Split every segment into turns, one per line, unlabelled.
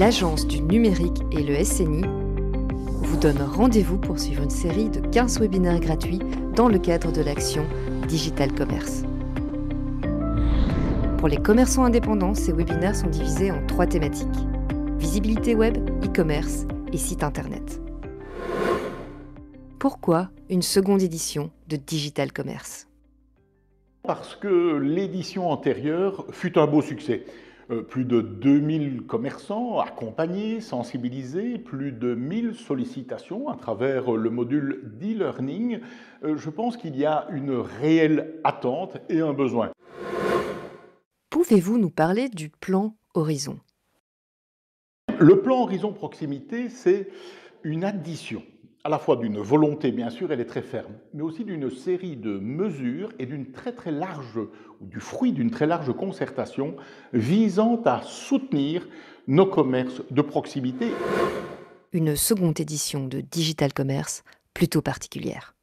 l'Agence du numérique et le SNI vous donnent rendez-vous pour suivre une série de 15 webinaires gratuits dans le cadre de l'action Digital Commerce. Pour les commerçants indépendants, ces webinaires sont divisés en trois thématiques. Visibilité web, e-commerce et site internet. Pourquoi une seconde édition de Digital Commerce Parce
que l'édition antérieure fut un beau succès. Euh, plus de 2000 commerçants accompagnés, sensibilisés, plus de 1000 sollicitations à travers le module d'e-learning. Euh, je pense qu'il y a une réelle attente et un besoin.
Pouvez-vous nous parler du plan Horizon
Le plan Horizon Proximité, c'est une addition à la fois d'une volonté, bien sûr, elle est très ferme, mais aussi d'une série de mesures et d'une très très large, du fruit d'une très large concertation visant à soutenir nos commerces de proximité.
Une seconde édition de Digital Commerce plutôt particulière.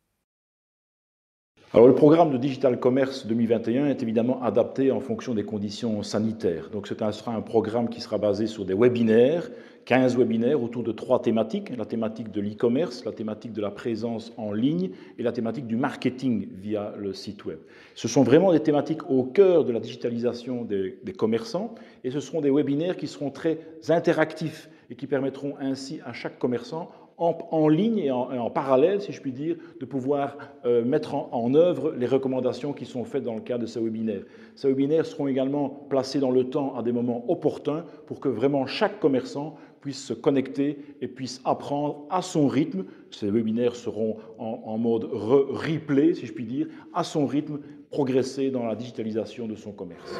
Alors le programme de Digital Commerce 2021 est évidemment adapté en fonction des conditions sanitaires. Donc ce sera un programme qui sera basé sur des webinaires 15 webinaires autour de trois thématiques, la thématique de l'e-commerce, la thématique de la présence en ligne et la thématique du marketing via le site web. Ce sont vraiment des thématiques au cœur de la digitalisation des, commerçants et ce seront des webinaires qui seront très interactifs et qui permettront ainsi à chaque commerçant en, ligne et en, parallèle, si je puis dire, de pouvoir euh, mettre en, en, œuvre les recommandations qui sont faites dans le cadre de ces webinaires. Ces webinaires seront également placés dans le temps à des moments opportuns pour que vraiment chaque commerçant puisse se connecter et puisse apprendre à son rythme. Ces webinaires seront en, mode re replay, si je puis dire, à son rythme, progresser dans la digitalisation de son commerce.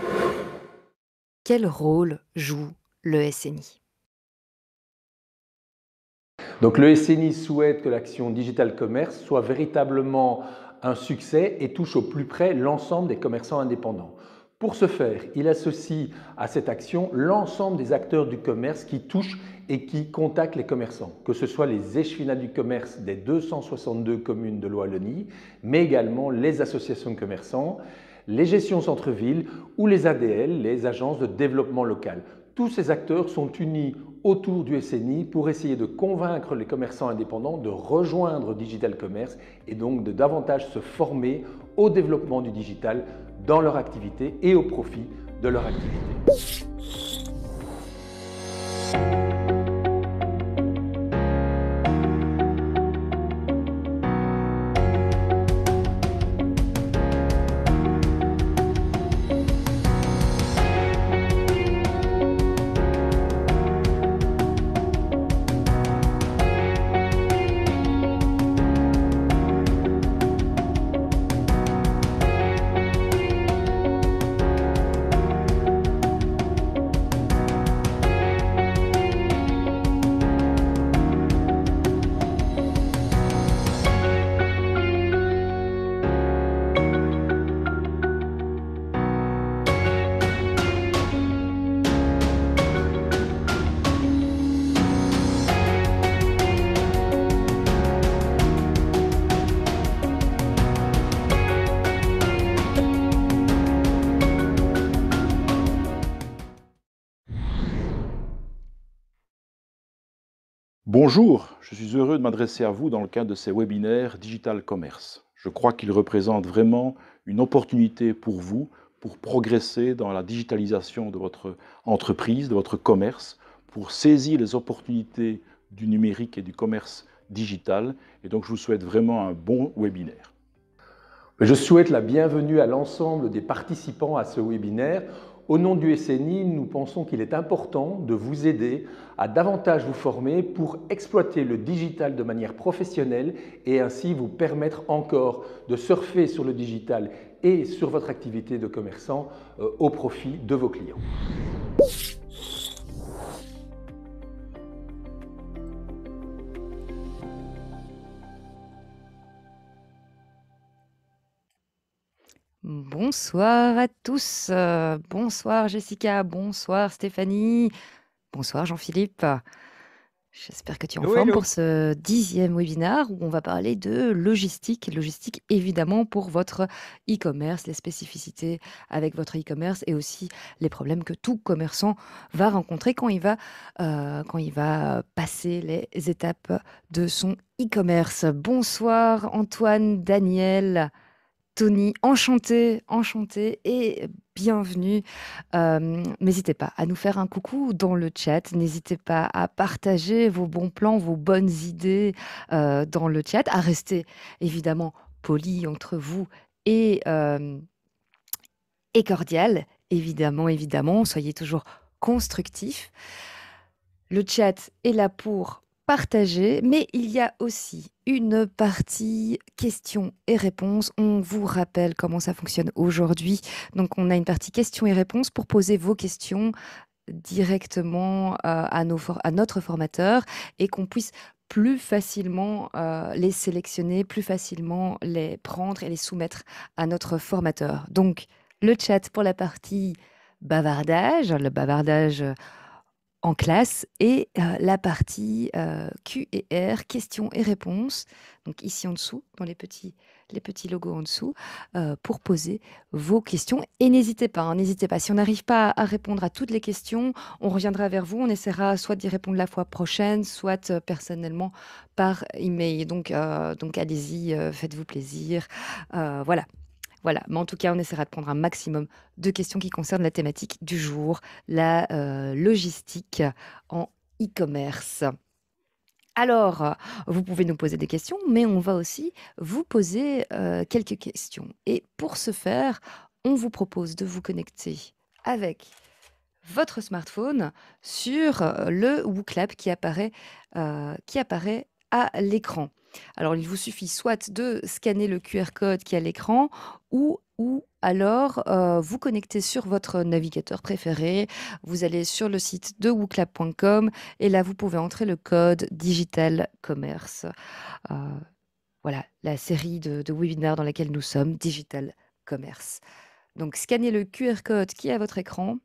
Quel rôle joue le SNI
donc le SNI souhaite que l'action Digital Commerce soit véritablement un succès et touche au plus près l'ensemble des commerçants indépendants. Pour ce faire, il associe à cette action l'ensemble des acteurs du commerce qui touchent et qui contactent les commerçants, que ce soit les échevinats du commerce des 262 communes de l'Oualonie, mais également les associations de commerçants, les gestions centre-ville ou les ADL, les agences de développement local. Tous ces acteurs sont unis autour du SNI pour essayer de convaincre les commerçants indépendants de rejoindre Digital Commerce et donc de davantage se former au développement du digital dans leur activité et au profit de leur activité.
Bonjour, je suis heureux de m'adresser à vous dans le cadre de ces webinaires Digital Commerce. Je crois qu'ils représentent vraiment une opportunité pour vous pour progresser dans la digitalisation de votre entreprise, de votre commerce, pour saisir les opportunités du numérique et du commerce digital. Et donc je vous souhaite vraiment un bon webinaire. Je souhaite la bienvenue à l'ensemble des
participants à ce webinaire au nom du SNI, nous pensons qu'il est important de vous aider à davantage vous former pour exploiter le digital de manière professionnelle et ainsi vous permettre encore de surfer sur le digital et sur votre activité de commerçant euh, au profit de vos clients.
Bonsoir à tous. Euh, bonsoir Jessica, bonsoir Stéphanie, bonsoir Jean-Philippe. J'espère que tu es en forme pour ce dixième webinaire où on va parler de logistique. Logistique évidemment pour votre e-commerce, les spécificités avec votre e-commerce et aussi les problèmes que tout commerçant va rencontrer quand il euh, quand il va passer les étapes de son e-commerce. Bonsoir Antoine, Daniel. Tony, enchanté, enchanté et bienvenue. Euh, n'hésitez pas à nous faire un coucou dans le chat. N'hésitez pas à partager vos bons plans, vos bonnes idées euh, dans le chat. À rester évidemment poli entre vous et, euh, et cordial. Évidemment, évidemment. Soyez toujours constructif. Le chat est là pour Partagé, mais il y a aussi une partie questions et réponses. On vous rappelle comment ça fonctionne aujourd'hui. Donc on a une partie questions et réponses pour poser vos questions directement euh, à, notre formateur et qu'on puisse plus facilement euh, les sélectionner, plus facilement les prendre et les soumettre à notre formateur. Donc le chat pour la partie bavardage, le bavardage en classe et euh, la partie euh, Q et R, questions et réponses, donc ici en dessous, dans les petits, les petits logos en dessous, euh, pour poser vos questions. Et n'hésitez pas, hein, n'hésitez pas. Si on n'arrive pas à répondre à toutes les questions, on reviendra vers vous. On essaiera soit d'y répondre la fois prochaine, soit personnellement par email. Donc, donc allez-y, faites-vous plaisir. voilà. Voilà, mais en tout cas, on essaiera de prendre un maximum de questions qui concernent la thématique du jour, la euh, logistique en e-commerce. Alors, vous pouvez nous poser des questions, mais on va aussi vous poser euh, quelques questions. Et pour ce faire, on vous propose de vous connecter avec votre smartphone sur euh, le WooClap qui apparaît, qui apparaît à l'écran. Alors, il vous suffit soit de scanner le QR code qui est à l'écran ou ou alors euh, vous connectez sur votre navigateur préféré, vous allez sur le site de wooklab.com et là vous pouvez entrer le code digital commerce. Euh, voilà la série de, webinars dans laquelle nous sommes, digital commerce. Donc scannez le QR code qui est à votre écran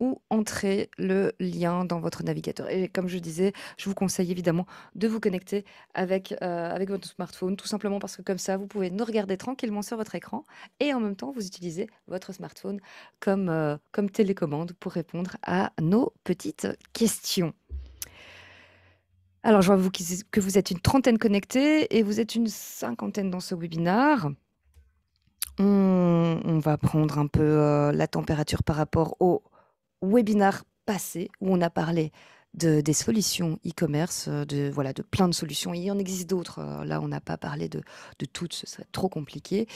ou entrer le lien dans votre navigateur. Et comme je disais, je vous conseille évidemment de vous connecter avec, euh, avec votre smartphone, tout simplement parce que comme ça, vous pouvez nous regarder tranquillement sur votre écran et en même temps, vous utilisez votre smartphone comme, euh, comme télécommande pour répondre à nos petites questions. Alors, je vois que vous êtes une trentaine connectés et vous êtes une cinquantaine dans ce webinaire. On, va prendre un peu euh, la température par rapport au webinar passé où on a parlé de, des solutions e-commerce, euh, de, voilà, de plein de solutions. Il y en existe d'autres. Euh, là, on n'a pas parlé de, de, toutes, ce serait trop compliqué.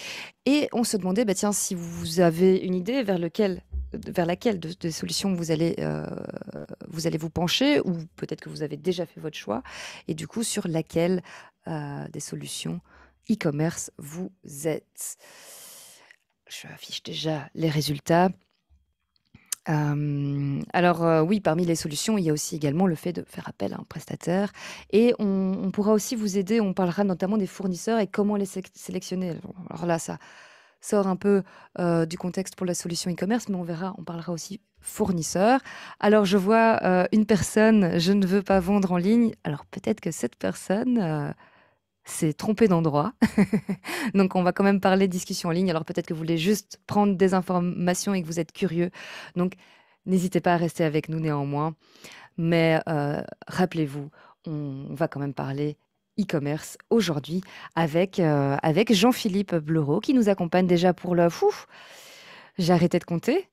Et on se demandait, bah, tiens, si vous avez une idée vers, lequel, vers laquelle des solutions vous allez, euh, vous allez vous pencher, ou peut-être que vous avez déjà fait votre choix, et du coup, sur laquelle des solutions e-commerce vous êtes. Je affiche déjà les résultats alors, oui, parmi les solutions, il y a aussi également le fait de faire appel à un prestataire et on pourra aussi vous aider. On parlera notamment des fournisseurs et comment les sélectionner. Alors là, ça sort un peu, du contexte pour la solution e-commerce, mais on verra, on parlera aussi fournisseurs. Alors je vois, une personne, je ne veux pas vendre en ligne. Alors peut-être que cette personne, c'est trompé d'endroit. Donc on va quand même parler de discussion en ligne. Alors peut-être que vous voulez juste prendre des informations et que vous êtes curieux. Donc n'hésitez pas à rester avec nous néanmoins. Mais euh, rappelez-vous, on va quand même parler e-commerce aujourd'hui avec, euh, avec Jean-Philippe Bleureau qui nous accompagne déjà pour le fou. J'ai arrêté de compter.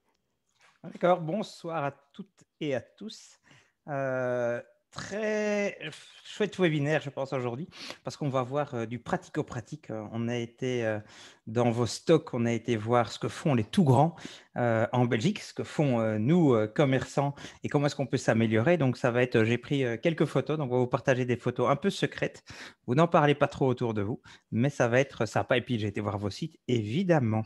D'accord, bonsoir à toutes et à tous. Euh, très chouette webinaire, je pense, aujourd'hui, parce qu'on va voir euh, du pratico-pratique. Euh, on a été euh, dans vos stocks, on a été voir ce que font les tout grands en Belgique, ce que font nous, commerçants, et comment est-ce qu'on peut s'améliorer. Donc, ça va être, j'ai pris quelques photos, donc on va vous partager des photos un peu secrètes. Vous n'en parlez pas trop autour de vous, mais ça va être sympa. Et puis, j'ai été voir vos sites, évidemment.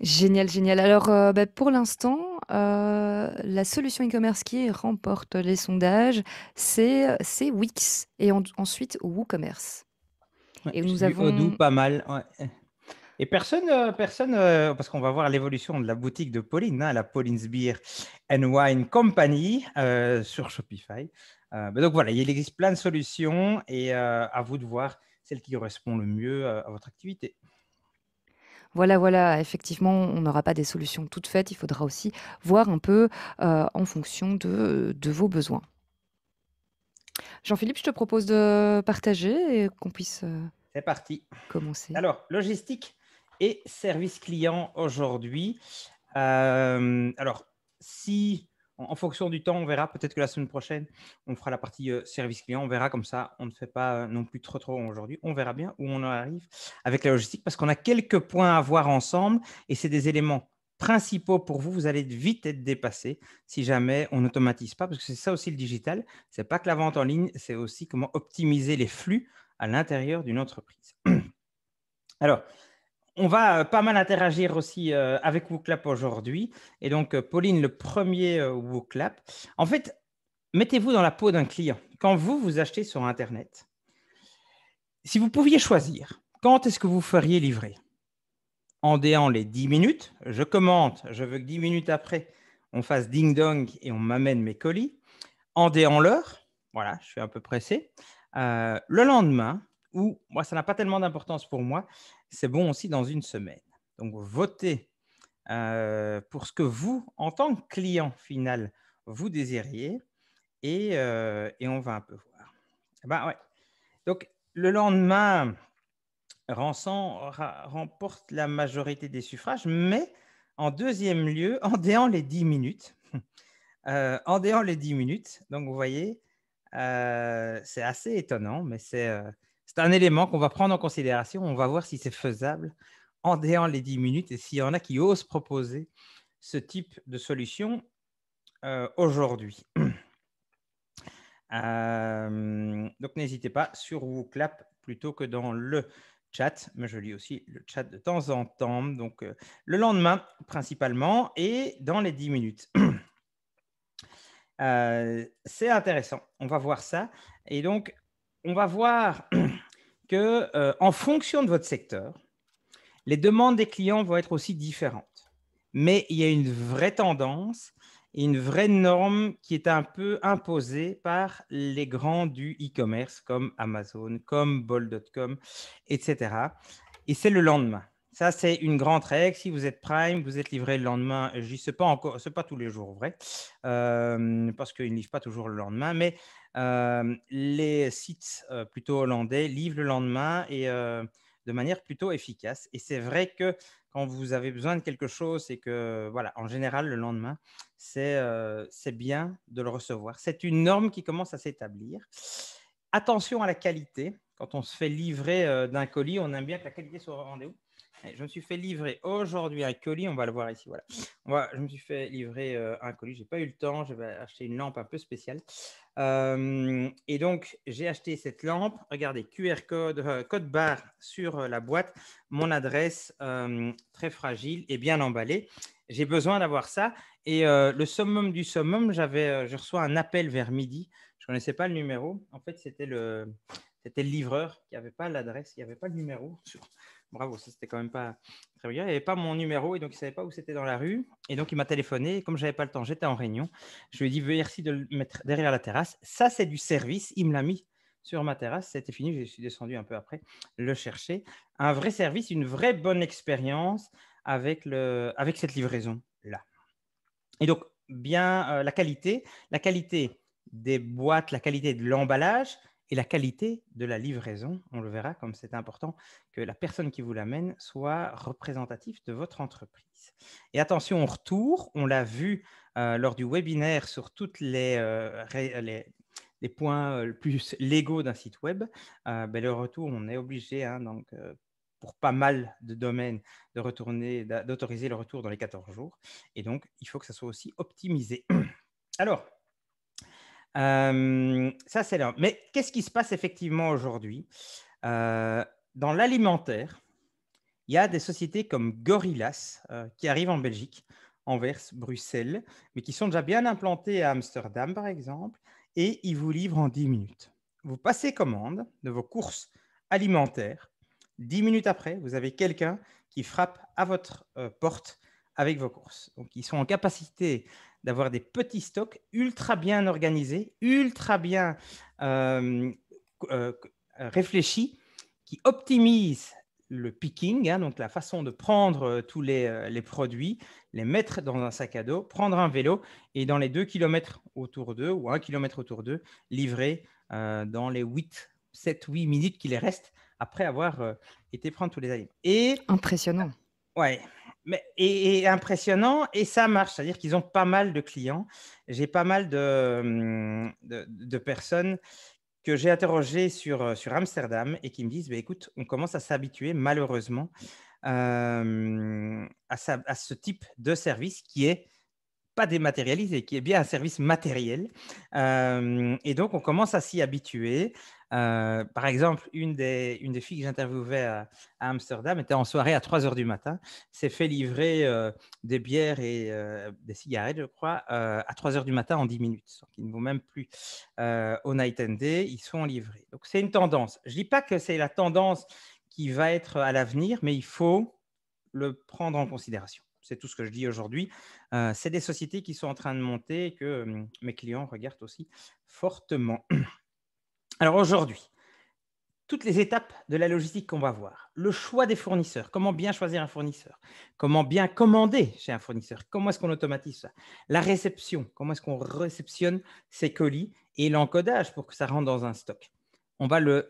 Génial, génial. Alors, euh, bah, pour l'instant, euh, la solution e-commerce qui remporte les sondages, c'est c'est Wix et ensuite WooCommerce.
et nous avons pas mal. Et personne, euh, personne parce qu'on va voir l'évolution de la boutique de Pauline, hein, la Pauline's Beer and Wine Company sur Shopify. Bah, donc voilà, il existe plein de solutions et à vous de voir celle qui correspond le mieux à votre activité
voilà, voilà, effectivement, on n'aura pas des solutions toutes faites. Il faudra aussi voir un peu euh, en fonction de, vos besoins. Jean-Philippe, je te propose de partager et qu'on puisse euh,
C'est parti. commencer. Alors, logistique et service client aujourd'hui. Euh, alors, si en, fonction du temps, on verra. Peut-être que la semaine prochaine, on fera la partie euh, service client. On verra comme ça. On ne fait pas euh, non plus trop trop aujourd'hui. On verra bien où on en arrive avec la logistique parce qu'on a quelques points à voir ensemble et c'est des éléments principaux pour vous, vous allez vite être dépassé si jamais on n'automatise pas, parce que c'est ça aussi le digital. C'est pas que la vente en ligne, c'est aussi comment optimiser les flux à l'intérieur d'une entreprise. Alors, on va euh, pas mal interagir aussi euh, avec WooClap aujourd'hui. Et donc, euh, Pauline, le premier WooClap. En fait, mettez-vous dans la peau d'un client. Quand vous, vous achetez sur Internet, si vous pouviez choisir, quand est-ce que vous feriez livrer En déant les 10 minutes, je commente, je veux que 10 minutes après, on fasse ding-dong et on m'amène mes colis. En déant l'heure, voilà, je suis un peu pressé. le lendemain, ou moi, ça n'a pas tellement d'importance pour moi, c'est bon aussi dans une semaine. Donc, votez euh, pour ce que vous, en tant que client final, vous désiriez et, euh, et on va un peu voir. Eh ben, ouais. Donc, le lendemain, Ransan remporte la majorité des suffrages, mais en deuxième lieu, en déant les 10 minutes. Euh, en déant les 10 minutes, donc vous voyez, c'est assez étonnant, mais c'est c'est un élément qu'on va prendre en considération. On va voir si c'est faisable en déant les 10 minutes et s'il y en a qui osent proposer ce type de solution euh, aujourd'hui. Euh, donc n'hésitez pas sur clap plutôt que dans le chat, mais je lis aussi le chat de temps en temps, donc euh, le lendemain principalement et dans les 10 minutes. c'est intéressant, on va voir ça. Et donc, on va voir que, euh, en fonction de votre secteur, les demandes des clients vont être aussi différentes. Mais il y a une vraie tendance une vraie norme qui est un peu imposée par les grands du e-commerce comme Amazon, comme Bol.com, etc. Et c'est le lendemain. Ça, c'est une grande règle. Si vous êtes Prime, vous êtes livré le lendemain. Je ne sais pas encore, ce pas tous les jours vrai, euh, parce qu'ils ne livrent pas toujours le lendemain, mais euh, les sites euh, plutôt hollandais livrent le lendemain et euh, de manière plutôt efficace. Et c'est vrai que quand vous avez besoin de quelque chose c'est que, voilà, en général, le lendemain, c'est bien de le recevoir. C'est une norme qui commence à s'établir. Attention à la qualité. Quand on se fait livrer d'un colis, on aime bien que la qualité soit au rendez-vous. Je me suis fait livrer aujourd'hui un colis, on va le voir ici, voilà. je me suis fait livrer un colis, j'ai pas eu le temps, je vais acheter une lampe un peu spéciale. Euh, et donc, j'ai acheté cette lampe. Regardez, QR code, euh, code barre sur euh, la boîte, mon adresse très fragile et bien emballée. J'ai besoin d'avoir ça. Et le summum du summum, j'avais, je reçois un appel vers midi. Je ne connaissais pas le numéro. En fait, c'était le, c'était le livreur qui n'avait pas l'adresse, qui n'avait avait pas le numéro bravo, ça c'était quand même pas très bien. Il avait pas mon numéro et donc il savait pas où c'était dans la rue. Et donc il m'a téléphoné. Et comme j'avais pas le temps, j'étais en réunion. Je lui ai dit merci de le mettre derrière la terrasse. Ça c'est du service. Il me l'a mis sur ma terrasse. C'était fini. Je suis descendu un peu après le chercher. Un vrai service, une vraie bonne expérience avec cette livraison là. Et donc bien euh, la qualité, la qualité des boîtes, la qualité de l'emballage, et la qualité de la livraison, on le verra comme c'est important que la personne qui vous l'amène soit représentative de votre entreprise. Et attention au retour, on l'a vu euh, lors du webinaire sur toutes les, euh, les points euh, les plus légaux d'un site web, ben, le retour, on est obligé, hein, donc, pour pas mal de domaines, de retourner, d'autoriser le retour dans les 14 jours. Et donc, il faut que ça soit aussi optimisé. Alors, euh, ça, c'est là. Mais qu'est-ce qui se passe effectivement aujourd'hui euh, Dans l'alimentaire, il y a des sociétés comme Gorillas euh, qui arrivent en Belgique, Anvers, Bruxelles, mais qui sont déjà bien implantées à Amsterdam, par exemple, et ils vous livrent en 10 minutes. Vous passez commande de vos courses alimentaires. 10 minutes après, vous avez quelqu'un qui frappe à votre porte avec vos courses. Donc, ils sont en capacité d'avoir des petits stocks ultra bien organisés, ultra bien euh, euh, euh, réfléchis, qui optimisent le picking, hein, donc la façon de prendre tous les, produits, les mettre dans un sac à dos, prendre un vélo et dans les deux kilomètres autour d'eux ou un kilomètre autour d'eux, livrer dans les 8, 7, 8 minutes qui les restent après avoir été prendre tous les aliments. Et,
Impressionnant.
Ouais, mais, et, impressionnant, et ça marche, c'est-à-dire qu'ils ont pas mal de clients. J'ai pas mal de, hum, de, personnes que j'ai interrogées sur, euh, sur Amsterdam et qui me disent, bah, écoute, on commence à s'habituer malheureusement euh, à, à, ce type de service qui est pas dématérialisé, qui est bien un service matériel. Euh, et donc, on commence à s'y habituer. Euh, par exemple, une des, une des filles que j'interviewais à, Amsterdam était en soirée à 3 heures du matin, s'est fait livrer euh, des bières et euh, des cigarettes, je crois, à 3 heures du matin en 10 minutes. ils ne vont même plus au night and day, ils sont livrés. Donc, c'est une tendance. Je ne dis pas que c'est la tendance qui va être à l'avenir, mais il faut le prendre en considération. C'est tout ce que je dis aujourd'hui. c'est des sociétés qui sont en train de monter et que hum, mes clients regardent aussi fortement. Alors aujourd'hui, toutes les étapes de la logistique qu'on va voir, le choix des fournisseurs, comment bien choisir un fournisseur, comment bien commander chez un fournisseur, comment est-ce qu'on automatise ça, la réception, comment est-ce qu'on réceptionne ces colis et l'encodage pour que ça rentre dans un stock. On va euh,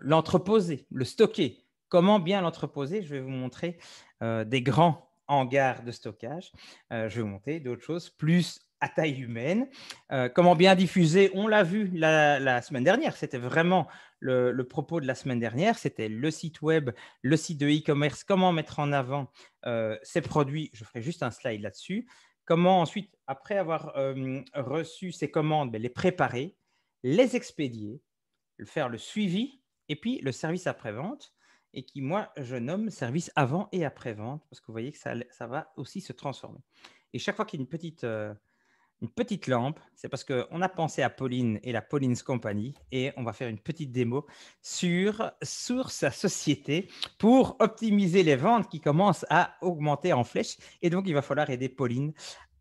l'entreposer, le, stocker. Comment bien l'entreposer Je vais vous montrer euh, des grands hangars de stockage. Euh, je vais vous montrer d'autres choses plus à taille humaine. Euh, comment bien diffuser On l'a vu la, semaine dernière, c'était vraiment le, propos de la semaine dernière, c'était le site web, le site de e-commerce, comment mettre en avant euh, ces produits. Je ferai juste un slide là-dessus. Comment ensuite, après avoir euh, reçu ces commandes, ben, les préparer, les expédier, faire le suivi et puis le service après-vente et qui, moi, je nomme service avant et après-vente, parce que vous voyez que ça, va aussi se transformer. Et chaque fois qu'il y a une petite, une petite lampe. C'est parce qu'on a pensé à Pauline et la Pauline's Company et on va faire une petite démo sur, sur sa société pour optimiser les ventes qui commencent à augmenter en flèche. Et donc, il va falloir aider Pauline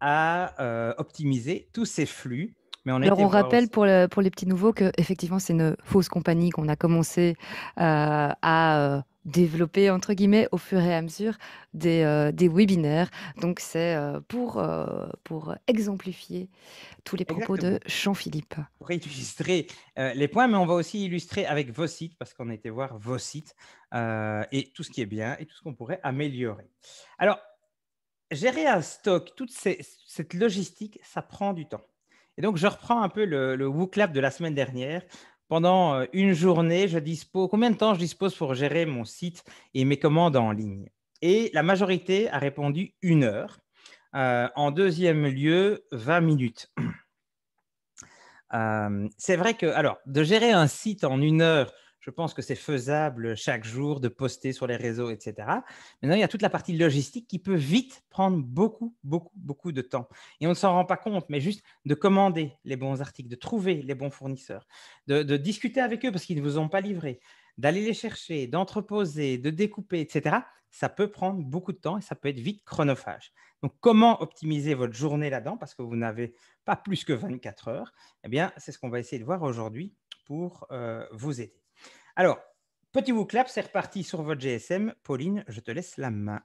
à euh, optimiser tous ses flux. Mais on Alors on rappelle
pour, pour les petits nouveaux que effectivement c'est une fausse compagnie qu'on a commencé euh, à euh, développer entre guillemets au fur et à mesure des, euh, webinaires. Donc c'est euh, pour, euh, pour exemplifier tous les propos de Jean-Philippe.
Pour illustrer les points, mais on va aussi illustrer avec vos sites, parce qu'on était voir vos sites et tout ce qui est bien et tout ce qu'on pourrait améliorer. Alors, gérer un stock, toute cette logistique, ça prend du temps. Et donc, je reprends un peu le, le WooClap de la semaine dernière pendant euh, une journée, je dispose, combien de temps je dispose pour gérer mon site et mes commandes en ligne Et la majorité a répondu une heure. Euh, en deuxième lieu, 20 minutes. Euh, c'est vrai que, alors, de gérer un site en une heure, je pense que c'est faisable chaque jour de poster sur les réseaux, etc. Maintenant, il y a toute la partie logistique qui peut vite prendre beaucoup, beaucoup, beaucoup de temps. Et on ne s'en rend pas compte, mais juste de commander les bons articles, de trouver les bons fournisseurs, de, discuter avec eux parce qu'ils ne vous ont pas livré, d'aller les chercher, d'entreposer, de découper, etc. Ça peut prendre beaucoup de temps et ça peut être vite chronophage. Donc, comment optimiser votre journée là-dedans parce que vous n'avez pas plus que 24 heures Eh bien, c'est ce qu'on va essayer de voir aujourd'hui pour euh, vous aider. Alors, petit vous clap, c'est reparti sur votre GSM. Pauline, je te laisse la main.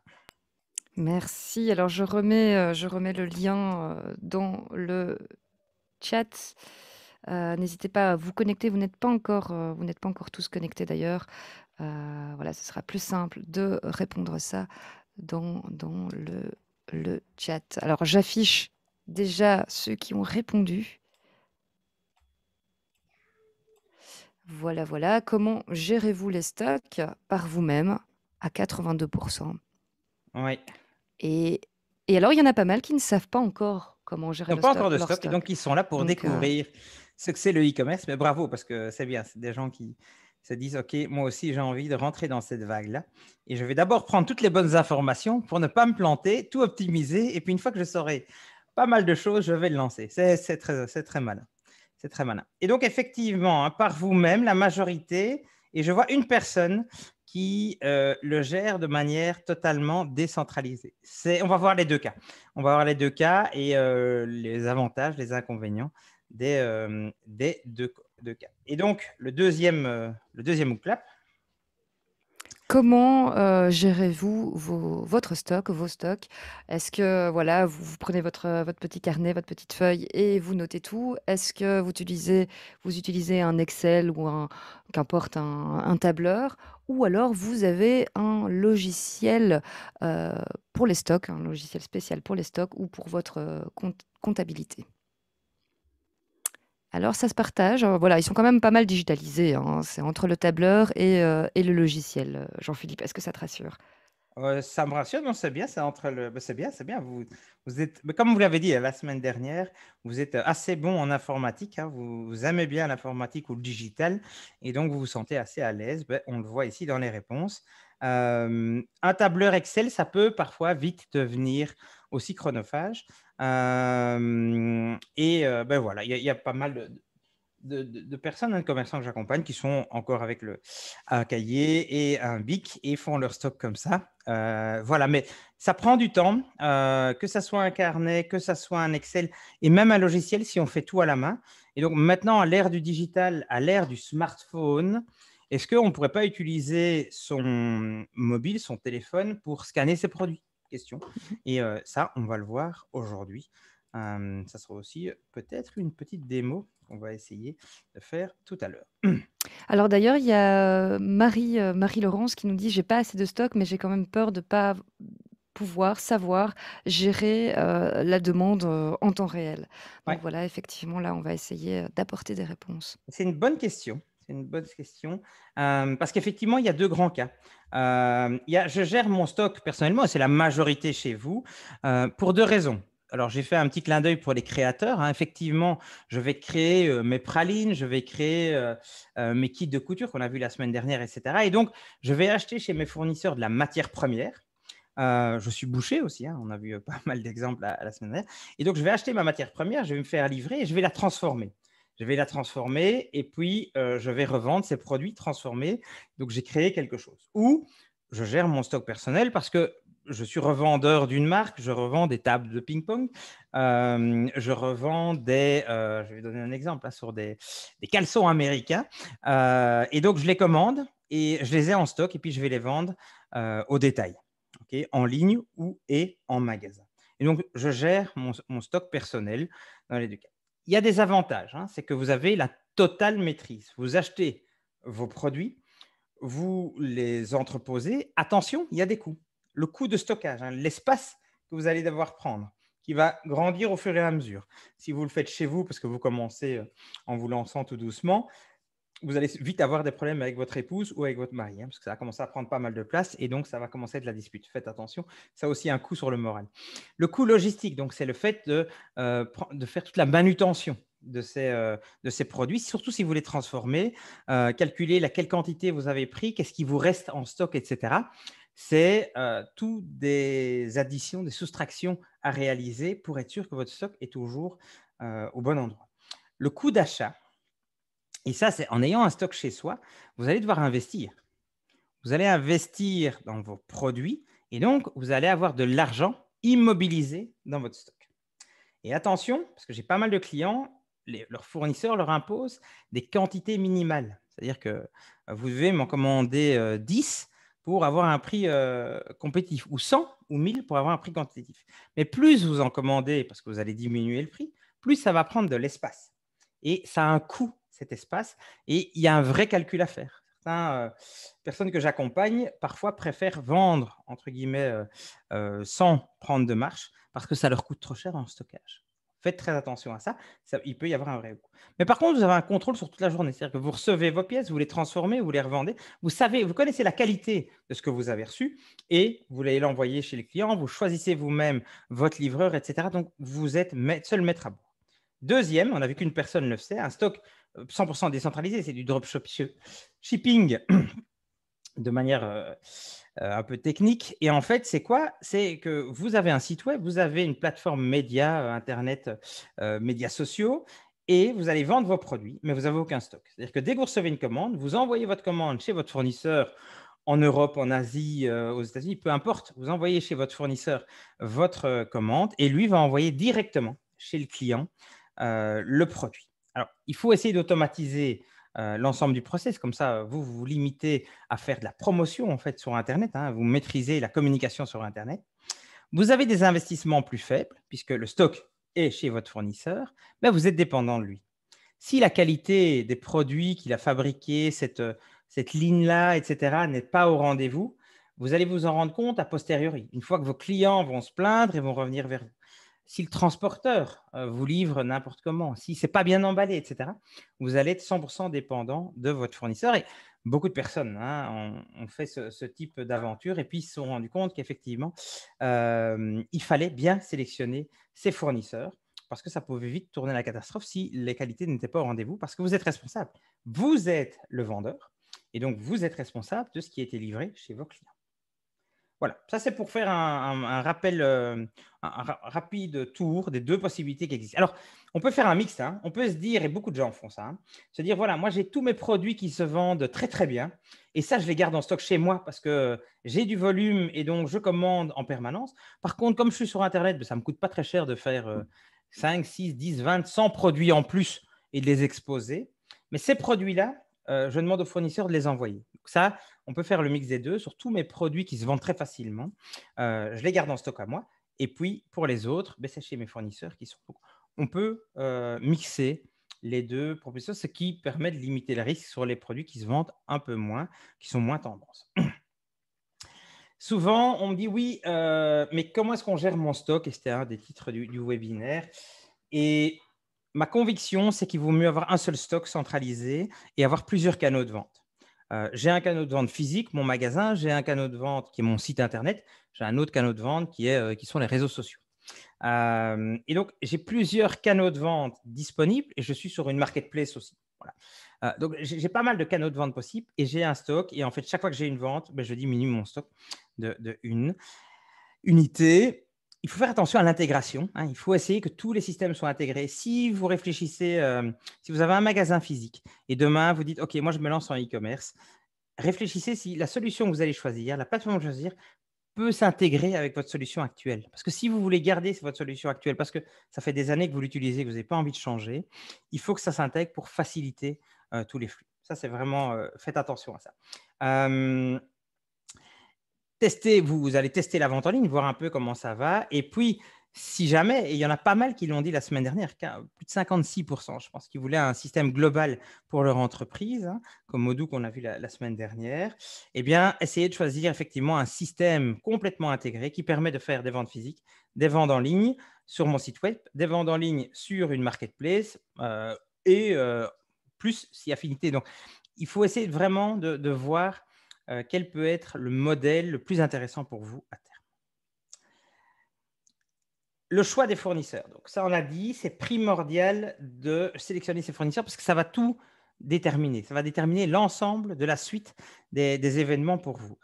Merci. Alors, je remets, euh, je remets le lien euh, dans le chat. Euh, n'hésitez pas à vous connecter. Vous n'êtes pas encore, vous n'êtes pas encore tous connectés d'ailleurs. voilà, ce sera plus simple de répondre ça dans, le chat. Alors, j'affiche déjà ceux qui ont répondu. Voilà, voilà. Comment gérez-vous les stocks? Par vous-même, à 82 Oui. Et et alors, il y en a pas mal qui ne savent pas encore comment Ils n'ont pas encore de stock, donc
ils sont là pour euh, découvrir ce que c'est le e-commerce. Mais bravo, parce que c'est bien, c'est des gens qui se disent, OK, moi aussi j'ai envie de rentrer dans cette vague-là. Et je vais d'abord prendre toutes les bonnes informations pour ne pas me planter, tout optimiser. Et puis une fois que je saurai pas mal de choses, je vais le lancer. C'est très, c'est très malin. C'est très malin. Et donc, effectivement, hein, par vous-même, la majorité, et je vois une personne qui euh, le gère de manière totalement décentralisée. C'est, on va voir les deux cas. On va voir les deux cas et euh, les avantages, les inconvénients des, euh, deux, cas. Et donc, le deuxième, le deuxième clap,
Comment euh, gérez-vous votre stock, vos stocks? Est-ce que voilà, vous, prenez votre, petit carnet, votre petite feuille et vous notez tout? Est-ce que vous utilisez un Excel ou un qu'importe, un tableur? Ou alors vous avez un logiciel, euh, pour les stocks, un logiciel spécial pour les stocks ou pour votre, euh, comptabilité? Alors ça se partage. Euh, voilà, ils sont quand même pas mal digitalisés. Hein. C'est entre le tableur et, euh, le logiciel, euh, Jean-Philippe. Est-ce que ça te rassure?
ça me rassure, non, c'est bien, c'est entre le ben, c'est bien, c'est bien. Vous êtes ben, comme vous l'avez dit, la semaine dernière, vous êtes, assez bon en informatique, hein. Vous aimez bien l'informatique ou le digital et donc vous vous sentez assez à l'aise. Ben, on le voit ici dans les réponses. un tableur Excel, ça peut parfois vite devenir aussi chronophage. Euh, et euh, ben voilà, il y, a pas mal de, personnes, hein, de commerçants que j'accompagne, qui sont encore avec le, un cahier et un bic et font leur stock comme ça. Euh, voilà, mais ça prend du temps, que ça soit un carnet, que ça soit un Excel et même un logiciel si on fait tout à la main. Et donc maintenant, à l'ère du digital, à l'ère du smartphone, est-ce qu'on ne pourrait pas utiliser son mobile, son téléphone pour scanner ses produits question. Et euh, ça, on va le voir aujourd'hui. Euh, ça sera aussi euh, peut-être une petite démo qu'on va essayer de faire tout à l'heure.
Alors d'ailleurs, il y a Marie, Laurence qui nous dit j'ai pas assez de stock, mais j'ai quand même peur de pas pouvoir savoir gérer la demande en temps réel. Donc voilà,
effectivement, là, on va essayer d'apporter des réponses. C'est une bonne question c'est une bonne question. Euh, parce qu'effectivement, il y a deux grands cas. Euh, je gère mon stock personnellement, c'est la majorité chez vous, euh, pour deux raisons. Alors, j'ai fait un petit clin d'œil pour les créateurs. Hein. Effectivement, je vais créer mes pralines, je vais créer mes kits de couture qu'on a vu la semaine dernière, etc. Et donc, je vais acheter chez mes fournisseurs de la matière première. je suis bouché aussi, hein. on a vu pas mal d'exemples la semaine dernière. Et donc, je vais acheter ma matière première, je vais me faire livrer et je vais la transformer je vais la transformer et puis euh, je vais revendre ces produits transformés. Donc j'ai créé quelque chose. Ou je gère mon stock personnel parce que je suis revendeur d'une marque, je revends des tables de ping-pong, euh, je revends des, euh, je vais donner un exemple hein, sur des, des, caleçons américains. et donc je les commande et je les ai en stock et puis je vais les vendre au détail, en ligne ou et en magasin. Et donc je gère mon, mon stock personnel dans l'éducation il y a des avantages. Hein. c'est que vous avez la totale maîtrise. Vous achetez vos produits, vous les entreposez. Attention, il y a des coûts. Le coût de stockage, hein, l'espace que vous allez devoir prendre, qui va grandir au fur et à mesure. Si vous le faites chez vous, parce que vous commencez euh, en vous lançant tout doucement, vous allez vite avoir des problèmes avec votre épouse ou avec votre mari, hein, parce que ça va commencer à prendre pas mal de place et donc ça va commencer à être la dispute. Faites attention, ça a aussi un coup sur le moral. Le coût logistique, donc c'est le fait de, euh, faire toute la manutention euh, de ces, produits, surtout si vous les transformez, euh, calculer la quelle quantité vous avez pris, qu'est-ce qui vous reste en stock, etc. C'est tout des additions, des soustractions à réaliser pour être sûr que votre stock est toujours au bon endroit. Le coût d'achat, et ça, c'est en ayant un stock chez soi, vous allez devoir investir. Vous allez investir dans vos produits et donc vous allez avoir de l'argent immobilisé dans votre stock. Et attention, parce que j'ai pas mal de clients, leurs fournisseurs leur imposent des quantités minimales. C'est-à-dire que euh, vous devez m'en commander 10 euh, pour avoir un prix euh, compétitif, ou 100 ou 1000 pour avoir un prix quantitatif. Mais plus vous en commandez, parce que vous allez diminuer le prix, plus ça va prendre de l'espace. Et ça a un coût cet espace. Et il y a un vrai calcul à faire. Certaines euh, personnes que j'accompagne parfois préfèrent vendre, entre guillemets, euh, euh, sans prendre de marche, parce que ça leur coûte trop cher en stockage. Faites très attention à ça. Il peut y avoir un vrai coup. Mais par contre, vous avez un contrôle sur toute la journée. C'est-à-dire que vous recevez vos pièces, vous les transformez, vous les revendez. Vous savez, vous connaissez la qualité de ce que vous avez reçu et vous allez l'envoyer chez les clients. Vous choisissez vous-même votre livreur, etc. Donc, vous êtes seul maître à bout. Deuxième, on a vu qu'une personne le sait, un stock 100% décentralisé, c'est du dropshipping de manière euh, euh, un peu technique. Et en fait, c'est quoi C'est que vous avez un site web, vous avez une plateforme média, Internet, euh, médias sociaux, et vous allez vendre vos produits, mais vous n'avez aucun stock. C'est-à-dire que dès que vous recevez une commande, vous envoyez votre commande chez votre fournisseur en Europe, en Asie, aux États-Unis, peu importe, vous envoyez chez votre fournisseur votre commande et lui va envoyer directement chez le client le produit. Alors, il faut essayer d'automatiser euh, l'ensemble du process. Comme ça, vous, vous limitez à faire de la promotion en fait sur Internet. Hein. Vous maîtrisez la communication sur Internet. Vous avez des investissements plus faibles puisque le stock est chez votre fournisseur, mais ben, vous êtes dépendant de lui. Si la qualité des produits qu'il a fabriqués, cette, euh, cette ligne-là, etc., n'est pas au rendez-vous, vous allez vous en rendre compte a posteriori, une fois que vos clients vont se plaindre et vont revenir vers vous si le transporteur euh, vous livre n'importe comment, si c'est pas bien emballé, etc., vous allez être 100% dépendant de votre fournisseur. Et beaucoup de personnes hein, ont, fait ce, type d'aventure et puis se sont rendu compte qu'effectivement, euh, il fallait bien sélectionner ses fournisseurs parce que ça pouvait vite tourner la catastrophe si les qualités n'étaient pas au rendez-vous, parce que vous êtes responsable. Vous êtes le vendeur et donc vous êtes responsable de ce qui a été livré chez vos clients. Voilà, ça c'est pour faire un, rappel, euh, un rapide tour des deux possibilités qui existent. Alors, on peut faire un mix, hein. on peut se dire, et beaucoup de gens font ça, hein, se dire, voilà, moi j'ai tous mes produits qui se vendent très très bien, et ça je les garde en stock chez moi parce que j'ai du volume et donc je commande en permanence. Par contre, comme je suis sur Internet, ben, ça ne me coûte pas très cher de faire 5, 6, 10, 20, 100 produits en plus et de les exposer. Mais ces produits-là, euh, je demande aux fournisseurs de les envoyer. Donc ça, on peut faire le mix des deux sur tous mes produits qui se vendent très facilement. Euh, je les garde en stock à moi. Et puis, pour les autres, ben, c'est chez mes fournisseurs qui sont. On peut euh, mixer les deux propositions, ce qui permet de limiter le risque sur les produits qui se vendent un peu moins, qui sont moins tendance. Souvent, on me dit oui, mais comment est-ce qu'on gère mon stock Et c'était un des titres du, du webinaire. Et ma conviction, c'est qu'il vaut mieux avoir un seul stock centralisé et avoir plusieurs canaux de vente. Euh, j'ai un canal de vente physique, mon magasin, j'ai un canal de vente qui est mon site internet, j'ai un autre canal de vente qui, est, euh, qui sont les réseaux sociaux. Euh, et donc, j'ai plusieurs canaux de vente disponibles et je suis sur une marketplace aussi. donc, j'ai pas mal de canaux de vente possibles et j'ai un stock. Et en fait, chaque fois que j'ai une vente, ben, je diminue mon stock de, de une unité il faut faire attention à l'intégration. Hein. Il faut essayer que tous les systèmes soient intégrés. Si vous réfléchissez, euh, si vous avez un magasin physique et demain vous dites, OK, moi je me lance en e-commerce, réfléchissez si la solution que vous allez choisir, la plateforme que vous allez choisir, peut s'intégrer avec votre solution actuelle. Parce que si vous voulez garder votre solution actuelle, parce que ça fait des années que vous l'utilisez, que vous n'avez pas envie de changer, il faut que ça s'intègre pour faciliter euh, tous les flux. Ça, c'est vraiment, euh, faites attention à ça. Testez, vous, allez tester la vente en ligne, voir un peu comment ça va. Et puis, si jamais, et il y en a pas mal qui l'ont dit la semaine dernière, plus de 56%, je pense qu'ils voulaient un système global pour leur entreprise, hein, comme Odoo qu'on a vu la, semaine dernière, eh bien, essayez de choisir effectivement un système complètement intégré qui permet de faire des ventes physiques, des ventes en ligne sur mon site web, des ventes en ligne sur une marketplace euh, et euh, plus si affinité. Donc, il faut essayer vraiment de voir euh, quel peut être le modèle le plus intéressant pour vous à terme Le choix des fournisseurs. Donc ça, on a dit, c'est primordial de sélectionner ces fournisseurs parce que ça va tout déterminer. Ça va déterminer l'ensemble de la suite des événements pour vous.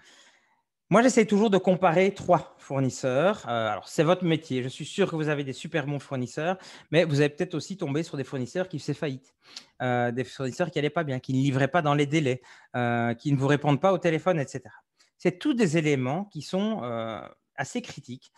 Moi, j'essaie toujours de comparer trois fournisseurs. Euh, alors, c'est votre métier. Je suis sûr que vous avez des super bons fournisseurs, mais vous avez peut-être aussi tombé sur des fournisseurs qui faisaient faillite, euh, des fournisseurs qui n'allaient pas bien, qui ne livraient pas dans les délais, euh, qui ne vous répondent pas au téléphone, etc. C'est tous des éléments qui sont assez critiques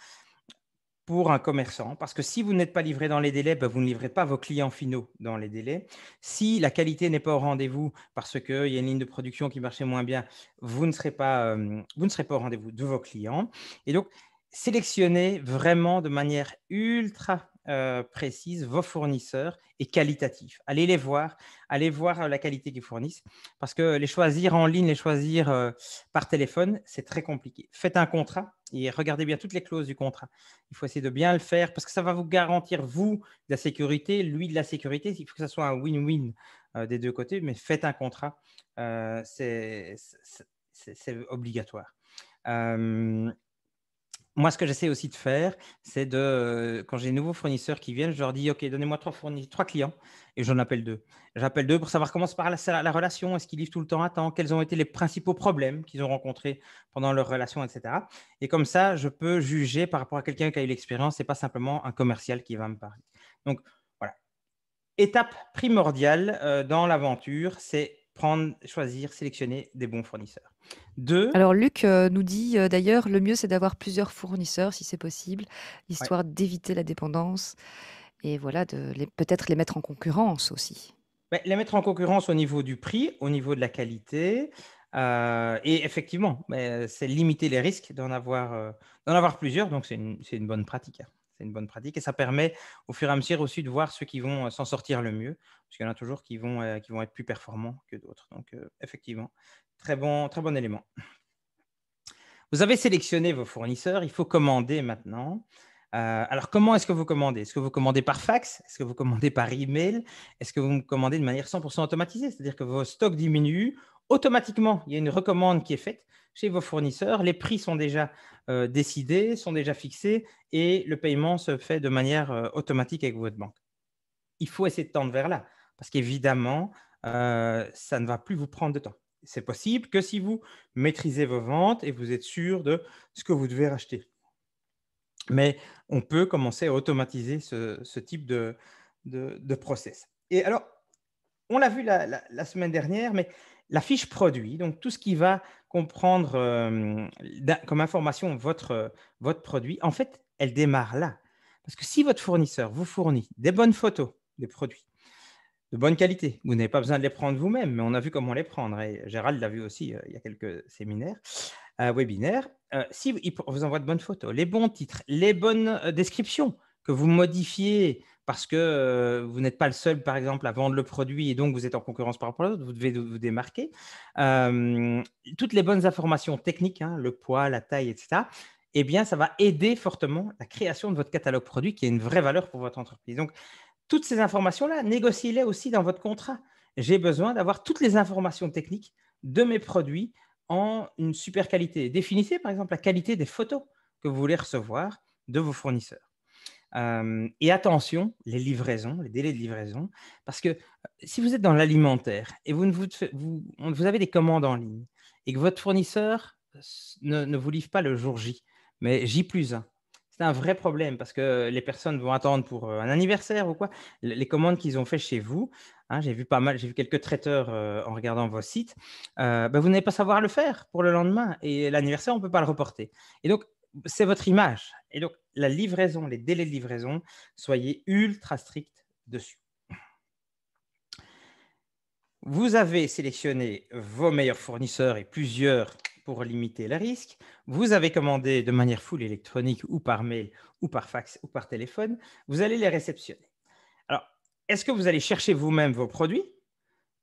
pour un commerçant, parce que si vous n'êtes pas livré dans les délais, ben, vous ne livrez pas vos clients finaux dans les délais. Si la qualité n'est pas au rendez-vous parce qu'il y a une ligne de production qui marchait moins bien, vous ne serez pas, euh, vous ne serez pas au rendez-vous de vos clients. Et donc, sélectionnez vraiment de manière ultra euh, précise, vos fournisseurs, et qualitatifs. Allez les voir, allez voir euh, la qualité qu'ils fournissent, parce que les choisir en ligne, les choisir euh, par téléphone, c'est très compliqué. Faites un contrat et regardez bien toutes les clauses du contrat. Il faut essayer de bien le faire, parce que ça va vous garantir, vous, de la sécurité, lui, de la sécurité. Il faut que ça soit un win-win des deux côtés, mais faites un contrat, c'est obligatoire moi, ce que j'essaie aussi de faire, c'est de, euh, quand j'ai de nouveaux fournisseurs qui viennent, je leur dis, OK, donnez-moi trois, trois clients et j'en appelle deux. J'appelle deux pour savoir comment se passe la, relation, est-ce qu'ils livrent tout le temps à temps, quels ont été les principaux problèmes qu'ils ont rencontrés pendant leur relation, etc. Et comme ça, je peux juger par rapport à quelqu'un qui a eu l'expérience C'est pas simplement un commercial qui va me parler. Donc, voilà. Étape primordiale euh, dans l'aventure, c'est prendre, choisir, sélectionner des bons fournisseurs. Alors
Luc euh, nous dit euh, d'ailleurs, le mieux c'est d'avoir plusieurs fournisseurs si c'est possible, histoire d'éviter la dépendance et voilà de peut-être les mettre en concurrence aussi.
les mettre en concurrence au niveau du prix, au niveau de la qualité. Euh, et effectivement, c'est limiter les risques d'en avoir, avoir plusieurs, donc c'est une, bonne pratique c'est une bonne pratique. Et ça permet au fur et à mesure aussi de voir ceux qui vont euh, s'en sortir le mieux, parce qu'il y en a toujours qui vont, euh, être plus performants que d'autres. Donc, euh, effectivement, très bon, très bon élément. Vous avez sélectionné vos fournisseurs, il faut commander maintenant. Euh, alors, comment est-ce que vous commandez Est-ce que vous commandez par fax Est-ce que vous commandez par email Est-ce que vous commandez de manière 100% automatisée C'est-à-dire que vos stocks diminuent automatiquement. Il y a une recommande qui est faite chez vos fournisseurs. Les prix sont déjà euh, décidés, sont déjà fixés et le paiement se fait de manière euh, automatique avec votre banque. Il faut essayer de tendre vers là parce qu'évidemment, ça ne va plus vous prendre de temps. C'est possible que si vous maîtrisez vos ventes et vous êtes sûr de ce que vous devez racheter mais on peut commencer à automatiser ce, type de, de, process. Et alors, on l'a vu la, semaine dernière, mais la fiche produit, donc tout ce qui va comprendre euh, comme information votre, votre produit, en fait, elle démarre là. Parce que si votre fournisseur vous fournit des bonnes photos des produits, de bonne qualité, vous n'avez pas besoin de les prendre vous-même, mais on a vu comment les prendre, et Gérald l'a vu aussi euh, il y a quelques séminaires, webinaire, euh, si vous envoie de bonnes photos, les bons titres, les bonnes euh, descriptions que vous modifiez parce que euh, vous n'êtes pas le seul, par exemple, à vendre le produit et donc vous êtes en concurrence par rapport à l'autre, vous devez vous démarquer. toutes les bonnes informations techniques, hein, le poids, la taille, etc., eh bien, ça va aider fortement la création de votre catalogue produit qui est une vraie valeur pour votre entreprise. Donc, toutes ces informations-là, négociez-les aussi dans votre contrat. J'ai besoin d'avoir toutes les informations techniques de mes produits en une super qualité. Définissez par exemple la qualité des photos que vous voulez recevoir de vos fournisseurs. Euh, et attention, les livraisons, les délais de livraison, parce que euh, si vous êtes dans l'alimentaire et vous, avez des commandes en ligne et que votre fournisseur ne, vous livre pas le jour J, mais J plus 1, c'est un vrai problème parce que les personnes vont attendre pour euh, un anniversaire ou quoi. Les commandes qu'ils ont faites chez vous, Hein, j'ai vu pas mal, j'ai vu quelques traiteurs euh, en regardant vos sites. Euh, ben, vous n'avez pas savoir le faire pour le lendemain et l'anniversaire, on ne peut pas le reporter. Et donc, c'est votre image. Et donc, la livraison, les délais de livraison, soyez ultra strict dessus. Vous avez sélectionné vos meilleurs fournisseurs et plusieurs pour limiter le risque. Vous avez commandé de manière full électronique ou par mail ou par fax ou par téléphone. Vous allez les réceptionner est-ce que vous allez chercher vous-même vos produits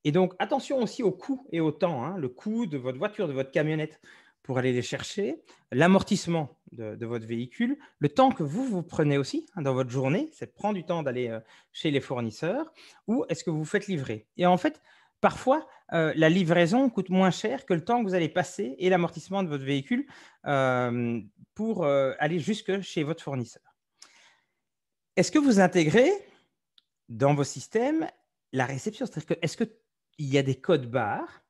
Et donc, attention aussi au coût et au temps, hein. le coût de votre voiture, de votre camionnette pour aller les chercher, l'amortissement de, votre véhicule, le temps que vous vous prenez aussi hein, dans votre journée, c'est prend prendre du temps d'aller euh, chez les fournisseurs, ou est-ce que vous vous faites livrer Et en fait, parfois, euh, la livraison coûte moins cher que le temps que vous allez passer et l'amortissement de votre véhicule euh, pour aller jusque chez votre fournisseur. Est-ce que vous intégrez dans vos systèmes la réception. C'est-à-dire que est-ce qu'il y a des codes barres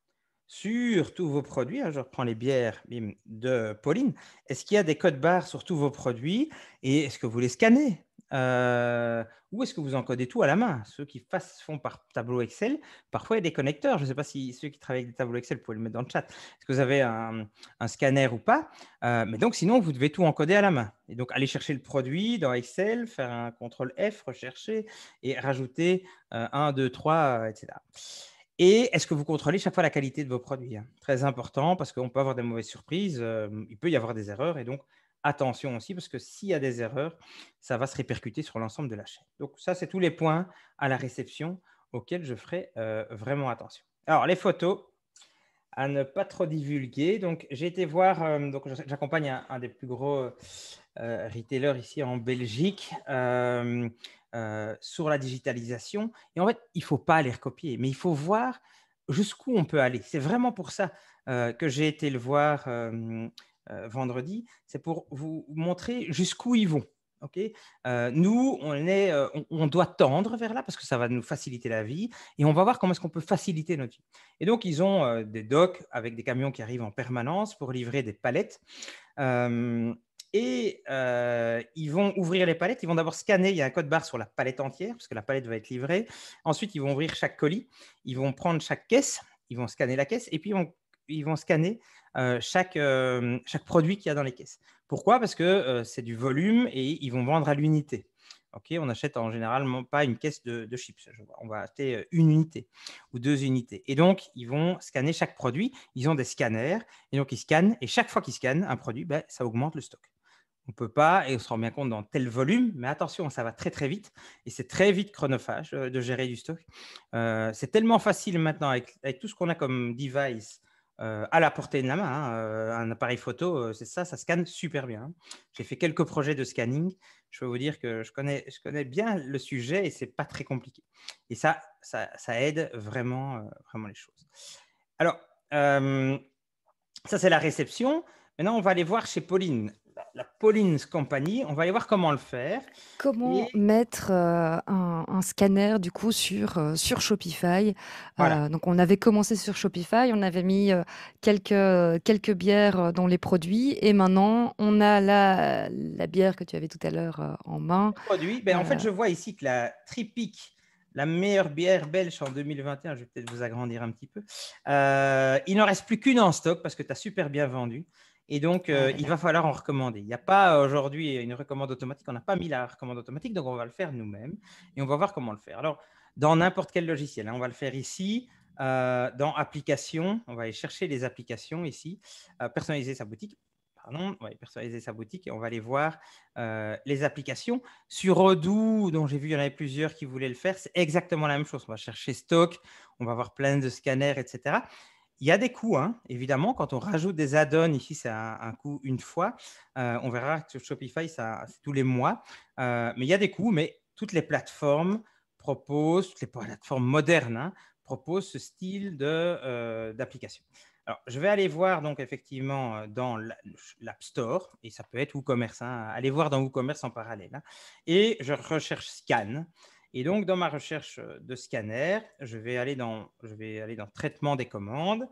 sur tous vos produits hein, Je reprends les bières de Pauline. Est-ce qu'il y a des codes barres sur tous vos produits et est-ce que vous les scannez euh, ou est-ce que vous encodez tout à la main Ceux qui font par tableau Excel, parfois il y a des connecteurs. Je ne sais pas si ceux qui travaillent avec des tableaux Excel, vous pouvez le mettre dans le chat. Est-ce que vous avez un, scanner ou pas euh, Mais donc, sinon, vous devez tout encoder à la main. Et donc, aller chercher le produit dans Excel, faire un contrôle F, rechercher et rajouter 1, 2, 3, etc. Et est-ce que vous contrôlez chaque fois la qualité de vos produits hein? Très important parce qu'on peut avoir des mauvaises surprises, euh, il peut y avoir des erreurs et donc attention aussi, parce que s'il y a des erreurs, ça va se répercuter sur l'ensemble de la chaîne. Donc ça, c'est tous les points à la réception auxquels je ferai euh, vraiment attention. Alors, les photos à ne pas trop divulguer. Donc, j'ai été voir, euh, donc j'accompagne un, des plus gros euh, retailers ici en Belgique sur la digitalisation. Et en fait, il ne faut pas les recopier, mais il faut voir jusqu'où on peut aller. C'est vraiment pour ça que j'ai été le voir euh, vendredi, c'est pour vous montrer jusqu'où ils vont. Euh, nous, on, est, euh, on, doit tendre vers là parce que ça va nous faciliter la vie et on va voir comment est-ce qu'on peut faciliter notre vie. Et donc, ils ont des docks avec des camions qui arrivent en permanence pour livrer des palettes. et ils vont ouvrir les palettes. Ils vont d'abord scanner, il y a un code barre sur la palette entière parce que la palette va être livrée. Ensuite, ils vont ouvrir chaque colis. Ils vont prendre chaque caisse. Ils vont scanner la caisse et puis ils vont scanner euh, euh, chaque, produit qu'il y a dans les caisses. Pourquoi Parce que euh, c'est du volume et ils vont vendre à l'unité. Okay, on n'achète en général pas une caisse de, chips. On va acheter une unité ou deux unités. Et donc, ils vont scanner chaque produit. Ils ont des scanners. Et donc, ils scannent. Et chaque fois qu'ils scannent un produit, ben, ça augmente le stock. On ne peut pas, et on se rend bien compte dans tel volume, mais attention, ça va très très vite. Et c'est très vite chronophage de gérer du stock. c'est tellement facile maintenant avec tout ce qu'on a comme device à la portée de la main. Hein, un appareil photo, c'est ça, ça scanne super bien. Hein. J'ai fait quelques projets de scanning. Je peux vous dire que je connais, je connais bien le sujet et c'est pas très compliqué. Et ça, ça, aide vraiment, vraiment les choses. Alors, ça c'est la réception. Maintenant, on va aller voir chez Pauline la Pauline's Company. On va aller voir comment le faire.
Comment mettre euh, un, scanner du coup sur, euh, Shopify. Euh, on avait commencé sur Shopify, on avait mis quelques, bières dans les produits et maintenant on a la, la bière que tu avais tout à l'heure en main.
Produit. Ben, en fait, je vois ici que la Tripic la meilleure bière belge en 2021. Je vais peut-être vous agrandir un petit peu. il n'en reste plus qu'une en stock parce que tu as super bien vendu. Et donc, ah, euh, il va falloir en recommander. Il n'y a pas aujourd'hui une recommande automatique. On n'a pas mis la recommande automatique, donc on va le faire nous-mêmes et on va voir comment le faire. Alors, dans n'importe quel logiciel, hein, on va le faire ici. Euh, dans applications, on va aller chercher les applications ici, euh, personnaliser sa boutique. Pardon, on va personnaliser sa boutique et on va aller voir les applications. Sur Odoo, dont j'ai vu, il y en avait plusieurs qui voulaient le faire, c'est exactement la même chose. On va chercher stock, on va voir plein de scanners, etc. Il y a des coûts, hein, évidemment. Quand on rajoute des add-ons, ici, c'est un, coût une fois. Euh, on verra que sur Shopify, c'est tous les mois. Euh, mais il y a des coûts, mais toutes les plateformes proposent, toutes les plateformes modernes hein, proposent ce style euh, d'application. je vais aller voir donc effectivement dans l'App Store, et ça peut être WooCommerce, Aller hein. allez voir dans WooCommerce en parallèle. et je recherche Scan. Et donc, dans ma recherche euh, de scanner, je vais aller dans, je vais aller dans traitement des commandes.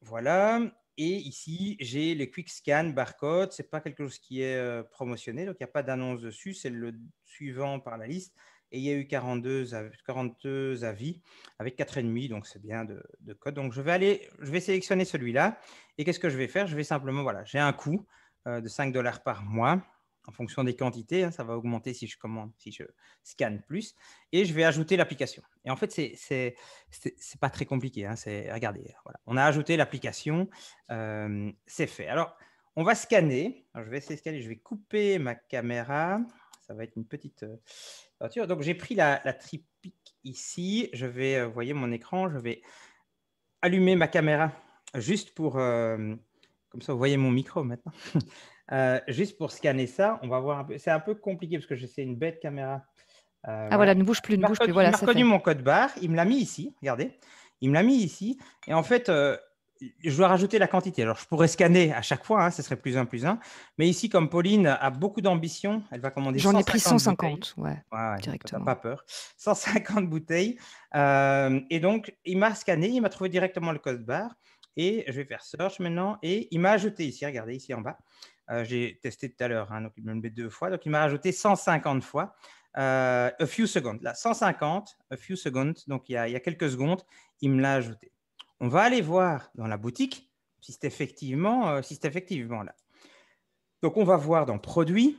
Voilà. Et ici, j'ai le quick scan barcode. Ce n'est pas quelque chose qui est euh, promotionné, donc il n'y a pas d'annonce dessus. C'est le suivant par la liste. Et il y a eu 42, 42 avis avec 4,5, donc c'est bien de, code. Donc je vais, aller, je vais sélectionner celui-là. Et qu'est-ce que je vais faire Je vais simplement, voilà, j'ai un coût euh, de 5 dollars par mois en fonction des quantités, hein, ça va augmenter si je commande, si je scanne plus, et je vais ajouter l'application. Et en fait, c'est n'est pas très compliqué. Hein, regardez, on a ajouté l'application, euh, c'est fait. Alors, on va scanner. je vais essayer de scanner. Je vais couper ma caméra. Ça va être une petite torture. Euh, Donc, j'ai pris la, la tripique ici. Je vais, vous euh, voyez mon écran. Je vais allumer ma caméra juste pour. comme ça, vous voyez mon micro maintenant. Euh, juste pour scanner ça, on va voir C'est un peu compliqué parce que c'est une bête caméra. Euh, ah voilà, ne bouge plus, ne bouge plus. il m'a reconnu mon code barre, il me l'a mis ici, regardez. Il me l'a mis ici. Et en fait, euh, je dois rajouter la quantité. Alors, je pourrais scanner à chaque fois, hein, ce serait plus un, plus un. Mais ici, comme Pauline a beaucoup d'ambition, elle va commander J'en ai pris 150, ouais, directement. Pas peur. 150 bouteilles. et donc, il m'a scanné, il m'a trouvé directement le code barre. Et je vais faire search maintenant. Et il m'a ajouté ici, regardez, ici en bas. Euh, j'ai testé tout à l'heure, hein, donc il m'a mis deux fois. Donc il m'a rajouté 150 fois. Euh, a few seconds. Là, 150, a few seconds. Donc il y a, quelques secondes, il me l'a ajouté. On va aller voir dans la boutique si c'est effectivement, euh, effectivement là. Donc on va voir dans produits.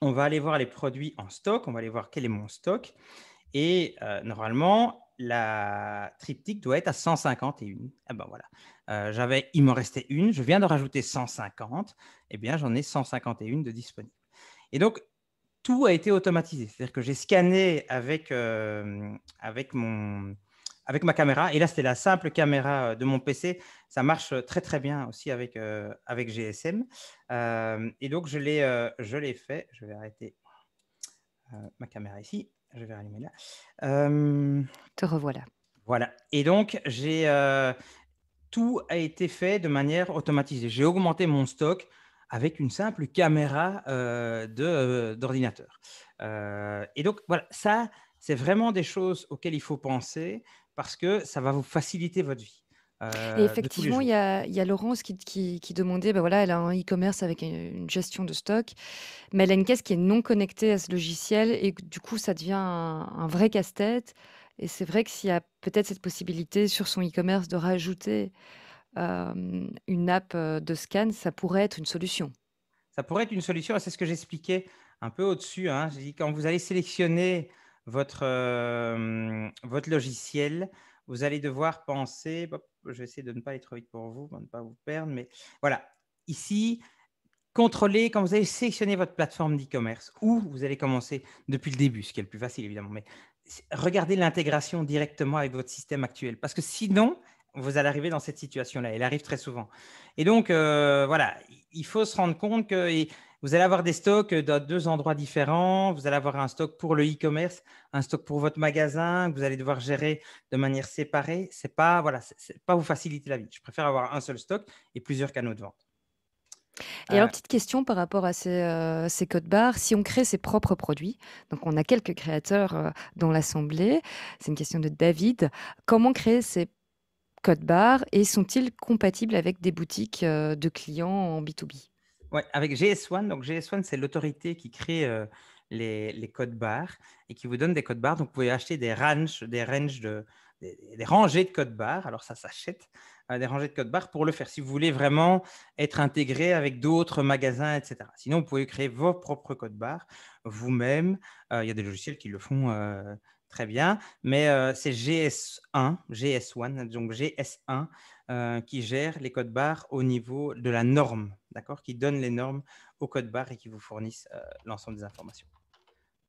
On va aller voir les produits en stock. On va aller voir quel est mon stock. Et normalement, la triptyque doit être à 151. Ah ben voilà. Euh, j'avais, il me restait une, je viens de rajouter 150, eh bien j'en ai 151 de disponibles. Et donc, tout a été automatisé. C'est-à-dire que j'ai scanné avec, euh, avec, mon, avec ma caméra, et là c'était la simple caméra euh, de mon PC, ça marche très très bien aussi avec, avec GSM. et donc je l'ai, je l'ai fait, je vais arrêter ma caméra ici, je vais rallumer là. Te revoilà. Voilà. Et donc, j'ai tout a été fait de manière automatisée. J'ai augmenté mon stock avec une simple caméra euh, euh, d'ordinateur. Euh, et donc, voilà, ça, c'est vraiment des choses auxquelles il faut penser parce que ça va vous faciliter votre vie. et effectivement, il y,
a Laurence qui, demandait, ben voilà, elle a un e-commerce avec une, gestion de stock, mais elle a une caisse qui est non connectée à ce logiciel et du coup, ça devient un vrai casse-tête. Et c'est vrai que s'il y a peut-être cette possibilité sur son e-commerce de rajouter, une app, de scan, ça pourrait être une solution.
Ça pourrait être une solution et c'est ce que j'expliquais un peu au-dessus, hein. J'ai dit quand vous allez sélectionner votre, votre logiciel, vous allez devoir penser je vais essayer de ne pas aller trop vite pour vous, pour ne pas vous perdre, mais voilà. Ici, contrôler quand vous allez sélectionner votre plateforme d'e-commerce où vous allez commencer depuis le début, ce qui est le plus facile évidemment, mais regardez l'intégration directement avec votre système actuel. Parce que sinon, vous allez arriver dans cette situation-là. Elle arrive très souvent. Et donc, euh, voilà, il faut se rendre compte que vous allez avoir des stocks euh, dans deux endroits différents. Vous allez avoir un stock pour le e-commerce, un stock pour votre magasin que vous allez devoir gérer de manière séparée. C'est pas, voilà, pas vous faciliter la vie. Je préfère avoir un seul stock et plusieurs canaux de vente.
Et alors, petite question par rapport à euh, ces, codes barres. Si on crée ses propres produits, donc on a quelques créateurs euh, dans l'assemblée, c'est une question de David. Comment créer ces codes barres et sont-ils compatibles avec des boutiques euh, de clients en B2B
Oui, avec GS1. Donc, GS1, c'est l'autorité qui crée les, les, codes barres et qui vous donne des codes barres. Donc, vous pouvez acheter des ranges, des des, des, rangées de codes barres. Alors, ça s'achète des rangées de code barres pour le faire si vous voulez vraiment être intégré avec d'autres magasins, etc. Sinon, vous pouvez créer vos propres codes barres vous-même. Euh, il y a des logiciels qui le font euh, très bien, mais euh, c'est GS1, GS1, donc GS1 qui gère les codes barres au niveau de la norme, d'accord, qui donne les normes aux codes barres et qui vous fournissent l'ensemble des informations.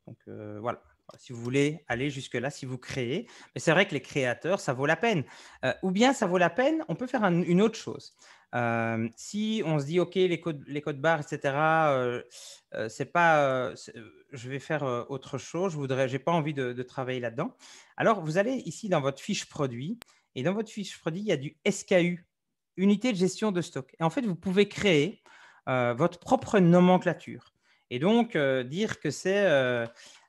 Donc voilà, euh, si vous voulez aller jusque-là, si vous créez. Mais c'est vrai que les créateurs, ça vaut la peine. Euh, ou bien ça vaut la peine, on peut faire une autre chose. Euh, si on se dit, OK, les codes, les codes barres, etc., c'est pas, je vais faire autre chose, je voudrais, j'ai pas envie de, de travailler là-dedans. Alors, vous allez ici dans votre fiche produit, et dans votre fiche produit, il y a du SKU, unité de gestion de stock. Et en fait, vous pouvez créer votre propre nomenclature. Et donc, dire que c'est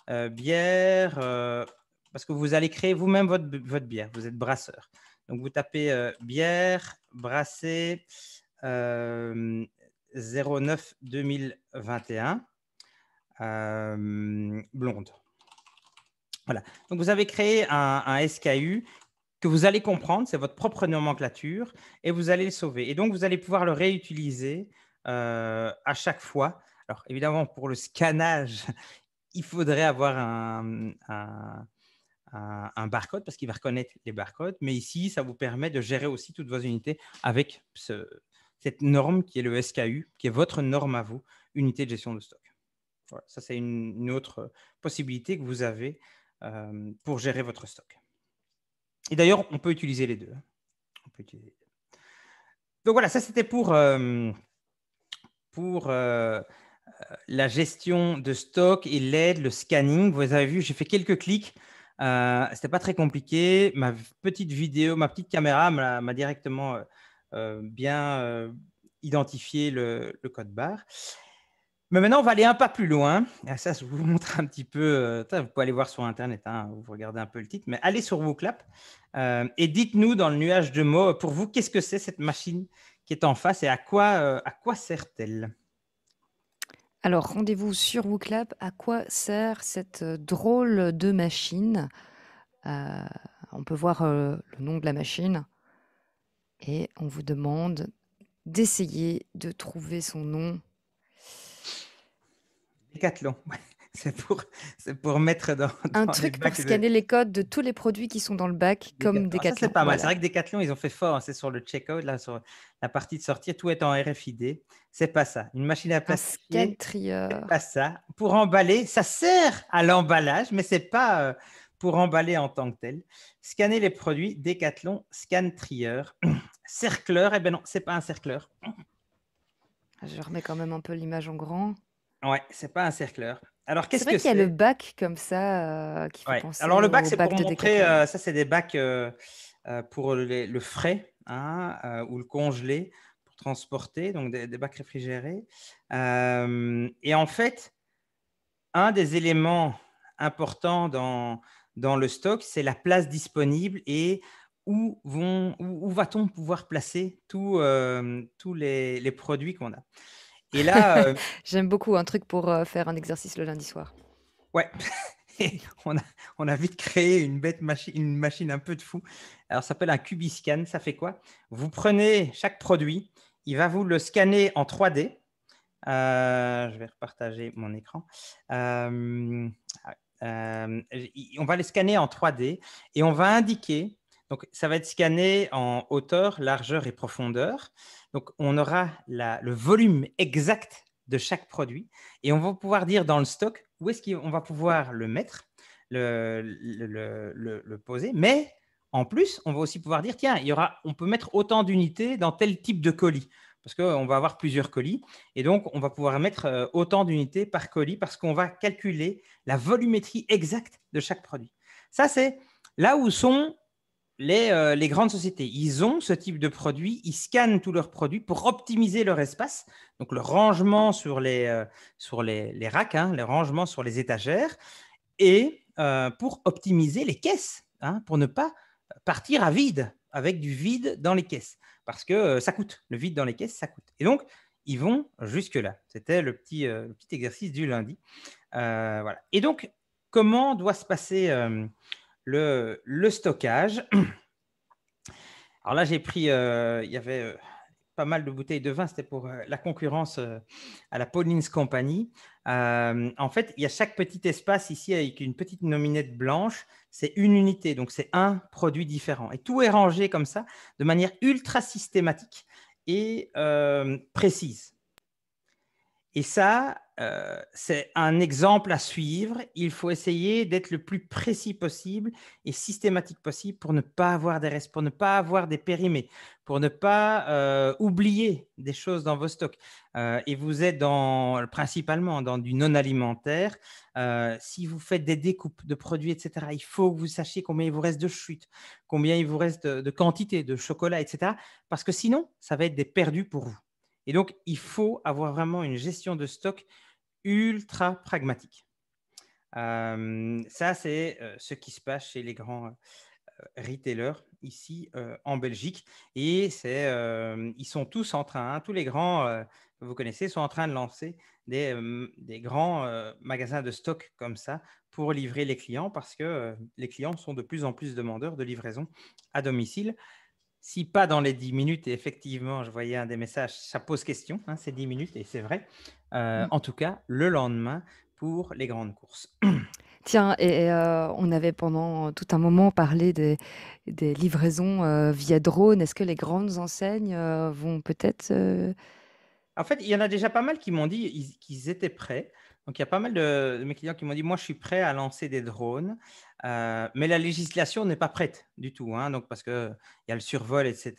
euh, bière, euh, parce que vous allez créer vous-même votre, votre, bière, vous êtes brasseur. Donc vous tapez euh, bière, brassée 09 2021, blonde. Voilà, donc vous avez créé un, SKU que vous allez comprendre, c'est votre propre nomenclature, et vous allez le sauver. Et donc vous allez pouvoir le réutiliser à chaque fois. Alors évidemment, pour le scannage, il faudrait avoir un, barcode parce qu'il va reconnaître les barcodes. Mais ici, ça vous permet de gérer aussi toutes vos unités avec cette norme qui est le SKU, qui est votre norme à vous, unité de gestion de stock. Voilà, ça, c'est une, autre possibilité que vous avez euh, pour gérer votre stock. Et d'ailleurs, on peut utiliser les deux. Hein. Donc voilà, ça c'était pour, euh, pour euh, la gestion de stock et l'aide, le scanning. Vous avez vu, j'ai fait quelques clics. Euh, n'était pas très compliqué. Ma petite vidéo, ma petite caméra m'a directement euh, euh, bien euh, identifié le, code barre. Mais maintenant, on va aller un pas plus loin. Ah, ça, je vous montre un petit peu. vous pouvez aller voir sur Internet, hein, vous regardez un peu le titre, mais allez sur vos euh, et dites-nous dans le nuage de mots, pour vous, qu'est-ce que c'est cette machine qui est en face et à quoi sert-elle
alors, rendez-vous sur Wooklab. À quoi sert cette euh, drôle de machine euh, On peut voir euh, le nom de la machine et on vous demande d'essayer de trouver son nom.
C'est pour, mettre dans, un truc pour scanner
les codes de tous les produits qui sont dans le bac, comme ah, Decathlon. c'est pas mal. C'est vrai
que Decathlon, ils ont fait fort. Hein, c'est sur le checkout, là, sur la partie de sortie. tout est en RFID. C'est pas ça. Une machine à trier. C'est pas ça. Pour emballer, ça sert à l'emballage, mais c'est pas euh, pour emballer en tant que tel. Scanner les produits, Decathlon, scan trieur, cercleur. Eh bien non, c'est pas un cercleur.
Je remets quand même un peu l'image en grand.
Ouais, c'est pas un cercleur. Alors qu'est-ce vrai qu'il y a le
bac comme ça euh, qui fait Alors le bac, c'est pour montrer, euh,
ça c'est des bacs euh, pour le frais hein, ou le congelé pour transporter, donc des, bacs réfrigérés. et en fait, un des éléments importants dans, dans le stock, c'est la place disponible et où, vont, va-t-on pouvoir placer tous, les, les produits qu'on a. Et là. Euh,
J'aime beaucoup un truc pour euh, faire un exercice le lundi soir.
Ouais. on, a, vite créé une bête machine, une machine un peu de fou. Alors, ça s'appelle un Cubiscan. Ça fait quoi Vous prenez chaque produit, il va vous le scanner en 3D. Euh, je vais repartager mon écran. on va le scanner en 3D et on va indiquer. Donc, ça va être scanné en hauteur, largeur et profondeur. Donc, on aura le volume exact de chaque produit et on va pouvoir dire dans le stock où est-ce qu'on va pouvoir le mettre, le, poser. Mais en plus, on va aussi pouvoir dire tiens, il y aura, on peut mettre autant d'unités dans tel type de colis parce qu'on va avoir plusieurs colis et donc on va pouvoir mettre euh, autant d'unités par colis parce qu'on va calculer la volumétrie exacte de chaque produit. Ça, c'est là où sont euh, les, grandes sociétés, ils ont ce type de produit, ils scannent tous leurs produits pour optimiser leur espace, donc le rangement sur les, euh, sur les, les racks, hein, le rangement sur les étagères, et euh, pour optimiser les caisses, hein, pour ne pas partir à vide, avec du vide dans les caisses, parce que ça coûte, le vide dans les caisses, ça coûte. Et donc, ils vont jusque-là. C'était le petit, petit exercice du lundi. voilà. Et donc, comment doit se passer le, le stockage. Alors là, j'ai pris, euh, il y avait euh, pas mal de bouteilles de vin, c'était pour euh, la concurrence à la Pauline's Company. en fait, il y a chaque petit espace ici avec une petite nominette blanche, c'est une unité, donc c'est un produit différent. Et tout est rangé comme ça, de manière ultra systématique et précise. Et ça, euh, c'est un exemple à suivre. Il faut essayer d'être le plus précis possible et systématique possible pour ne pas avoir des restes, pour ne pas avoir des périmés, pour ne pas euh, oublier des choses dans vos stocks. Euh, et vous êtes dans, principalement dans du non-alimentaire. si vous faites des découpes de produits, etc., il faut que vous sachiez combien il vous reste de chutes, combien il vous reste de, quantité de chocolat, etc. Parce que sinon, ça va être des perdus pour vous. Et donc, il faut avoir vraiment une gestion de stock ultra pragmatique. Euh, ça, c'est euh, ce qui se passe chez les grands euh, retailers ici en Belgique. Et c'est, ils sont tous en train, hein, tous les grands que vous connaissez sont en train de lancer des, grands magasins de stock comme ça pour livrer les clients parce que les clients sont de plus en plus demandeurs de livraison à domicile. Si pas dans les 10 minutes, effectivement, je voyais un des messages, ça pose question, hein, ces 10 minutes, et c'est vrai, euh, mmh. en tout cas le lendemain pour les grandes courses.
Tiens, et euh, on avait pendant tout un moment parlé des, livraisons euh, via drone. Est-ce que les grandes enseignes vont peut-être...
En fait, il y en a déjà pas mal qui m'ont dit qu'ils étaient prêts. Donc, il y a pas mal de, mes clients qui m'ont dit, moi, je suis prêt à lancer des drones, mais la législation n'est pas prête du tout, hein. donc parce qu'il y a le survol, etc.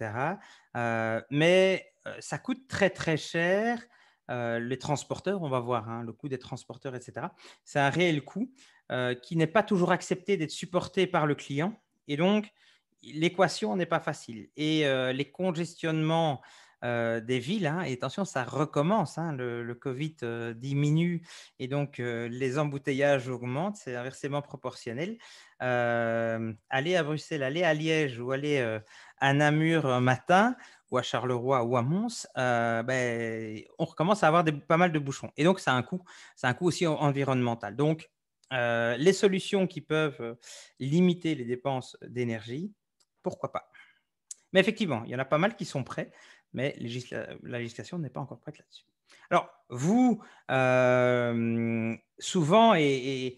mais ça coûte très, très cher euh, les transporteurs, on va voir hein, le coût des transporteurs, etc. C'est un réel coût euh, qui n'est pas toujours accepté d'être supporté par le client. Et donc, l'équation n'est pas facile. Et euh, les congestionnements des villes. Hein, et attention, ça recommence. Hein, le, Covid diminue et donc les embouteillages augmentent. C'est inversement proportionnel. aller à Bruxelles, aller à Liège ou aller à Namur un matin, ou à Charleroi ou à Mons, euh, ben, on recommence à avoir pas mal de bouchons. Et donc, ça a un coût, ça un coût aussi environnemental. Donc, euh, les solutions qui peuvent euh, limiter les dépenses d'énergie, pourquoi pas Mais effectivement, il y en a pas mal qui sont prêts, mais la législation n'est pas encore prête là-dessus. Alors, vous, souvent, et,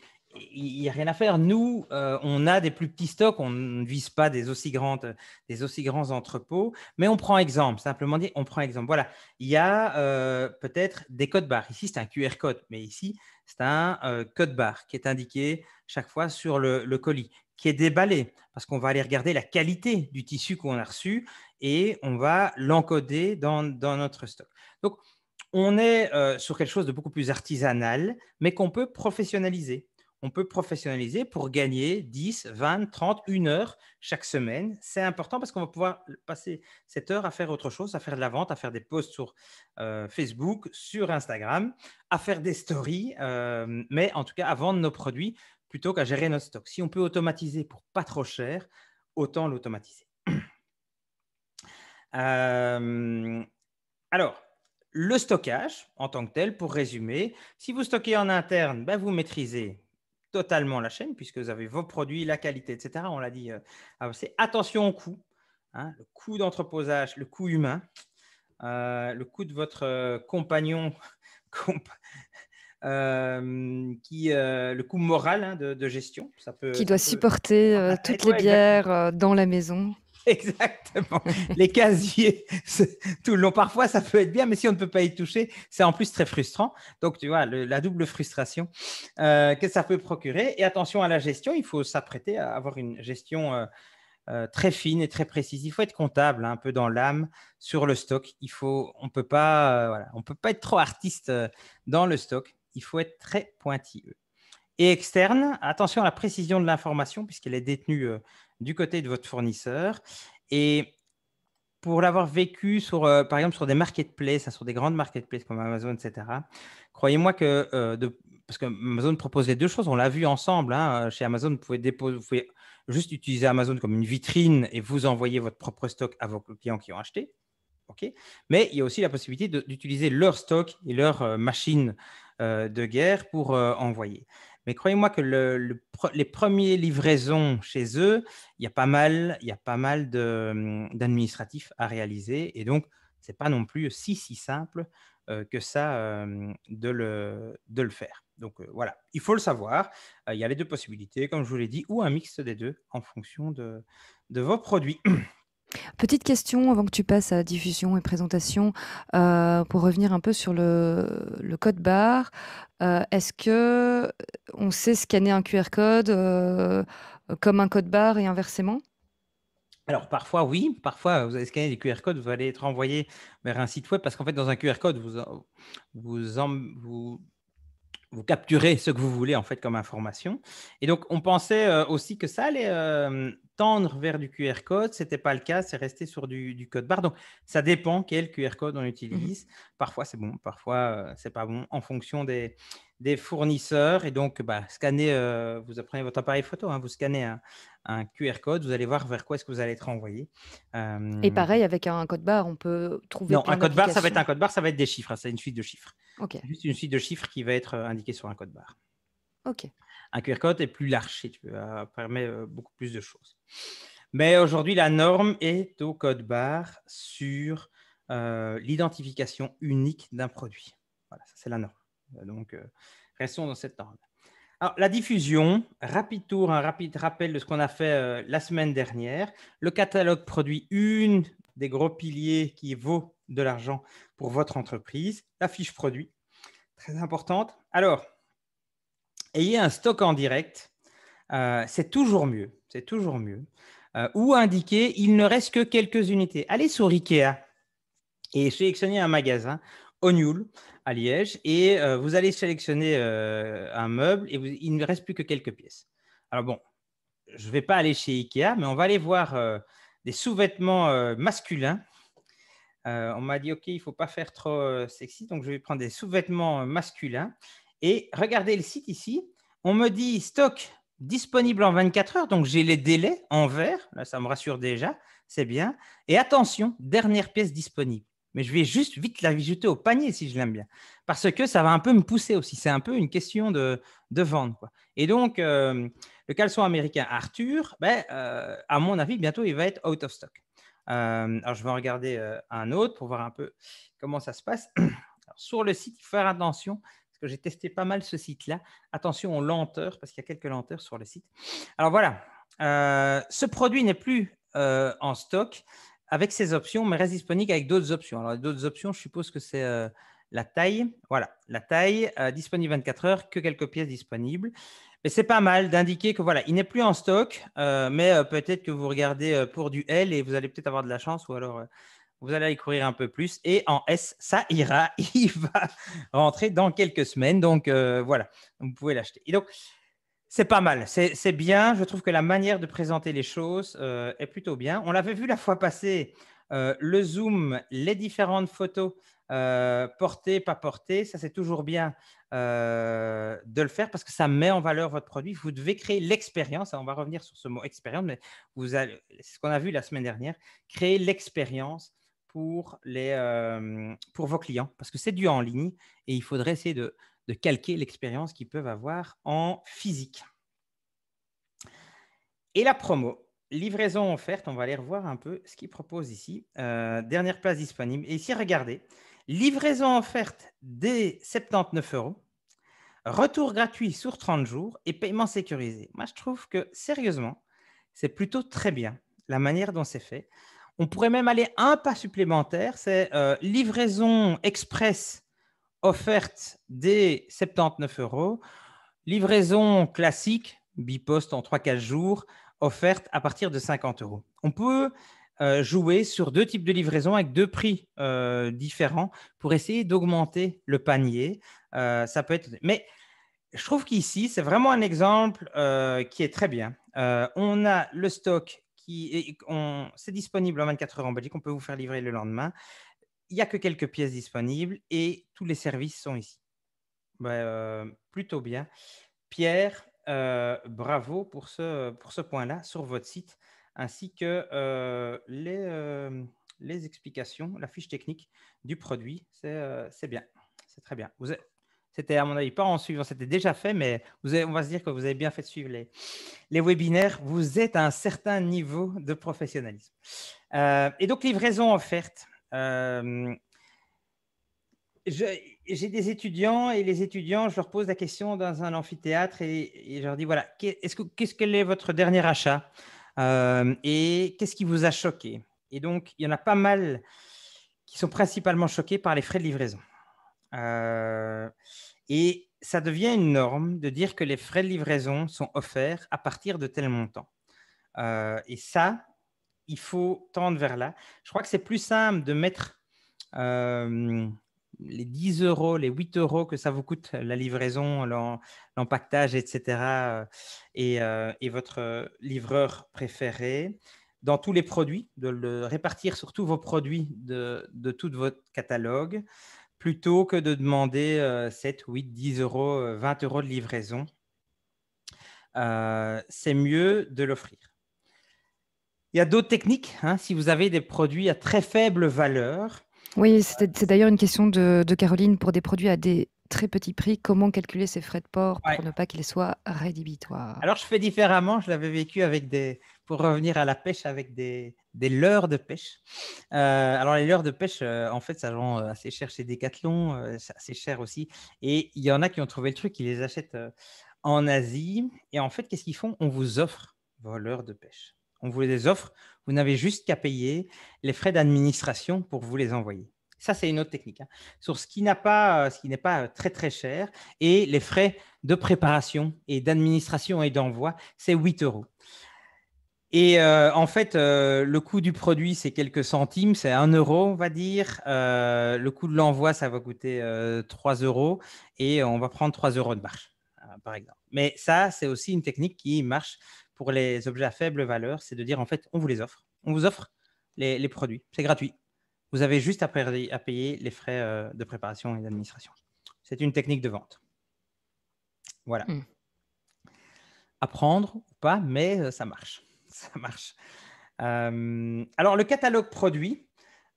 il n'y a rien à faire. Nous, euh, on a des plus petits stocks, on ne vise pas des aussi, grands entrepôts, mais on prend exemple, simplement dit, on prend exemple. Voilà, il y a euh, peut-être des codes barres. Ici, c'est un QR code, mais ici, c'est un euh, code barre qui est indiqué chaque fois sur le, colis, qui est déballé, parce qu'on va aller regarder la qualité du tissu qu'on a reçu et on va l'encoder dans, dans notre stock. Donc, on est sur quelque chose de beaucoup plus artisanal, mais qu'on peut professionnaliser on peut professionnaliser pour gagner 10, 20, 30, une heure chaque semaine. C'est important parce qu'on va pouvoir passer cette heure à faire autre chose, à faire de la vente, à faire des posts sur euh, Facebook, sur Instagram, à faire des stories, euh, mais en tout cas à vendre nos produits plutôt qu'à gérer notre stock. Si on peut automatiser pour pas trop cher, autant l'automatiser. Euh, alors, le stockage en tant que tel, pour résumer, si vous stockez en interne, ben, vous maîtrisez totalement la chaîne puisque vous avez vos produits, la qualité, etc. On l'a dit. Euh, ah, c'est attention au coût, hein, le coût d'entreposage, le coût humain, euh, le coût de votre euh, compagnon, qui, le coût moral hein, de, gestion. qui doit supporter
ah, bah, toutes les bières dans la maison.
Exactement. les casiers, tout le long. Parfois, ça peut être bien, mais si on ne peut pas y toucher, c'est en plus très frustrant. Donc, tu vois, la double frustration euh, que ça peut procurer. Et attention à la gestion, il faut s'apprêter à avoir une gestion euh, euh, très fine et très précise. Il faut être comptable, hein, un peu dans l'âme, sur le stock. Il faut, on peut pas, on peut pas être trop artiste dans le stock. Il faut être très pointilleux. Et externe, attention à la précision de l'information, puisqu'elle est détenue du côté de votre fournisseur. Et pour l'avoir vécu euh, par exemple, sur des marketplaces, hein, sur des grandes marketplaces comme Amazon, etc., croyez-moi que, euh, parce que Amazon propose les deux choses, on l'a vu ensemble, hein, euh, chez Amazon, vous pouvez, juste utiliser Amazon comme une vitrine et vous envoyer votre propre stock à vos clients qui ont acheté. Mais il y a aussi la possibilité d'utiliser leur stock et leur machine de guerre pour envoyer. Mais croyez-moi que les premières livraisons chez eux, il y a pas mal, il y a pas mal hum, d'administratifs à réaliser. Et donc, ce n'est pas non plus si, si simple euh, que ça hum, de, le, de le faire. Donc euh, voilà, il faut le savoir. Euh, il y a les deux possibilités, comme je vous l'ai dit, ou un mix des deux en fonction de, de vos produits.
Petite question avant que tu passes à diffusion et présentation, euh, pour revenir un peu sur le, code barre. Euh, est-ce que on sait scanner un QR code euh, comme un code barre et inversement
alors parfois oui, parfois vous allez scanner des QR codes, vous allez être envoyé vers un site web parce qu'en fait dans un QR code vous, vous, vous vous capturez ce que vous voulez en fait comme information. Et donc, on pensait euh, aussi que ça allait euh, tendre vers du QR code. Ce n'était pas le cas, c'est resté sur du, code barre. Donc, ça dépend quel QR code on mmh utilise. Parfois, c'est bon, parfois, euh, c'est pas bon en fonction des, des fournisseurs. Et donc, bah, scannez, euh, vous apprenez votre appareil photo, hein, vous scannez un, QR code, vous allez voir vers quoi est-ce que vous allez être envoyé. Et pareil,
avec un code barre, on peut trouver. Non, un code barre, ça va être un
code barre, ça va être des chiffres, hein, c'est une suite de chiffres. Okay. Juste une suite de chiffres qui va être euh, indiquée sur un code barre. Ok. Un QR code est plus large ça euh, permet beaucoup plus de choses. Mais aujourd'hui, la norme est au code barre sur l'identification unique d'un produit. Voilà, ça c'est la norme. Donc, euh, restons dans cette norme. Alors, la diffusion, rapide tour, un rapide rappel de ce qu'on a fait euh, la semaine dernière. Le catalogue produit une des gros piliers qui vaut de l'argent pour votre entreprise, la fiche produit, très importante. Alors, ayez un stock en direct, euh, c'est toujours mieux, c'est toujours mieux. ou indiquer, il ne reste que quelques unités. Allez sur Ikea et sélectionnez un magasin, Onyul à Liège et euh, vous allez sélectionner euh, un meuble et il ne reste plus que quelques pièces. Alors bon, je ne vais pas aller chez Ikea, mais on va aller voir euh, des sous-vêtements masculins. on m'a dit, OK, il ne faut pas faire trop sexy, donc je vais prendre des sous-vêtements masculins. Et regardez le site ici. On me dit stock disponible en 24 heures, donc j'ai les délais en vert. Là, ça me rassure déjà, c'est bien. Et attention, dernière pièce disponible mais je vais juste vite la jeter au panier si je l'aime bien. Parce que ça va un peu me pousser aussi. C'est un peu une question de, vente. Et donc, euh, le caleçon américain Arthur, ben, euh, à mon avis, bientôt, il va être out of stock. Euh, alors, je vais en regarder un autre pour voir un peu comment ça se passe. sur le site, il faut faire attention parce que j'ai testé pas mal ce site-là. Attention aux lenteurs, parce qu'il y a quelques lenteurs sur le site. Alors voilà, ce produit n'est plus en stock avec ces options, mais reste disponible avec d'autres options. Alors, d'autres options, je suppose que c'est euh, la taille. Voilà, la taille, euh, disponible 24 heures, que quelques pièces disponibles. Mais c'est pas mal d'indiquer que voilà, il n'est plus en stock, euh, mais peut-être que vous regardez pour du L et vous allez peut-être avoir de la chance ou alors vous allez y courir un peu plus. Et en S, ça ira, il va rentrer dans quelques semaines. Donc voilà, vous pouvez l'acheter. Et donc, c'est pas mal, c'est bien. Je trouve que la manière de présenter les choses euh, est plutôt bien. On l'avait vu la fois passée, euh, le zoom, les différentes photos, euh, portées, pas portées, ça c'est toujours bien de le faire parce que ça met en valeur votre produit. Vous devez créer l'expérience, on va revenir sur ce mot expérience, mais c'est ce qu'on a vu la semaine dernière, créer l'expérience pour, pour vos clients parce que c'est du en ligne et il faudrait essayer de de calquer l'expérience qu'ils peuvent avoir en physique. Et la promo, livraison offerte, on va aller revoir un peu ce qu'ils proposent ici. Euh, dernière place disponible. Et ici, regardez, livraison offerte dès 79 euros, retour gratuit sur 30 jours et paiement sécurisé. Moi, je trouve que sérieusement, c'est plutôt très bien la manière dont c'est fait. On pourrait même aller un pas supplémentaire, c'est euh, livraison express offerte dès 79 euros. Livraison classique, biposte en 3-4 jours, offerte à partir de 50 euros. On peut euh, jouer sur deux types de livraison avec deux prix euh, différents pour essayer d'augmenter le panier. Euh, ça peut être. Mais je trouve qu'ici, c'est vraiment un exemple qui est très bien. on a le stock qui est, c'est disponible en 24 heures en Belgique. On peut vous faire livrer le lendemain il n'y a que quelques pièces disponibles et tous les services sont ici. Ben, euh, plutôt bien. Pierre, euh, bravo pour ce, pour ce point-là sur votre site, ainsi que euh, les, les, explications, la fiche technique du produit. C'est bien, c'est très bien. Vous C'était à mon avis pas en suivant, c'était déjà fait, mais vous avez, on va se dire que vous avez bien fait de suivre les, les webinaires. Vous êtes à un certain niveau de professionnalisme. et donc livraison offerte. Euh, j'ai des étudiants et les étudiants, je leur pose la question dans un amphithéâtre et, je leur dis voilà, qu'est-ce que, qu'est-ce quel est votre dernier achat euh, et qu'est-ce qui vous a choqué Et donc, il y en a pas mal qui sont principalement choqués par les frais de livraison. Euh, et ça devient une norme de dire que les frais de livraison sont offerts à partir de tel montant. et ça, il faut tendre vers là. Je crois que c'est plus simple de mettre euh, les 10 euros, les 8 euros que ça vous coûte, la livraison, l'empaquetage, etc. Euh, euh, et, votre livreur préféré, dans tous les produits, de le répartir sur tous vos produits de, tout votre catalogue, plutôt que de demander 7, 8, 10 euros, 20 euros de livraison. c'est mieux de l'offrir. Il y a d'autres techniques, hein, si vous avez des produits à très faible valeur.
Oui, c'est d'ailleurs une question de, Caroline pour des produits à des très petits prix. Comment calculer ces frais de port pour ne pas qu'ils soient rédhibitoires
Alors, je fais différemment. Je l'avais vécu avec des, pour revenir à la pêche, avec des, des leurres de pêche. Euh, alors, les leurres de pêche, euh, en fait, ça vend euh, assez cher chez Decathlon, assez cher aussi. Et il y en a qui ont trouvé le truc, ils les achètent en Asie. Et en fait, qu'est-ce qu'ils font On vous offre vos leurres de pêche on vous les offres, Vous n'avez juste qu'à payer les frais d'administration pour vous les envoyer. Ça, c'est une autre technique. Hein. Sur ce qui, n'a pas, euh, ce qui n'est pas euh, très, très cher et les frais de préparation et d'administration et d'envoi, c'est 8 euros. Et euh, en fait, le coût du produit, c'est quelques centimes, c'est 1 euro, on va dire. le coût de l'envoi, ça va coûter 3 euros et on va prendre 3 euros de marche, hein, par exemple. Mais ça, c'est aussi une technique qui marche pour les objets à faible valeur, c'est de dire en fait, on vous les offre. On vous offre les, produits. C'est gratuit. Vous avez juste à, payer, les frais euh, de préparation et d'administration. C'est une technique de vente. Voilà. Apprendre hmm. ou pas, mais euh, ça marche. Ça marche. Euh, alors, le catalogue produit.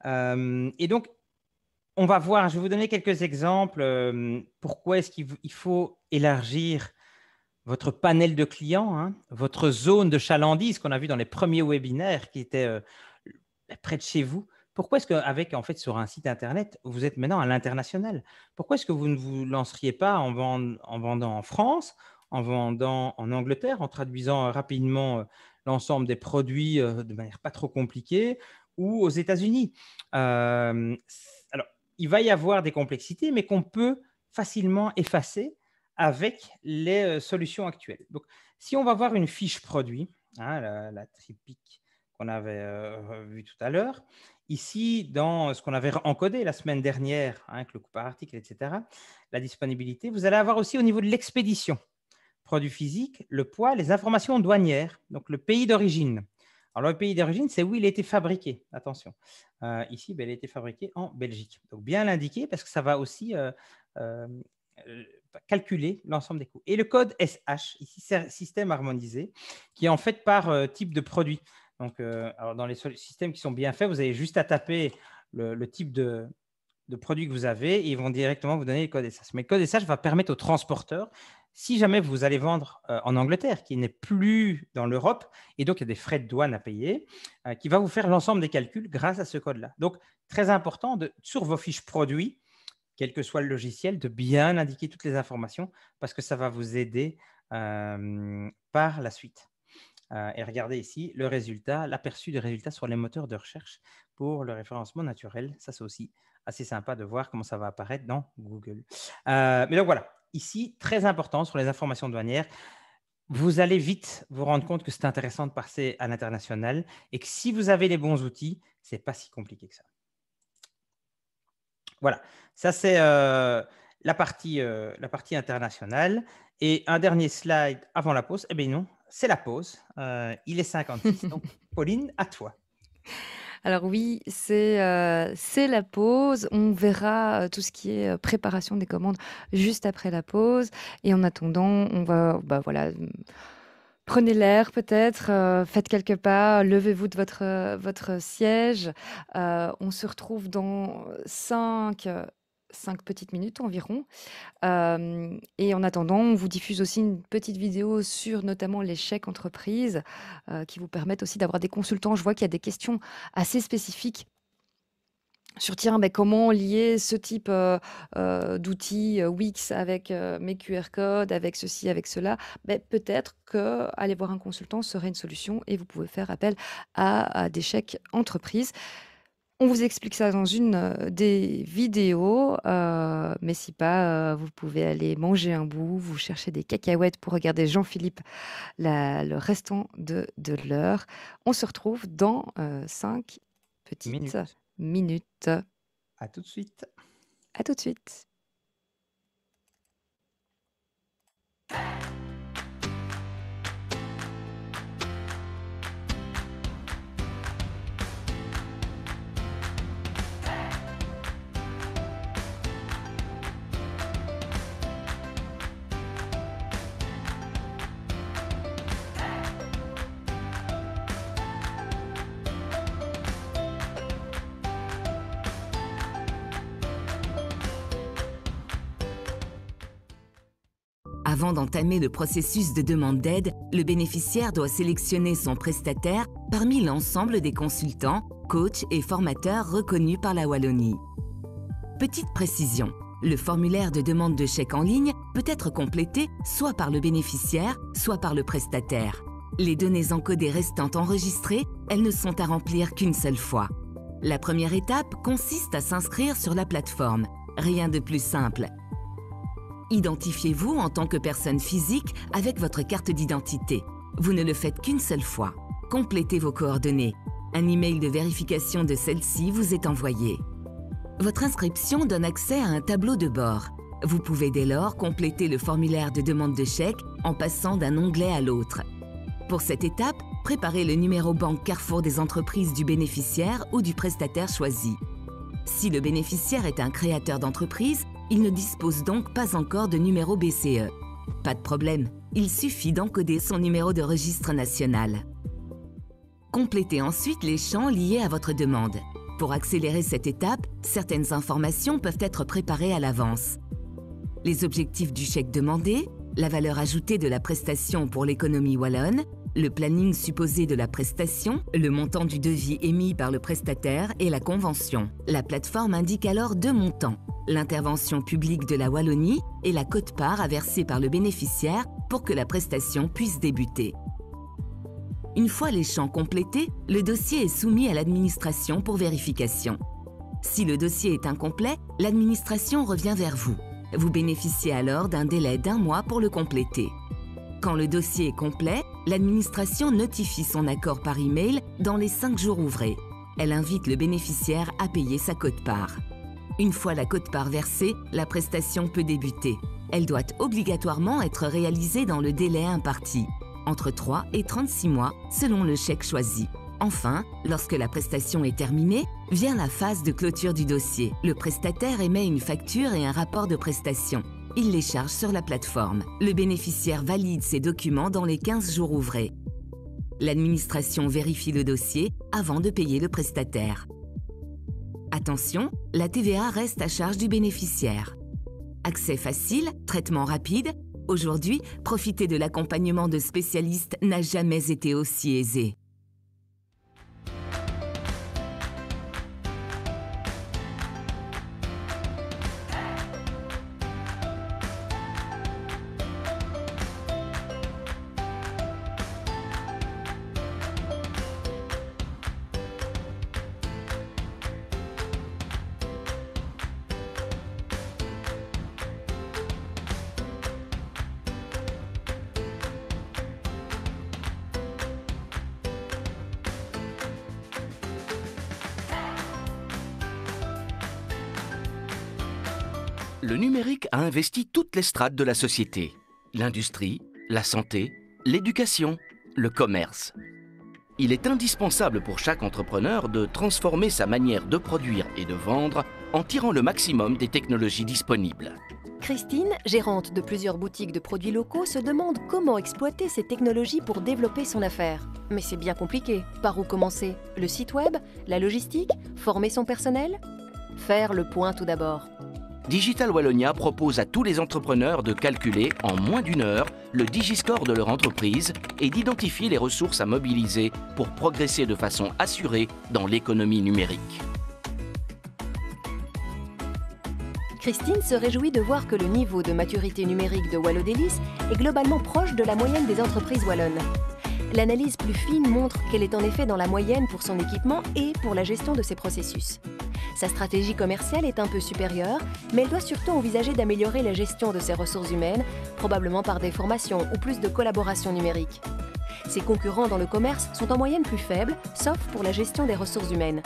et donc, on va voir, je vais vous donner quelques exemples. pourquoi est-ce qu'il faut élargir votre panel de clients, hein, votre zone de chalandise qu'on a vu dans les premiers webinaires qui étaient euh, près de chez vous. Pourquoi est-ce qu'avec, en fait, sur un site Internet, vous êtes maintenant à l'international Pourquoi est-ce que vous ne vous lanceriez pas en, vendant en France, en vendant en Angleterre, en traduisant euh, rapidement euh, l'ensemble des produits de manière pas trop compliquée, ou aux États-Unis Alors, il va y avoir des complexités, mais qu'on peut facilement effacer avec les euh, solutions actuelles. Donc, si on va voir une fiche produit, hein, la, la tripique qu'on avait euh, vue tout à l'heure, ici, dans ce qu'on avait encodé la semaine dernière, hein, avec le coup par article, etc., la disponibilité, vous allez avoir aussi au niveau de l'expédition, produit physique, le poids, les informations douanières, donc le pays d'origine. Alors, le pays d'origine, c'est où il a été fabriqué. Attention. Euh, ici, ben, il a été fabriqué en Belgique. Donc, bien l'indiquer parce que ça va aussi calculer l'ensemble des coûts. Et le code SH, ici, système harmonisé, qui est en fait par euh, type de produit. Donc, euh, dans les systèmes qui sont bien faits, vous avez juste à taper le, type de, produit que vous avez et ils vont directement vous donner le code SH. Mais le code SH va permettre aux transporteurs, si jamais vous allez vendre euh, en Angleterre, qui n'est plus dans l'Europe, et donc il y a des frais de douane à payer, qui va vous faire l'ensemble des calculs grâce à ce code-là. Donc, très important sur vos fiches produits, quel que soit le logiciel, de bien indiquer toutes les informations parce que ça va vous aider euh, par la suite. Euh, et regardez ici le résultat, l'aperçu des résultats sur les moteurs de recherche pour le référencement naturel. Ça, c'est aussi assez sympa de voir comment ça va apparaître dans Google. Euh, mais donc voilà, ici, très important sur les informations douanières. Vous allez vite vous rendre compte que c'est intéressant de passer à l'international et que si vous avez les bons outils, ce n'est pas si compliqué que ça. Voilà, ça c'est euh, la, partie, euh, la partie internationale. Et un dernier slide avant la pause. Eh bien non, c'est la pause. Euh, il est 56. Donc, Pauline, à toi. Alors oui, c'est la
pause. On verra tout ce qui est préparation des commandes juste après la pause. Et en attendant, on va bah, voilà Prenez l'air peut-être, euh, faites quelques pas, levez-vous de votre, votre siège. Euh, on se retrouve dans 5, petites minutes environ. Euh, et en attendant, on vous diffuse aussi une petite vidéo sur notamment l'échec entreprise, qui vous permettent aussi d'avoir des consultants. Je vois qu'il y a des questions assez spécifiques sur tiens, comment lier ce type euh, euh, d'outils euh, Wix avec mes QR codes, avec ceci, avec cela, ben, peut-être que aller voir un consultant serait une solution et vous pouvez faire appel à, des chèques entreprises. On vous explique ça dans une des vidéos, mais si pas, vous pouvez aller manger un bout, vous chercher des cacahuètes pour regarder Jean-Philippe le restant de, de l'heure. On se retrouve dans cinq petites Minutes minutes. À tout de suite. À tout de suite.
d'entamer le processus de demande d'aide, le bénéficiaire doit sélectionner son prestataire parmi l'ensemble des consultants, coachs et formateurs reconnus par la Wallonie. Petite précision, le formulaire de demande de chèque en ligne peut être complété soit par le bénéficiaire, soit par le prestataire. Les données encodées restant enregistrées, elles ne sont à remplir qu'une seule fois. La première étape consiste à s'inscrire sur la plateforme. Rien de plus simple. Identifiez-vous en tant que personne physique avec votre carte d'identité. Vous ne le faites qu'une seule fois. Complétez vos coordonnées. Un email de vérification de celle-ci vous est envoyé. Votre inscription donne accès à un tableau de bord. Vous pouvez dès lors compléter le formulaire de demande de chèque en passant d'un onglet à l'autre. Pour cette étape, préparez le numéro banque Carrefour des entreprises du bénéficiaire ou du prestataire choisi. Si le bénéficiaire est un créateur d'entreprise, il ne dispose donc pas encore de numéro BCE. Pas de problème, il suffit d'encoder son numéro de registre national. Complétez ensuite les champs liés à votre demande. Pour accélérer cette étape, certaines informations peuvent être préparées à l'avance. Les objectifs du chèque demandé, la valeur ajoutée de la prestation pour l'économie wallonne, le planning supposé de la prestation, le montant du devis émis par le prestataire et la convention. La plateforme indique alors deux montants, l'intervention publique de la Wallonie et la cote-part à verser par le bénéficiaire pour que la prestation puisse débuter. Une fois les champs complétés, le dossier est soumis à l'administration pour vérification. Si le dossier est incomplet, l'administration revient vers vous. Vous bénéficiez alors d'un délai d'un mois pour le compléter. Quand le dossier est complet, l'administration notifie son accord par email dans les 5 jours ouvrés. Elle invite le bénéficiaire à payer sa cote-part. Une fois la cote-part versée, la prestation peut débuter. Elle doit obligatoirement être réalisée dans le délai imparti, entre 3 et 36 mois selon le chèque choisi. Enfin, lorsque la prestation est terminée, vient la phase de clôture du dossier. Le prestataire émet une facture et un rapport de prestation il les charge sur la plateforme. Le bénéficiaire valide ses documents dans les 15 jours ouvrés. L'administration vérifie le dossier avant de payer le prestataire. Attention, la TVA reste à charge du bénéficiaire. Accès facile, traitement rapide, aujourd'hui, profiter de l'accompagnement de spécialistes n'a jamais été aussi aisé.
investit toutes les strates de la société. L'industrie, la santé, l'éducation, le commerce. Il est indispensable pour chaque entrepreneur de transformer sa manière de produire et de vendre en tirant le maximum des technologies disponibles.
Christine, gérante de plusieurs boutiques de produits locaux, se demande comment exploiter ces technologies pour développer son affaire. Mais c'est bien compliqué. Par où commencer Le site web La logistique Former son personnel Faire le point tout d'abord.
Digital Wallonia propose à tous les entrepreneurs de calculer en moins d'une heure le Digiscore de leur entreprise et d'identifier les ressources à mobiliser pour progresser de façon assurée dans l'économie numérique.
Christine se réjouit de voir que le niveau de maturité numérique de Wallodélis est globalement proche de la moyenne des entreprises wallonnes. L'analyse plus fine montre qu'elle est en effet dans la moyenne pour son équipement et pour la gestion de ses processus. Sa stratégie commerciale est un peu supérieure, mais elle doit surtout envisager d'améliorer la gestion de ses ressources humaines, probablement par des formations ou plus de collaboration numérique. Ses concurrents dans le commerce sont en moyenne plus faibles, sauf pour la gestion des ressources humaines.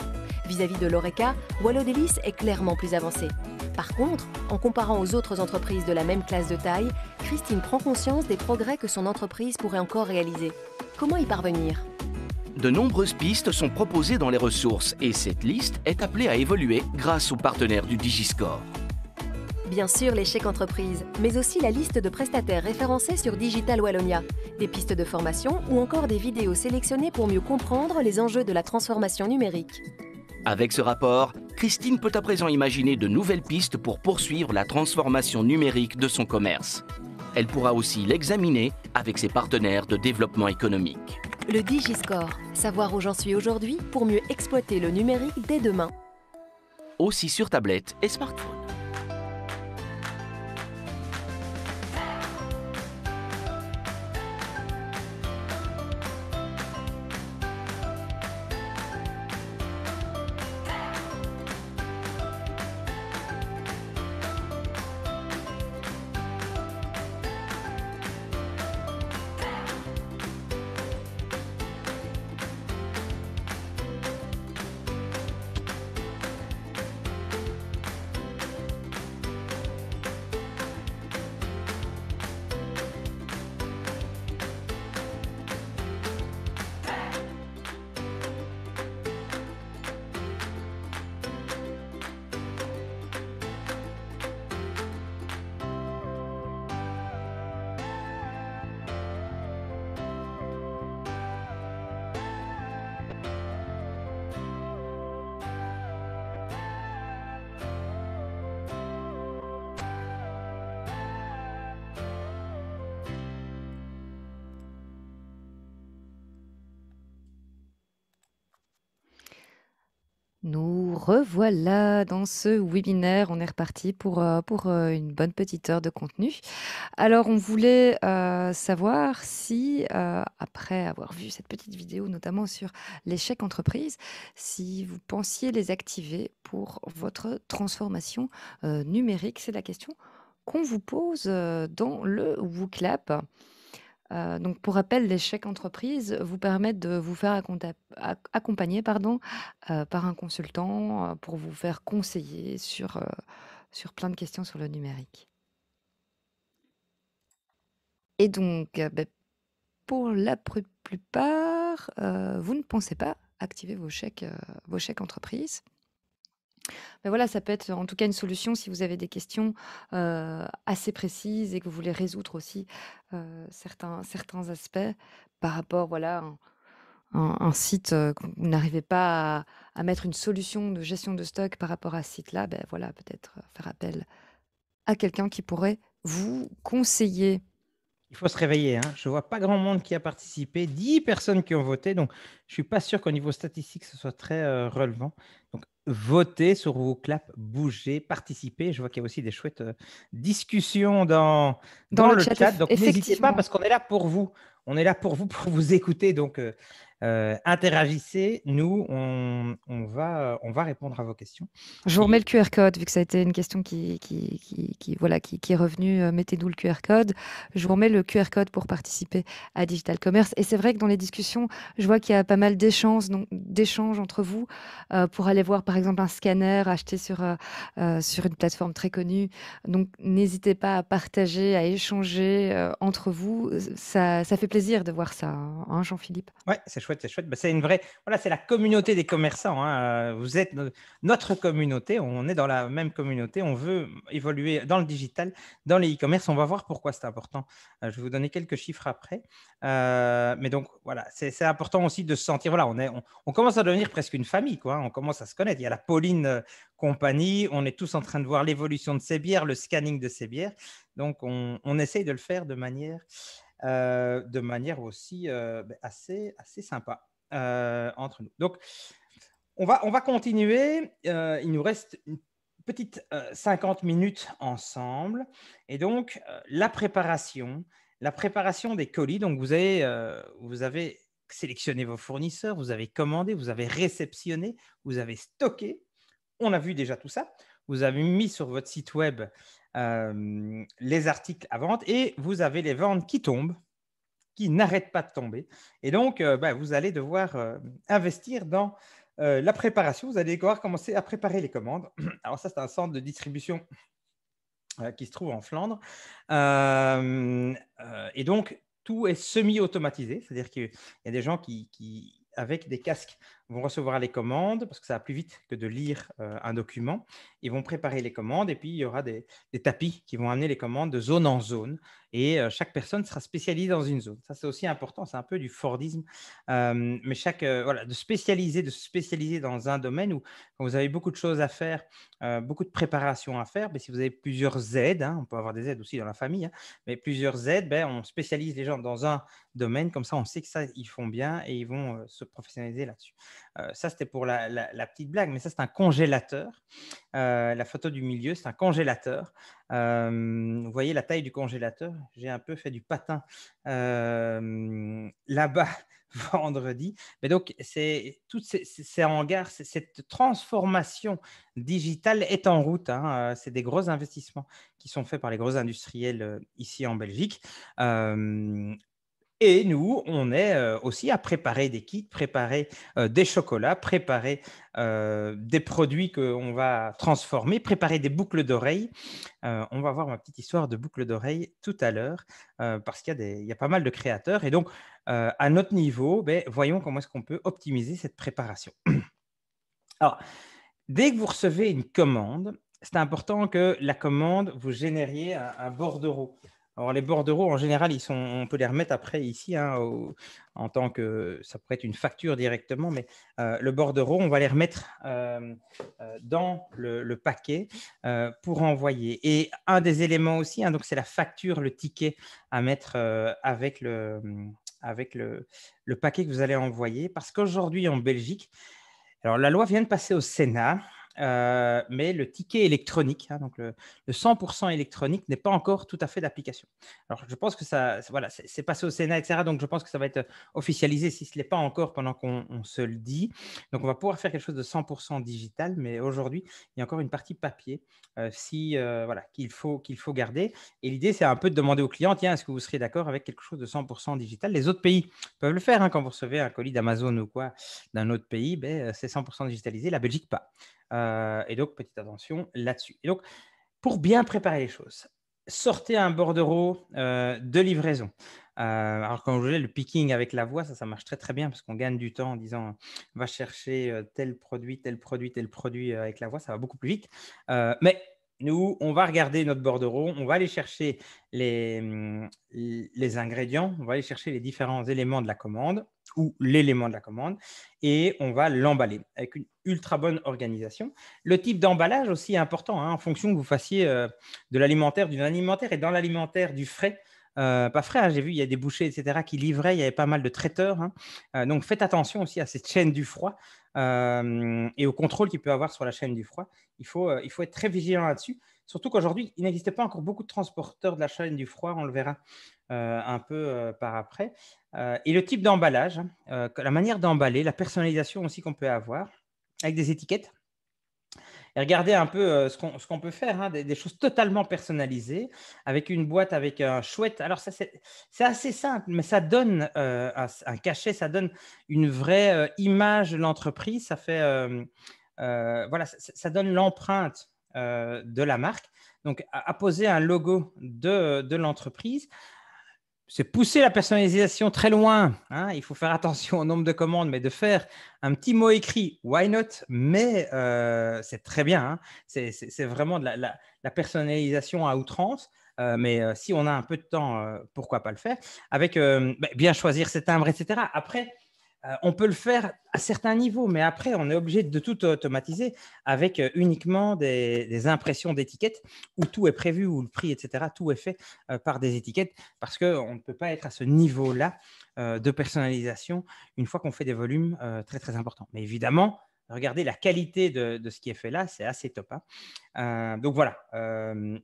Vis-à-vis de l'ORECA, Wallo Delis est clairement plus avancé. Par contre, en comparant aux autres entreprises de la même classe de taille, Christine prend conscience des progrès que son entreprise pourrait encore réaliser. Comment y parvenir
de nombreuses pistes sont proposées dans les ressources et cette liste est appelée à évoluer grâce aux partenaires du Digiscore.
Bien sûr les chèques entreprises, mais aussi la liste de prestataires référencés sur Digital Wallonia, des pistes de formation ou encore des vidéos sélectionnées pour mieux comprendre les enjeux de la transformation numérique.
Avec ce rapport, Christine peut à présent imaginer de nouvelles pistes pour poursuivre la transformation numérique de son commerce. Elle pourra aussi l'examiner avec ses partenaires de développement économique.
Le Digiscore, savoir où j'en suis aujourd'hui pour mieux exploiter le numérique dès demain.
Aussi sur tablette
et smartphone.
revoilà dans ce webinaire. On est reparti pour, euh, pour euh, une bonne petite heure de contenu. Alors, on voulait euh, savoir si, après avoir vu cette petite vidéo, notamment sur l'échec entreprise, si vous pensiez les activer pour votre transformation numérique. C'est la question qu'on vous pose dans le WooClap. Euh, donc, pour rappel, les chèques entreprises vous permettent de vous faire accompagner euh, par un consultant euh, pour vous faire conseiller sur, plein de questions sur le numérique. Et donc, ben, pour la plupart, vous ne pensez pas activer vos chèques, vos chèques entreprises. Mais ben voilà, ça peut être en tout cas une solution si vous avez des questions euh, assez précises et que vous voulez résoudre aussi euh, certains, certains aspects par rapport voilà, à un, site euh, où vous n'arrivez pas à, mettre une solution de gestion de stock par rapport à ce site-là. Ben voilà, peut-être faire appel à quelqu'un qui pourrait vous conseiller.
Il faut se réveiller. Hein. Je ne vois pas grand monde qui a participé, 10 personnes qui ont voté. Donc, je ne suis pas sûr qu'au niveau statistique, ce soit très relevant. Donc, voter sur vos claps, bougez, participez. Je vois qu'il y a aussi des chouettes euh, discussions dans, dans, le, chat. donc n'hésitez pas parce qu'on est là pour vous. On est là pour vous, pour vous écouter. Donc euh, euh, interagissez, nous, on, va, euh, on va répondre à vos questions. Je vous remets
le QR code, vu que ça a été une question qui, qui, voilà, qui, est revenue. Euh, mettez-nous le QR code. Je vous remets le QR code pour participer à Digital Commerce. Et c'est vrai que dans les discussions, je vois qu'il y a pas mal d'échanges entre vous pour aller voir, par exemple, un scanner acheté sur, sur une plateforme très connue. Donc, n'hésitez pas à partager, à échanger entre vous. Ça, fait plaisir de voir ça, hein, hein Jean-Philippe.
Ouais, c'est chouette, c'est chouette. Bah, c'est une vraie, voilà, c'est la communauté des commerçants. Hein. Euh, vous êtes notre communauté, on est dans la même communauté, on veut évoluer dans le digital, dans les e-commerce. On va voir pourquoi c'est important. Euh, je vais vous donner quelques chiffres après. Euh, mais donc, voilà, c'est important aussi de se sentir, voilà, on, est, on, commence à devenir presque une famille, quoi. Hein. On commence à se connaître. Il y a la Pauline compagnie, on est tous en train de voir l'évolution de ces bières, le scanning de ces bières. Donc, on, on essaye de le faire de manière euh, de manière aussi euh, ben, assez, sympa euh, entre nous. Donc, on va, continuer. il nous reste une petite 50 minutes ensemble. Et donc, la préparation, la préparation des colis. Donc, vous avez sélectionné vos fournisseurs, vous avez commandé, vous avez réceptionné, vous avez stocké. On a vu déjà tout ça. Vous avez mis sur votre site web euh, les articles à vente et vous avez les ventes qui tombent, qui n'arrêtent pas de tomber. Et donc, euh, bah, vous allez devoir euh, investir dans la préparation. Vous allez devoir commencer à préparer les commandes. Alors ça, c'est un centre de distribution qui se trouve en Flandre. et donc, tout est semi-automatisé, c'est-à-dire qu'il y a des gens qui avec des casques vont recevoir les commandes, parce que ça va plus vite que de lire euh, un document. Ils vont préparer les commandes et puis il y aura des, tapis qui vont amener les commandes de zone en zone. Et euh, chaque personne sera spécialisée dans une zone. Ça, c'est aussi important, c'est un peu du Fordisme. Euh, mais chaque, voilà, de spécialiser, de se spécialiser dans un domaine où quand vous avez beaucoup de choses à faire, beaucoup de préparation à faire, mais ben, si vous avez plusieurs aides, hein, on peut avoir des aides aussi dans la famille, hein, mais plusieurs aides, ben, on spécialise les gens dans un domaine, comme ça on sait que ça, ils font bien et ils vont se professionnaliser là-dessus. Euh, ça, c'était pour la, petite blague, mais ça, c'est un congélateur. Euh, la photo du milieu, c'est un congélateur. Euh, vous voyez la taille du congélateur. J'ai un peu fait du patin là-bas vendredi. Mais donc, c'est toutes ces, hangars, cette transformation digitale est en route. Hein. C'est des gros investissements qui sont faits par les gros industriels ici en Belgique. Et nous, on est euh, aussi à préparer des kits, préparer euh, des chocolats, préparer euh, des produits qu'on va transformer, préparer des boucles d'oreilles. on va voir ma petite histoire de boucles d'oreilles tout à l'heure, parce qu'il y, a pas mal de créateurs. Et donc, à notre niveau, ben, voyons comment est-ce qu'on peut optimiser cette préparation. Alors, dès que vous recevez une commande, c'est important que la commande, vous génériez un bordereau. Alors les bordereaux, en général, ils on peut les remettre après ici, hein, en tant que ça pourrait être une facture directement, mais euh, le bordereau, on va les remettre euh, euh, dans le, paquet pour envoyer. Et un des éléments aussi, hein, donc c'est la facture, le ticket à mettre avec le avec le paquet que vous allez envoyer, parce qu'aujourd'hui en Belgique, alors la loi vient de passer au Sénat, euh, mais le ticket électronique, hein, donc le, 100% électronique, n'est pas encore tout à fait d'application. Alors, je pense que ça, voilà, c'est passé au Sénat, etc. Donc, je pense que ça va être euh, officialisé si ce n'est pas encore pendant qu'on se le dit. Donc, on va pouvoir faire quelque chose de 100% digital, mais aujourd'hui, il y a encore une partie papier euh, si, voilà, qu'il faut, qu'il faut garder. Et l'idée, c'est un peu de demander aux clients, tiens, est-ce que vous serez d'accord avec quelque chose de 100% digital Les autres pays peuvent le faire. Hein, quand vous recevez un colis d'Amazon ou quoi d'un autre pays, ben, c'est 100% digitalisé. La Belgique, pas. Euh, et donc, petite attention là-dessus. Et donc, pour bien préparer les choses, sortez un bordereau euh, de livraison. Euh, alors, quand je disais le picking avec la voix, ça, ça marche très très bien parce qu'on gagne du temps en disant va chercher tel produit, tel produit, tel produit avec la voix, ça va beaucoup plus vite. mais nous, on va regarder notre bordereau, on va aller chercher mm, les, ingrédients, on va aller chercher les différents éléments de la commande ou l'élément de la commande et on va l'emballer avec une ultra bonne organisation. Le type d'emballage aussi est important hein, en fonction que vous fassiez euh, de l'alimentaire, du alimentaire et dans l'alimentaire du frais. Euh, pas frais, hein, J'ai vu, il y a des bouchers, etc., qui livraient. Il y avait pas mal de traiteurs. Hein. Euh, donc, faites attention aussi à cette chaîne du froid euh, et au contrôle qu'il peut avoir sur la chaîne du froid. Il faut, il faut être très vigilant là-dessus. Surtout qu'aujourd'hui, il n'existe pas encore beaucoup de transporteurs de la chaîne du froid. On le verra un peu par après. et le type d'emballage, hein, la manière d'emballer, la personnalisation aussi qu'on peut avoir avec des étiquettes et regarder un peu euh, ce qu'on peut faire, hein, des, choses totalement personnalisées, avec une boîte, avec un chouette. Alors, c'est assez simple, mais ça donne euh, un, cachet, ça donne une vraie euh, image de l'entreprise, ça fait, voilà, ça, donne l'empreinte de la marque. Donc, apposer un logo de, de l'entreprise, c'est pousser la personnalisation très loin. Hein. Il faut faire attention au nombre de commandes, mais de faire un petit mot écrit, why not Mais euh, c'est très bien. Hein. C'est vraiment de la, personnalisation à outrance. Euh, mais euh, si on a un peu de temps, pourquoi pas le faire Avec ben, bien choisir ses timbres, etc. Après, euh, on peut le faire à certains niveaux, mais après, on est obligé de tout automatiser avec euh, uniquement des, impressions d'étiquettes où tout est prévu, où le prix, etc., tout est fait euh, par des étiquettes parce qu'on ne peut pas être à ce niveau-là de personnalisation une fois qu'on fait des volumes très, très importants. Mais évidemment, regardez la qualité de, ce qui est fait là, c'est assez top. Hein. donc voilà,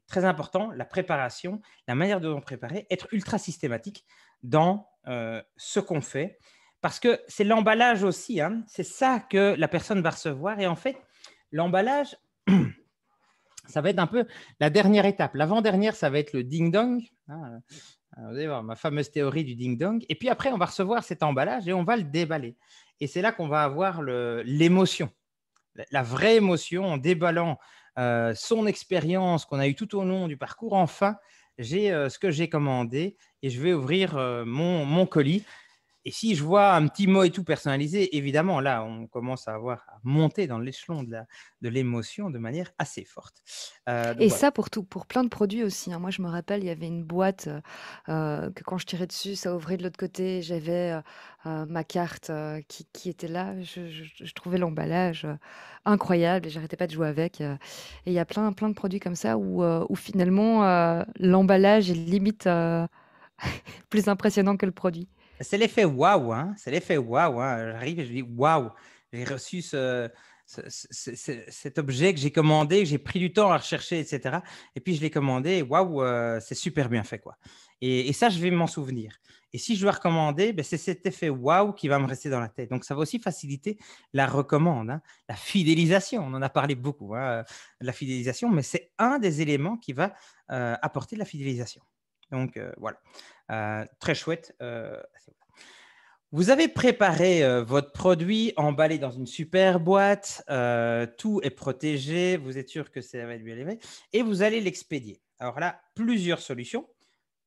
très important, la préparation, la manière de on préparer, être ultra systématique dans ce qu'on fait parce que c'est l'emballage aussi, hein. c'est ça que la personne va recevoir. Et en fait, l'emballage, ça va être un peu la dernière étape. L'avant-dernière, ça va être le ding-dong. Hein. Vous allez voir ma fameuse théorie du ding-dong. Et puis après, on va recevoir cet emballage et on va le déballer. Et c'est là qu'on va avoir l'émotion, la, vraie émotion en déballant euh, son expérience qu'on a eue tout au long du parcours. Enfin, j'ai euh, ce que j'ai commandé et je vais ouvrir euh, mon colis. Et si je vois un petit mot et tout personnalisé, évidemment, là, on commence à avoir à monter dans l'échelon de l'émotion de, manière assez forte. Euh, et ça
pour, tout, pour plein de produits aussi. Hein. Moi, je me rappelle, il y avait une boîte euh, euh, que quand je tirais dessus, ça ouvrait de l'autre côté. J'avais ma carte qui, était là. Je, trouvais l'emballage incroyable et j'arrêtais pas de jouer avec. et il y a plein, plein de produits comme ça où finalement, l'emballage est limite plus impressionnant que le produit.
C'est l'effet waouh, hein? c'est l'effet waouh. Hein? J'arrive et je dis waouh, j'ai reçu ce, cet objet que j'ai commandé, j'ai pris du temps à rechercher, etc. Et puis je l'ai commandé, waouh, euh, c'est super bien fait. quoi. Et, ça, je vais m'en souvenir. Et si je dois recommander, ben c'est cet effet waouh qui va me rester dans la tête. Donc ça va aussi faciliter la recommande, hein. la fidélisation. On en a parlé beaucoup, hein, euh, la fidélisation, mais c'est un des éléments qui va euh, apporter la fidélisation. Donc euh, voilà, euh, très chouette. Euh, vous avez préparé votre produit, emballé dans une super boîte, tout est protégé, vous êtes sûr que ça va lui élevé et vous allez l'expédier. Alors là, plusieurs solutions.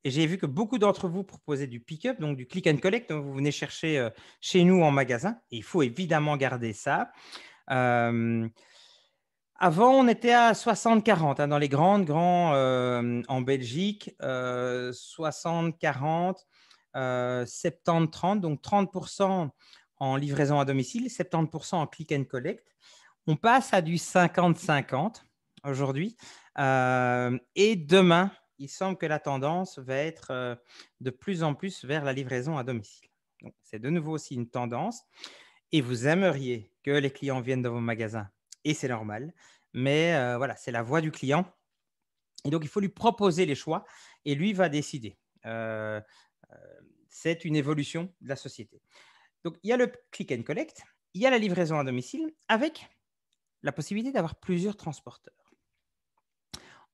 Et j'ai vu que beaucoup d'entre vous proposaient du pick-up, donc du click and collect. vous venez chercher chez nous en magasin. Et il faut évidemment garder ça. Avant, on était à 60-40 hein, dans les grandes, grands euh, en Belgique, 60-40, euh, 70-30, euh, donc 30% en livraison à domicile, 70% en click and collect. On passe à du 50-50 aujourd'hui. et demain, il semble que la tendance va être de plus en plus vers la livraison à domicile. C'est de nouveau aussi une tendance. Et vous aimeriez que les clients viennent dans vos magasins et c'est normal. Mais euh, voilà, c'est la voix du client. Et donc, il faut lui proposer les choix et lui va décider. Euh, euh, c'est une évolution de la société. Donc, il y a le click and collect, il y a la livraison à domicile avec la possibilité d'avoir plusieurs transporteurs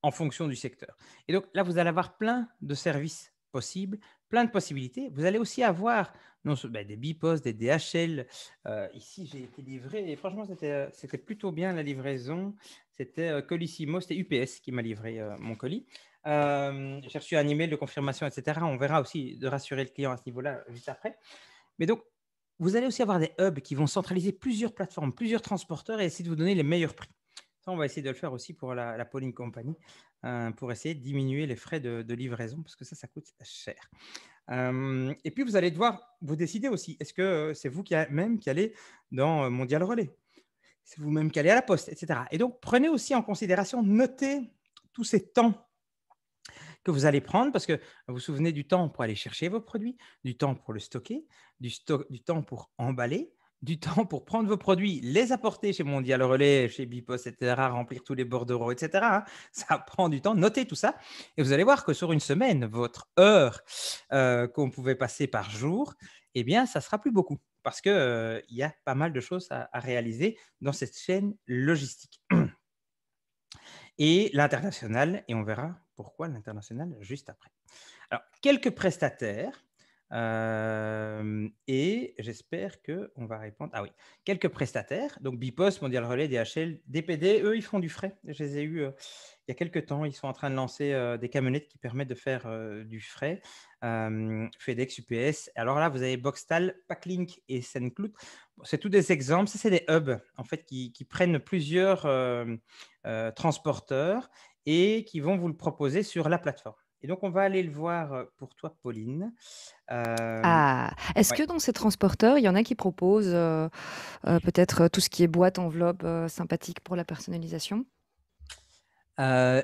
en fonction du secteur. Et donc là, vous allez avoir plein de services possible, plein de possibilités. Vous allez aussi avoir non, ben, des BIPOS, des DHL. Euh, ici, j'ai été livré et franchement, c'était euh, plutôt bien la livraison. C'était euh, Colissimo, c'était UPS qui m'a livré mon colis. j'ai reçu un email de confirmation, etc. On verra aussi de rassurer le client à ce niveau-là juste après. Mais donc, vous allez aussi avoir des hubs qui vont centraliser plusieurs plateformes, plusieurs transporteurs et essayer de vous donner les meilleurs prix on va essayer de le faire aussi pour la, la Pauline Company, hein, pour essayer de diminuer les frais de, livraison, parce que ça, ça coûte cher. Euh, et puis, vous allez devoir vous décider aussi. Est-ce que euh, c'est vous qui même qui allez dans euh, Mondial Relais C'est vous-même qui allez à la poste, etc. Et donc, prenez aussi en considération, notez tous ces temps que vous allez prendre parce que vous vous souvenez du temps pour aller chercher vos produits, du temps pour le stocker, du, du temps pour emballer, du temps pour prendre vos produits, les apporter chez Mondial Relais, chez Bipos, etc., remplir tous les bordereaux, etc. Hein. Ça prend du temps. Notez tout ça et vous allez voir que sur une semaine, votre heure euh, qu'on pouvait passer par jour, eh bien, ça sera plus beaucoup parce qu'il euh, y a pas mal de choses à réaliser dans cette chaîne logistique. Et l'international, et on verra pourquoi l'international juste après. Alors, quelques prestataires et j'espère qu'on va répondre. Ah oui, quelques prestataires, donc Bipost, Mondial Relais, DHL, DPD, eux, ils font du frais. Je les ai eus il y a quelques temps. Ils sont en train de lancer des camionnettes qui permettent de faire du frais. FedEx, UPS. Alors là, vous avez Boxtal, Packlink et Sendcloud. c'est tous des exemples. c'est des hubs, en fait, qui prennent plusieurs transporteurs et qui vont vous le proposer sur la plateforme. Et donc, on va aller le voir euh, pour toi, Pauline. Euh, ah, est-ce que dans
ces transporteurs, il y en a qui proposent euh, peut-être tout ce qui est boîte, enveloppe sympathique pour la personnalisation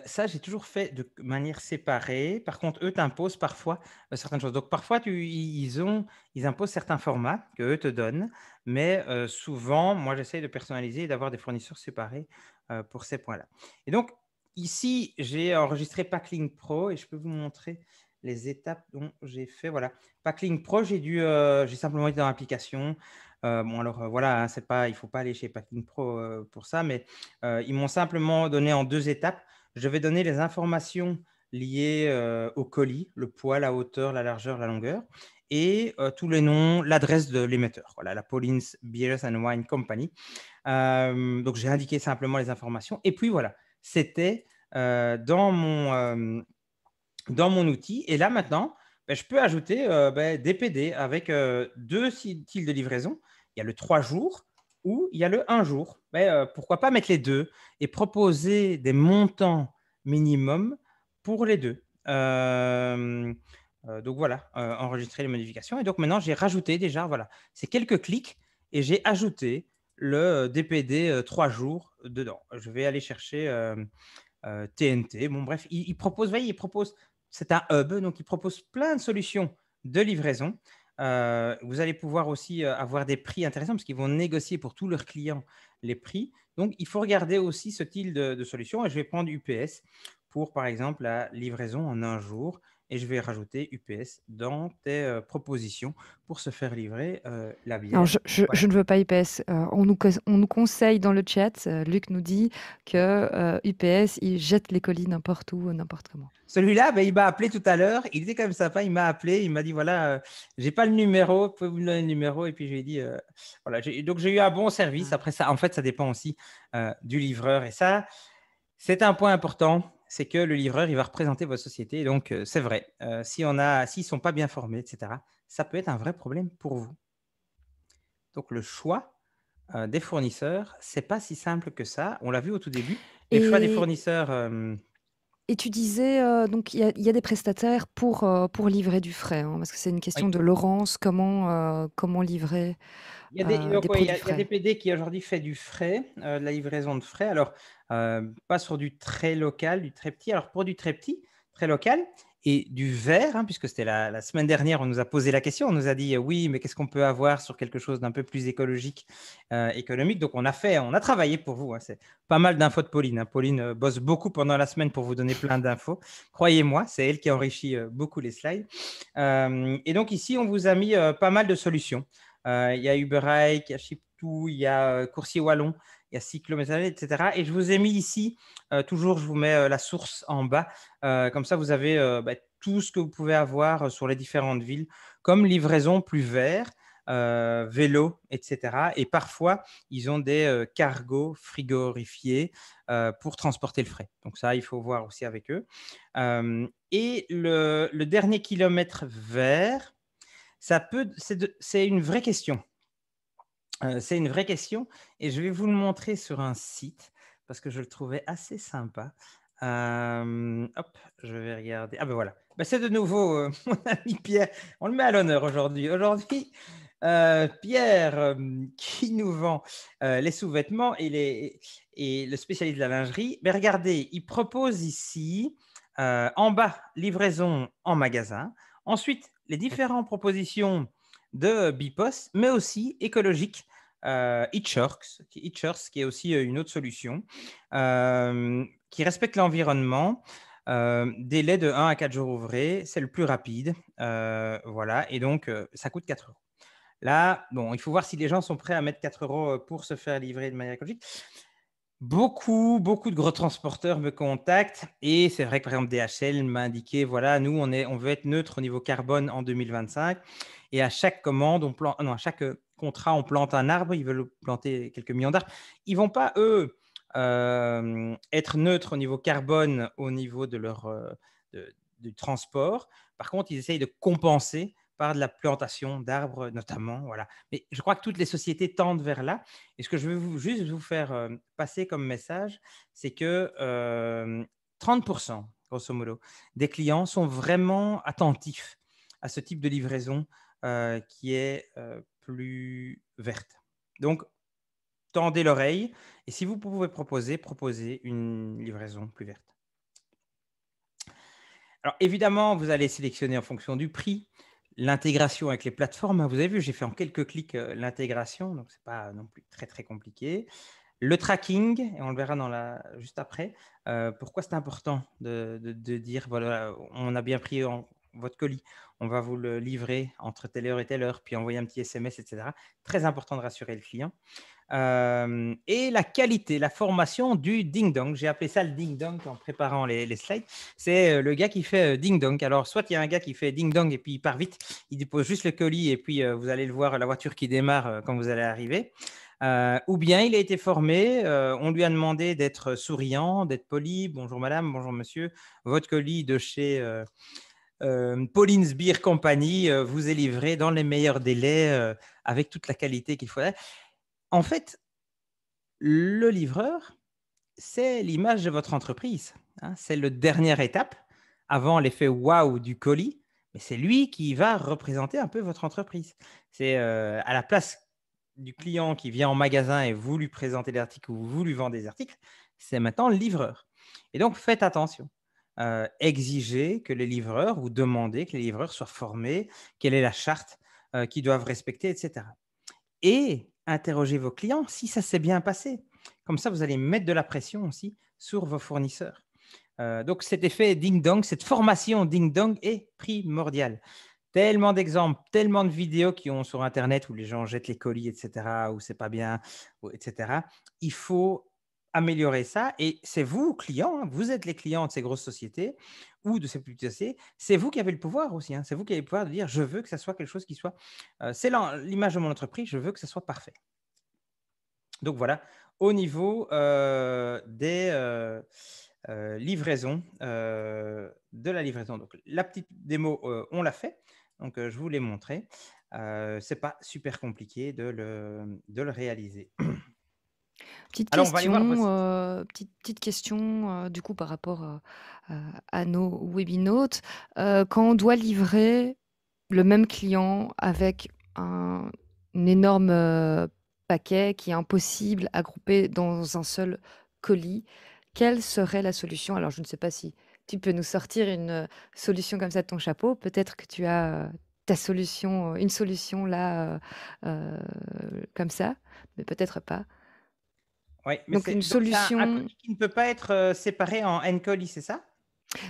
ça, j'ai toujours fait de manière séparée. Par contre, eux t'imposent parfois certaines choses. Donc, parfois, tu, ils, ont, ils imposent certains formats que eux te donnent, mais souvent, moi, j'essaye de personnaliser et d'avoir des fournisseurs séparés pour ces points-là. Et donc, ici, j'ai enregistré Packling Pro et je peux vous montrer les étapes dont j'ai fait. Voilà, Packling Pro, j'ai dû, euh, j'ai simplement été dans l'application. Euh, bon, alors euh, voilà, hein, c'est pas, il faut pas aller chez Packling Pro euh, pour ça, mais ils m'ont simplement donné en deux étapes. Je vais donner les informations liées au colis, le poids, la hauteur, la largeur, la longueur, et tous les noms, l'adresse de l'émetteur. Voilà, la Pauline's Beers and Wine Company. donc j'ai indiqué simplement les informations. Et puis voilà, c'était euh, euh, dans, mon, outil. Et là, maintenant, ben, je peux ajouter euh, ben, des PD avec deux styles de livraison. Il y a le 3 jours ou il y a le 1 jour. Ben, pourquoi pas mettre les deux et proposer des montants minimum pour les deux. donc voilà, enregistrer les modifications. Et donc maintenant, j'ai rajouté déjà, voilà, c'est quelques clics et j'ai ajouté le DPD trois jours dedans. Je vais aller chercher TNT. Bon, bref, il, propose, voyez, il propose, c'est un hub, donc il propose plein de solutions de livraison. vous allez pouvoir aussi avoir des prix intéressants parce qu'ils vont négocier pour tous leurs clients les prix. Donc, il faut regarder aussi ce type de, de solution. Et je vais prendre UPS pour, par exemple, la livraison en un jour et je vais rajouter UPS dans tes euh, propositions pour se faire livrer euh, la bière. je, ne veux
pas UPS. Euh, on, nous, on, nous, conseille dans le chat, Luc nous dit que UPS, il jette les colis n'importe où, n'importe comment.
Celui-là, ben, il m'a appelé tout à l'heure. Il était quand même sympa. Il m'a appelé. Il m'a dit voilà, j'ai pas le numéro. Pouvez-vous me donner le numéro Et puis je lui ai dit voilà. donc j'ai eu un bon service. Ah. Après ça, en fait, ça dépend aussi du livreur. Et ça, c'est un point important c'est que le livreur, il va représenter votre société. Donc, euh, c'est vrai. Euh, si on a, s'ils ne sont pas bien formés, etc., ça peut être un vrai problème pour vous. Donc, le choix euh, des fournisseurs, c'est pas si simple que ça. On l'a vu au tout début. le Et... choix des fournisseurs
et tu disais, euh, donc il y a, des prestataires pour, euh, pour livrer du frais, hein, parce que c'est une question de Laurence, comment, euh, comment livrer Il y a des, a, des
PD qui aujourd'hui fait du frais, de la livraison de frais. Alors, pas sur du très local, du très petit. Alors, pour du très petit, très local, et du verre, hein, puisque c'était la, semaine dernière, on nous a posé la question, on nous a dit oui, mais qu'est-ce qu'on peut avoir sur quelque chose d'un peu plus écologique, euh, économique. Donc on a fait, on a travaillé pour vous. Hein, c'est pas mal d'infos de Pauline. Hein. Pauline euh, bosse beaucoup pendant la semaine pour vous donner plein d'infos. Croyez-moi, c'est elle qui enrichit euh, beaucoup les slides. et donc ici, on vous a mis pas mal de solutions. Il y a Uberike, il y a il y a Coursier Wallon il y a km, etc. Et je vous ai mis ici, euh, toujours, je vous mets euh, la source en bas. Euh, comme ça, vous avez bah, tout ce que vous pouvez avoir sur les différentes villes, comme livraison plus vert, vélo, etc. Et parfois, ils ont des cargos frigorifiés pour transporter le frais. Donc ça, il faut voir aussi avec eux. et le, le dernier kilomètre vert, ça peut, c'est une vraie question. Euh, c'est une vraie question et je vais vous le montrer sur un site parce que je le trouvais assez sympa. Euh, hop, je vais regarder. Ah ben voilà, ben, c'est de nouveau euh, mon ami Pierre. On le met à l'honneur aujourd'hui. Aujourd'hui, Pierre qui nous vend les sous-vêtements et, les, et le spécialiste de la lingerie. Mais ben, regardez, il propose ici en bas livraison en magasin. Ensuite, les différentes propositions de Bipos, mais aussi écologiques euh, sharks qui, est aussi euh, une autre solution, euh, qui respecte l'environnement. Euh, délai de 1 à 4 jours ouvrés, c'est le plus rapide. voilà, et donc ça coûte 4 euros. Là, bon, il faut voir si les gens sont prêts à mettre 4 euros pour se faire livrer de manière écologique. Beaucoup, beaucoup de gros transporteurs me contactent et c'est vrai que par exemple DHL m'a indiqué voilà, nous on, est, on veut être neutre au niveau carbone en 2025 et à chaque commande, on plan, non, à chaque contrat, on plante un arbre, ils veulent planter quelques millions d'arbres. Ils vont pas, eux, euh, être neutres au niveau carbone, au niveau de leur, euh, du transport. Par contre, ils essayent de compenser par de la plantation d'arbres, notamment. Voilà. Mais je crois que toutes les sociétés tendent vers là. Et ce que je veux juste vous faire euh, passer comme message, c'est que 30%, grosso modo, des clients sont vraiment attentifs à ce type de livraison qui est plus verte. Donc, tendez l'oreille et si vous pouvez proposer, proposez une livraison plus verte. Alors évidemment, vous allez sélectionner en fonction du prix l'intégration avec les plateformes. Vous avez vu, j'ai fait en quelques clics euh, l'intégration, donc c'est pas non plus très très compliqué. Le tracking, et on le verra dans la, juste après, euh, pourquoi c'est important de, de, dire, voilà, on a bien pris en, votre colis, on va vous le livrer entre telle heure et telle heure, puis envoyer un petit SMS, etc. Très important de rassurer le client. Euh, et la qualité, la formation du ding-dong. J'ai appelé ça le ding-dong en préparant les, slides. C'est euh, le gars qui fait euh, ding-dong. Alors, soit il y a un gars qui fait ding-dong et puis il part vite, il dépose juste le colis et puis vous allez le voir, la voiture qui démarre quand vous allez arriver. ou bien il a été formé, on lui a demandé d'être souriant, d'être poli, bonjour madame, bonjour monsieur, votre colis de chez euh, Pauline's Beer Company euh, vous est livré dans les meilleurs délais euh, avec toute la qualité qu'il faudrait. En fait, le livreur, c'est l'image de votre entreprise. Hein. C'est la dernière étape avant l'effet waouh du colis, mais c'est lui qui va représenter un peu votre entreprise. C'est euh, à la place du client qui vient en magasin et vous lui présentez l'article ou vous lui vendez des articles, c'est maintenant le livreur. Et donc faites attention. Euh, exiger que les livreurs ou demander que les livreurs soient formés, quelle est la charte euh, qu'ils doivent respecter, etc. Et interroger vos clients si ça s'est bien passé. Comme ça, vous allez mettre de la pression aussi sur vos fournisseurs. Euh, donc cet effet ding-dong, cette formation ding-dong est primordiale. Tellement d'exemples, tellement de vidéos qui ont sur Internet où les gens jettent les colis, etc., où c'est pas bien, etc. Il faut améliorer ça. Et c'est vous, clients, hein, vous êtes les clients de ces grosses sociétés ou de ces petites sociétés. C'est vous qui avez le pouvoir aussi. Hein, c'est vous qui avez le pouvoir de dire je veux que ça soit quelque chose qui soit. Euh, c'est l'image de mon entreprise, je veux que ça soit parfait. Donc voilà, au niveau euh, des euh, livraisons, de la livraison. Donc la petite démo, on l'a fait. Donc je vous l'ai montré. c'est pas super compliqué de le, de le réaliser. Petite question,
euh, petite, petite question euh, du coup par rapport à nos webinotes. Euh, quand on doit livrer le même client avec un, énorme paquet qui est impossible à grouper dans un seul colis, quelle serait la solution? Alors, je ne sais pas si tu peux nous sortir une solution comme ça de ton chapeau. Peut-être que tu as ta solution, une solution là, comme ça, mais peut-être pas
mais donc une solution. qui ne peut pas être euh, séparé en n colis, c'est ça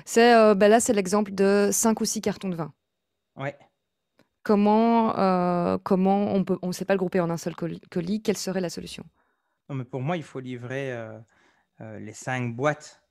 C'est euh, bah, là, c'est l'exemple de 5 ou 6 cartons de vin. Ouais. Comment, euh, comment on ne on sait pas le grouper en un seul colis Quelle serait la solution
pour moi, il faut livrer les 5 boîtes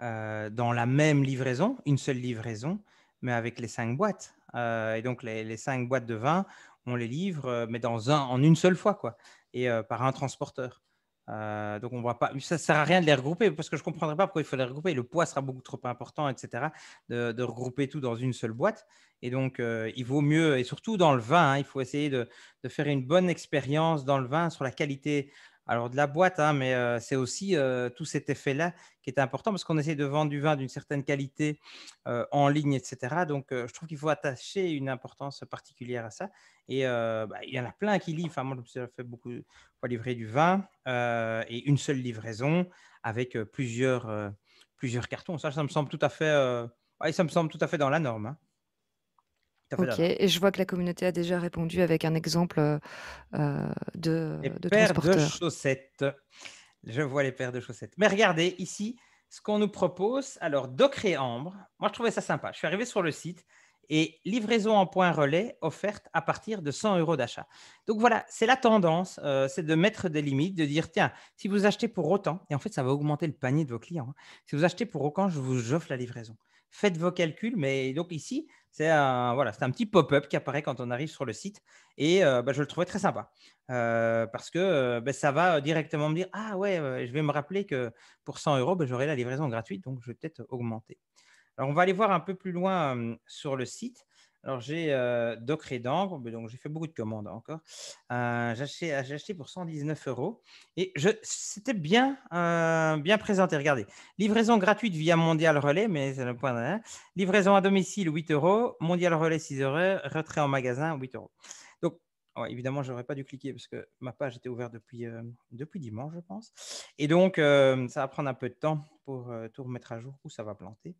dans la même livraison, une seule livraison, mais avec les 5 boîtes. et donc les, 5 boîtes de vin, on les livre, mais dans un, en une seule fois, quoi, et par un transporteur. Euh, donc on pas, ça ne sert à rien de les regrouper parce que je ne comprendrais pas pourquoi il faut les regrouper. Le poids sera beaucoup trop important, etc. De, regrouper tout dans une seule boîte. Et donc euh, il vaut mieux, et surtout dans le vin, hein, il faut essayer de faire une bonne expérience dans le vin sur la qualité alors de la boîte, hein, mais euh, c'est aussi euh, tout cet effet-là qui est important parce qu'on essaie de vendre du vin d'une certaine qualité euh, en ligne, etc. Donc, je trouve qu'il faut attacher une importance particulière à ça. Et bah, il y en a plein qui livrent. moi, je fait beaucoup pour livrer du vin et une seule livraison avec plusieurs, plusieurs cartons. Ça, ça me semble tout à fait, ça me semble tout à fait dans la norme. Hein. Ok, et
je vois que la communauté a déjà répondu avec un exemple euh, euh, de, paires de
chaussettes. Je vois les paires de chaussettes. Mais regardez ici ce qu'on nous propose. Alors, Docre et Ambre, moi je trouvais ça sympa. Je suis arrivé sur le site et livraison en point relais offerte à partir de 100 euros d'achat. Donc voilà, c'est la tendance, euh, c'est de mettre des limites, de dire tiens, si vous achetez pour autant, et en fait ça va augmenter le panier de vos clients, hein, si vous achetez pour autant, je vous offre la livraison faites vos calculs. Mais donc ici, c'est un, voilà, un petit pop-up qui apparaît quand on arrive sur le site. Et euh, bah, je le trouvais très sympa euh, parce que euh, bah, ça va directement me dire Ah ouais, je vais me rappeler que pour 100 euros, bah, j'aurai la livraison gratuite, donc je vais peut-être augmenter. Alors, on va aller voir un peu plus loin sur le site. Alors, j'ai euh, docré d'ambre donc j'ai fait beaucoup de commandes hein, encore. Euh, j'ai, acheté, pour 119 euros et c'était bien, euh, bien présenté. Regardez, livraison gratuite via Mondial Relais, mais c'est le point. Hein. Livraison à domicile, 8 euros. Mondial Relais, 6 euros. Retrait en magasin, 8 euros évidemment, je n'aurais pas dû cliquer parce que ma page était ouverte depuis, euh, depuis dimanche, je pense. Et donc, euh, ça va prendre un peu de temps pour euh, tout remettre à jour où ça va planter.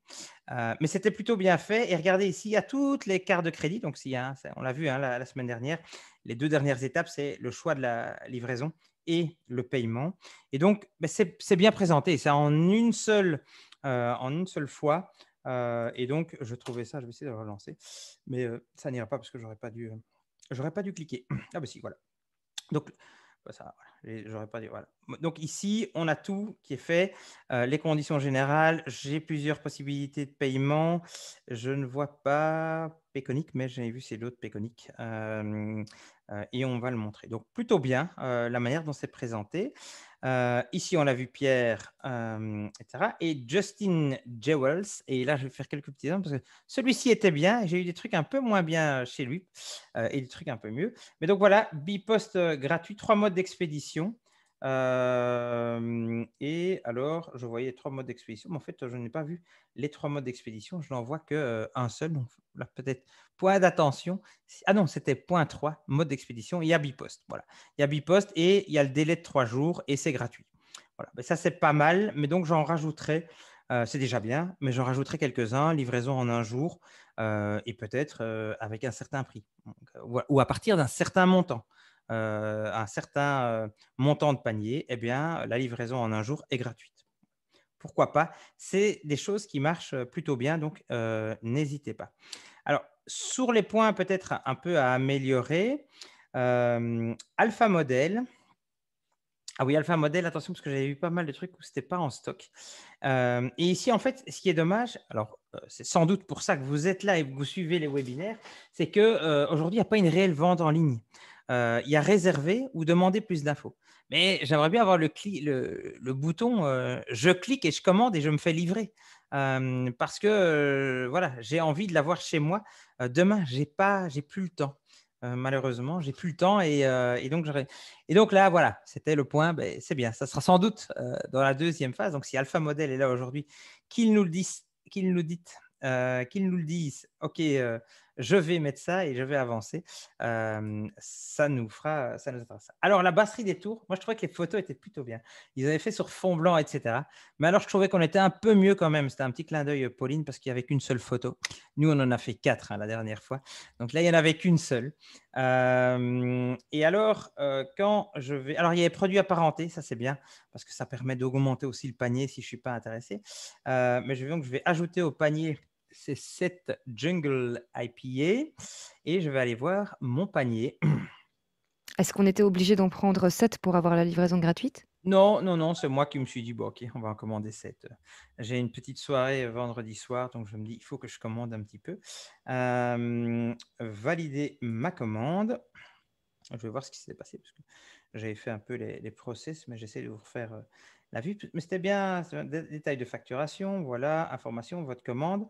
mais c'était plutôt bien fait. Et regardez ici, il y a toutes les cartes de crédit. Donc, si, on l'a vu hein, la, semaine dernière, les deux dernières étapes, c'est le choix de la livraison et le paiement. Et donc, ben, c'est bien présenté. C'est en, une seule, en une seule fois. et donc, je trouvais ça, je vais essayer de le relancer, mais ça n'ira pas parce que j'aurais pas dû J'aurais pas dû cliquer. Ah bah si, voilà. Donc, bah, ça, voilà. J'aurais pas dit, voilà. Donc ici, on a tout qui est fait, euh, les conditions générales, j'ai plusieurs possibilités de paiement. Je ne vois pas Péconique, mais j'ai vu c'est l'autre Péconique. Euh, euh, et on va le montrer. Donc plutôt bien la manière dont c'est présenté. ici, on a vu Pierre, etc. Et Justin Jewels. Et là, je vais faire quelques petits exemples parce que celui-ci était bien. J'ai eu des trucs un peu moins bien chez lui et des trucs un peu mieux. Mais donc voilà, bipost gratuit, trois modes d'expédition euh, et alors, je voyais trois modes d'expédition, mais en fait, je n'ai pas vu les trois modes d'expédition. Je n'en vois qu'un euh, seul. Donc, là, peut-être point d'attention. Ah non, c'était point 3, mode d'expédition. Il y a Bipost. Voilà. Il y a Bipost et il y a le délai de trois jours et c'est gratuit. Voilà. Mais ben, ça, c'est pas mal. Mais donc, j'en rajouterai. Euh, c'est déjà bien, mais j'en rajouterai quelques-uns. Livraison en un jour et peut-être avec un certain prix ou à partir d'un certain montant. Euh, un certain euh, montant de panier, eh bien, la livraison en un jour est gratuite. Pourquoi pas C'est des choses qui marchent plutôt bien, donc euh, n'hésitez pas. Alors, sur les points peut-être un peu à améliorer, Alpha Model. Ah oui, Alpha Model, attention, parce que j'avais vu pas mal de trucs où ce n'était pas en stock. et ici, en fait, ce qui est dommage, alors c'est sans doute pour ça que vous êtes là et que vous suivez les webinaires, c'est qu'aujourd'hui, il n'y a pas une réelle vente en ligne. Euh, il y a réservé ou demander plus d'infos. Mais j'aimerais bien avoir le, bouton euh, je clique et je commande et je me fais livrer. Euh, parce que voilà, j'ai envie de l'avoir chez moi. demain, j'ai pas, plus le temps. malheureusement, j'ai plus le temps et, donc et donc là, voilà, c'était le point. Ben, c'est bien, ça sera sans doute dans la deuxième phase. Donc si Alpha Model est là aujourd'hui, qu'ils nous le dise, qu'il nous nous le dise. Ok, je vais mettre ça et je vais avancer. ça nous fera, ça nous Alors la batterie des tours, moi je trouvais que les photos étaient plutôt bien. Ils avaient fait sur fond blanc, etc. Mais alors je trouvais qu'on était un peu mieux quand même. C'était un petit clin d'œil euh, Pauline parce qu'il n'y avait qu'une seule photo. Nous on en a fait quatre hein, la dernière fois. Donc là il n'y en avait qu'une seule. et alors euh, quand je vais, alors il y a les produits apparentés, ça c'est bien parce que ça permet d'augmenter aussi le panier si je suis pas intéressé. mais je vais donc je vais ajouter au panier c'est cette Jungle IPA et je vais aller voir mon panier.
Est-ce qu'on était obligé d'en prendre 7 pour avoir la livraison gratuite
Non, non, non, c'est moi qui me suis dit, bon, ok, on va en commander 7. J'ai une petite soirée vendredi soir, donc je me dis, il faut que je commande un petit peu. Euh, valider ma commande. Je vais voir ce qui s'est passé, parce que j'avais fait un peu les, les process, mais j'essaie de vous refaire euh, la vue, mais c'était bien, détail de facturation, voilà, information, votre commande,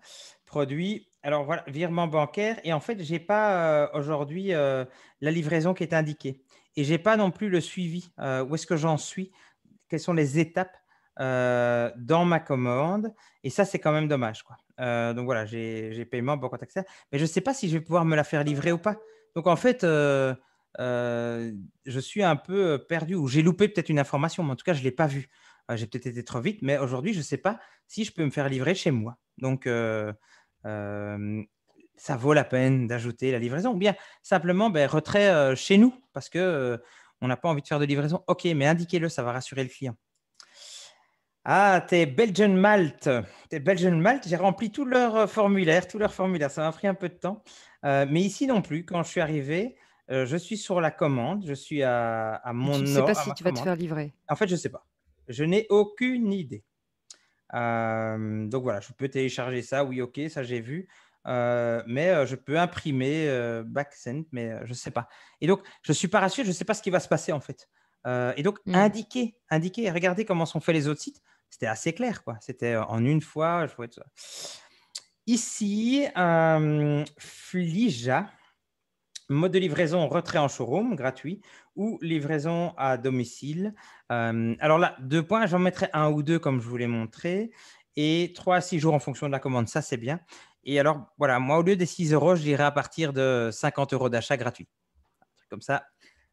produit. Alors voilà, virement bancaire. Et en fait, je n'ai pas euh, aujourd'hui euh, la livraison qui est indiquée. Et je n'ai pas non plus le suivi. Euh, où est-ce que j'en suis Quelles sont les étapes dans ma commande Et ça, c'est quand même dommage. Quoi. donc voilà, j'ai paiement, bon contact, Mais je ne sais pas si je vais pouvoir me la faire livrer ou pas. Donc en fait, je suis un peu perdu ou j'ai loupé peut-être une information, mais en tout cas, je ne l'ai pas vue. Ah, j'ai peut-être été trop vite, mais aujourd'hui, je ne sais pas si je peux me faire livrer chez moi. Donc, euh, euh, ça vaut la peine d'ajouter la livraison. Ou bien simplement, ben, retrait euh, chez nous, parce que on n'a pas envie de faire de livraison. OK, mais indiquez-le, ça va rassurer le client. Ah, tes Belgian Malt. Tes Belgian Malt, j'ai rempli tout leur formulaire, tout leur formulaire. Ça m'a pris un peu de temps. mais ici non plus, quand je suis arrivé, je suis sur la commande. Je suis à, à mon Je ne sais pas si tu vas te faire livrer. En fait, je ne sais pas. Je n'ai aucune idée. Euh, donc voilà, je peux télécharger ça, oui, ok, ça j'ai vu. Euh, mais euh, je peux imprimer Backsend, mais je ne sais pas. Et donc, je ne suis pas rassuré, je ne sais pas ce qui va se passer en fait. et donc, mm. indiquer, indiquer, regardez comment sont faits les autres sites. C'était assez clair, quoi. C'était en une fois. Je Ici, Flija, mode de livraison retrait en showroom gratuit ou livraison à domicile. Euh, alors là, deux points, j'en mettrai un ou deux comme je vous l'ai montré, et trois à six jours en fonction de la commande, ça c'est bien. Et alors, voilà, moi, au lieu des 6 euros, je dirais à partir de 50 euros d'achat gratuit. comme ça,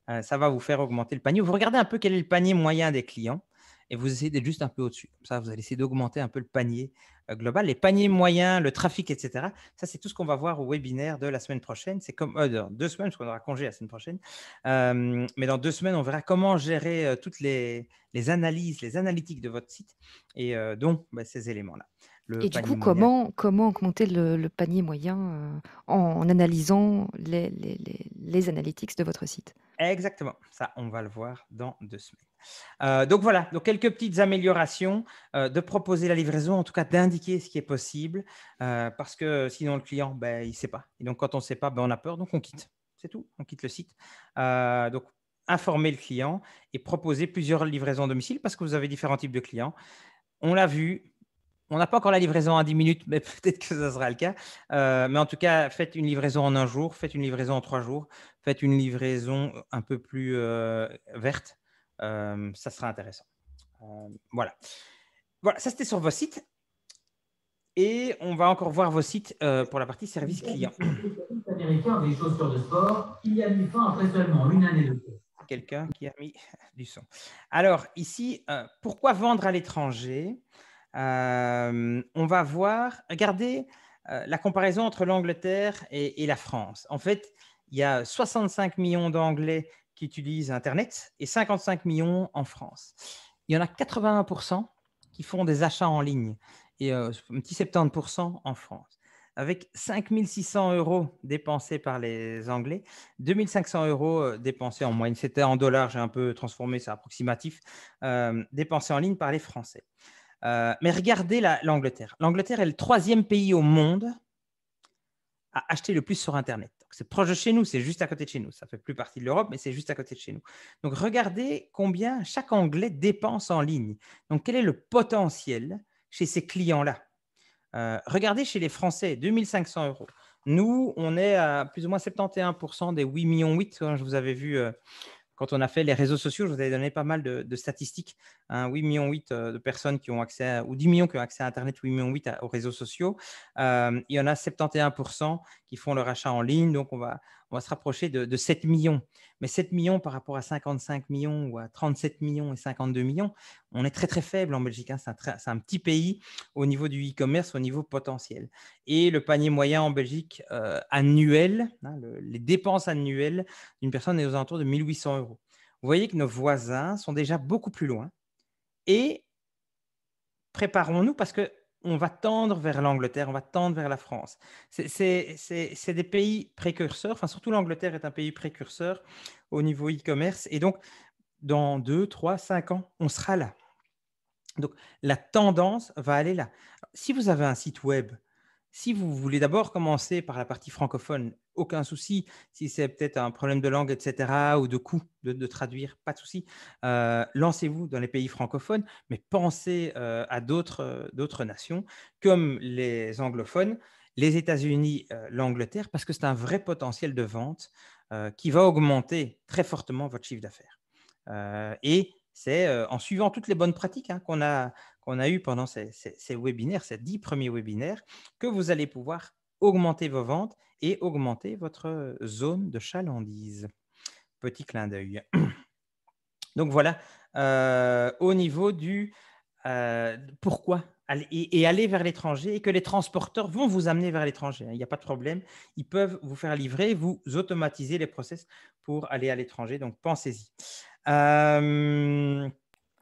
euh, ça va vous faire augmenter le panier. Vous regardez un peu quel est le panier moyen des clients et vous essayez d'être juste un peu au-dessus. Comme ça, vous allez essayer d'augmenter un peu le panier euh, global, les paniers moyens, le trafic, etc. Ça, c'est tout ce qu'on va voir au webinaire de la semaine prochaine. C'est comme euh, deux semaines, parce qu'on aura congé la semaine prochaine. Euh, mais dans deux semaines, on verra comment gérer toutes les, analyses, les analytiques de votre site et dont bah, ces éléments-là. Et du coup, comment,
comment augmenter le, panier moyen euh, en analysant les, les, analytics de votre site
Exactement, ça, on va le voir dans deux semaines. Euh, donc voilà, donc quelques petites améliorations, euh, de proposer la livraison, en tout cas d'indiquer ce qui est possible, parce que sinon le client, ben, il ne sait pas. Et donc quand on ne sait pas, ben, on a peur, donc on quitte. C'est tout, on quitte le site. donc informer le client et proposer plusieurs livraisons à domicile parce que vous avez différents types de clients. On l'a vu, on n'a pas encore la livraison en 10 minutes, mais peut-être que ce sera le cas. Euh, mais en tout cas, faites une livraison en un jour, faites une livraison en trois jours, faites une livraison un peu plus euh, verte. Euh, ça sera intéressant. voilà. Voilà, ça c'était sur vos sites. Et on va encore voir vos sites pour la partie service client. quelqu'un qui a mis du son. Alors, ici, pourquoi vendre à l'étranger on va voir, regardez la comparaison entre l'Angleterre et, la France. En fait, il y a 65 millions d'Anglais qui utilisent Internet et 55 millions en France. Il y en a 81% qui font des achats en ligne et un petit 70% en France. Avec 5600 euros dépensés par les Anglais, 2500 euros dépensés en moyenne, c'était en dollars, j'ai un peu transformé, c'est approximatif, dépensés en ligne par les Français. Euh, mais regardez l'Angleterre. L'Angleterre est le troisième pays au monde à acheter le plus sur Internet. C'est proche de chez nous, c'est juste à côté de chez nous. Ça ne fait plus partie de l'Europe, mais c'est juste à côté de chez nous. Donc regardez combien chaque Anglais dépense en ligne. Donc quel est le potentiel chez ces clients-là euh, Regardez chez les Français, 2500 euros. Nous, on est à plus ou moins 71% des 8 millions 8, hein, je vous avais vu euh, quand on a fait les réseaux sociaux, je vous avais donné pas mal de, statistiques. 8 hein, millions 8 euh, de personnes qui ont accès, ou 10 millions qui ont accès à Internet, 8 millions 8 euh, aux réseaux sociaux. Euh, il y en a 71% qui font leur achat en ligne. Donc, on va, on va se rapprocher de, 7 millions. Mais 7 millions par rapport à 55 millions ou à 37 millions et 52 millions, on est très très faible en Belgique. Hein. C'est, un, petit pays au niveau du e-commerce, au niveau potentiel. Et le panier moyen en Belgique euh, annuel, hein, les dépenses annuelles d'une personne est aux alentours de 1800 euros. Vous voyez que nos voisins sont déjà beaucoup plus loin. Et préparons-nous parce que on va tendre vers l'Angleterre, on va tendre vers la France. C'est des pays précurseurs, enfin surtout l'Angleterre est un pays précurseur au niveau e-commerce. Et donc, dans deux, trois, 5 ans, on sera là. Donc, la tendance va aller là. Si vous avez un site web, si vous voulez d'abord commencer par la partie francophone, aucun souci. Si c'est peut-être un problème de langue, etc., ou de coût de, traduire, pas de souci. Euh, lancez-vous dans les pays francophones, mais pensez euh, à euh, d'autres nations, comme les anglophones, les États-Unis, l'Angleterre, parce que c'est un vrai potentiel de vente qui va augmenter très fortement votre chiffre d'affaires. et c'est euh, en suivant toutes les bonnes pratiques hein, qu'on a, eues pendant ces, webinaires, ces dix premiers webinaires, que vous allez pouvoir augmenter vos ventes et augmenter votre zone de chalandise. Petit clin d'œil. Donc voilà, euh, au niveau du euh, pourquoi et, aller vers l'étranger et que les transporteurs vont vous amener vers l'étranger. Hein, il n'y a pas de problème. Ils peuvent vous faire livrer, vous automatiser les process pour aller à l'étranger. Donc pensez-y. Euh,